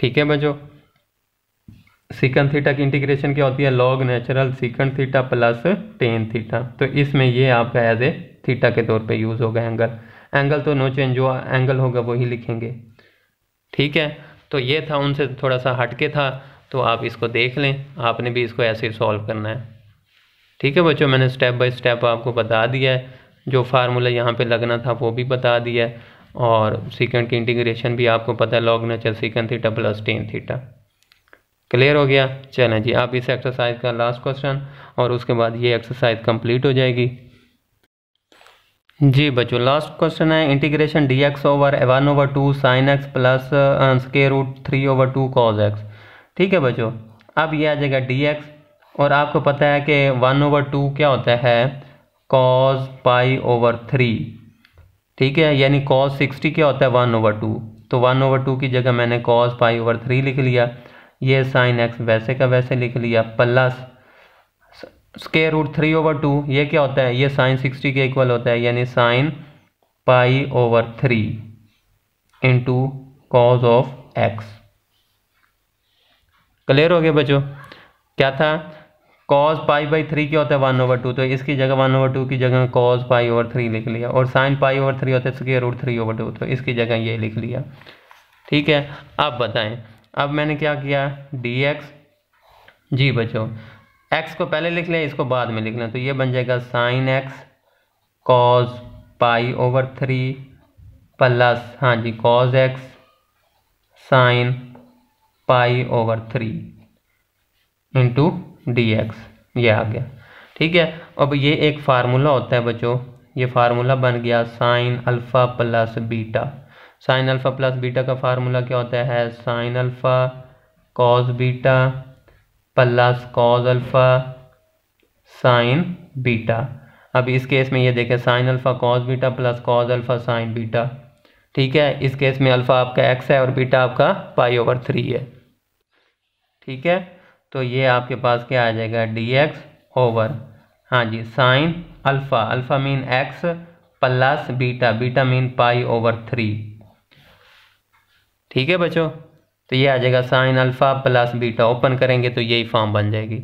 ठीक है बच्चों सिकन थीटा की इंटीग्रेशन क्या होती है log natural secant theta plus tan theta तो इसमें ये आपका एज ए थीटा के तौर पे यूज़ होगा एंगल एंगल तो नो चेंज जो एंगल होगा वही लिखेंगे ठीक है तो ये था उनसे थोड़ा सा हटके था तो आप इसको देख लें आपने भी इसको ऐसे सॉल्व करना है ठीक है बच्चों मैंने स्टेप बाय स्टेप आपको बता दिया है जो फार्मूला यहाँ पे लगना था वो भी बता दिया है और सिकन की इंटीग्रेशन भी आपको पता है log natural secant theta plus tan theta clear हो गया चलें जी आप इस एक्सरसाइज का लास्ट क्वेश्चन और उसके बाद ये एक्सरसाइज कंप्लीट हो जाएगी जी बच्चों लास्ट क्वेश्चन है integration d x over one over two sine x plus square root three over two cos x ठीक है बच्चों अब ये आ जाएगा डी एक्स और आपको पता है कि वन ओवर टू क्या होता है कॉज पाई ओवर थ्री ठीक है यानी कॉज सिक्सटी क्या होता है वन ओवर टू तो वन ओवर टू की जगह मैंने कॉज पाई ओवर थ्री लिख लिया ये साइन एक्स वैसे का वैसे लिख लिया plus square root three over two ये क्या होता है ये साइन सिक्सटी के इक्वल होता है यानी sine pi over three into cos of x clear हो गया बच्चों क्या था कॉज पाई बाई थ्री क्या होता है वन ओवर टू तो इसकी जगह वन ओवर टू की जगह कॉज पाई ओवर थ्री लिख लिया और साइन पाई ओवर थ्री होता है square root three over two तो इसकी जगह ये लिख लिया ठीक है अब बताएं अब मैंने क्या किया डी एक्स जी बच्चों एक्स को पहले लिख लें इसको बाद में लिख लें तो ये बन जाएगा sine x cos pi over three plus हाँ जी cos x sine pi over three into d x ये आ गया ठीक है अब ये एक फार्मूला होता है बच्चों ये फार्मूला बन गया sine alpha plus beta sine alpha plus beta का फार्मूला क्या होता है sine alpha cos beta plus cos alpha sine beta अब इस केस में ये देखें sine alpha cos beta plus cos alpha sine beta ठीक है इस केस में अल्फ़ा आपका एक्स है और बीटा आपका पाई ओवर थ्री है ठीक है तो ये आपके पास क्या आ जाएगा डी एक्स ओवर हाँ जी sine alpha alpha mean x plus beta beta mean pi over three ठीक है बच्चों तो ये आ जाएगा sine alpha plus beta open करेंगे तो यही फॉर्म बन जाएगी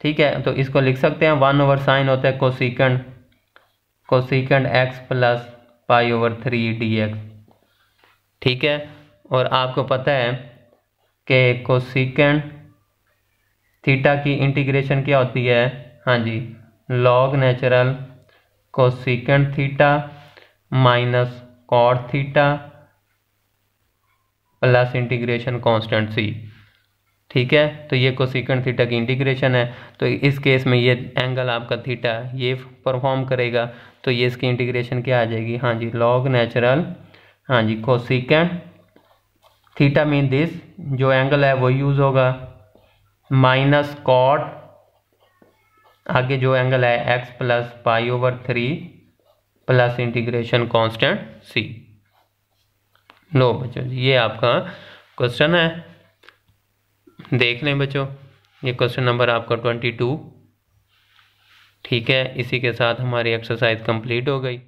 ठीक है तो इसको लिख सकते हैं वन ओवर साइन होता है cosecant cosecant x plus pi over three d x ठीक है और आपको पता है कि कोसिकंड थीटा की इंटीग्रेशन क्या होती है हाँ जी log natural cosecant theta minus cot theta plus integration constant सी ठीक है तो ये कोसिकन थीटा की इंटीग्रेशन है तो इस केस में ये एंगल आपका थीटा ये परफॉर्म करेगा तो ये इसकी इंटीग्रेशन क्या आ जाएगी हाँ जी लॉग नेचुरल हाँ जी कोसिकन थीटा मीन दिस जो एंगल है वो यूज़ होगा माइनस कॉट आगे जो एंगल है x plus pi over three plus integration constant c लो बच्चों ये आपका क्वेश्चन है देख लें बच्चों ये क्वेश्चन नंबर आपका ट्वेंटी टू ठीक है इसी के साथ हमारी एक्सरसाइज कंप्लीट हो गई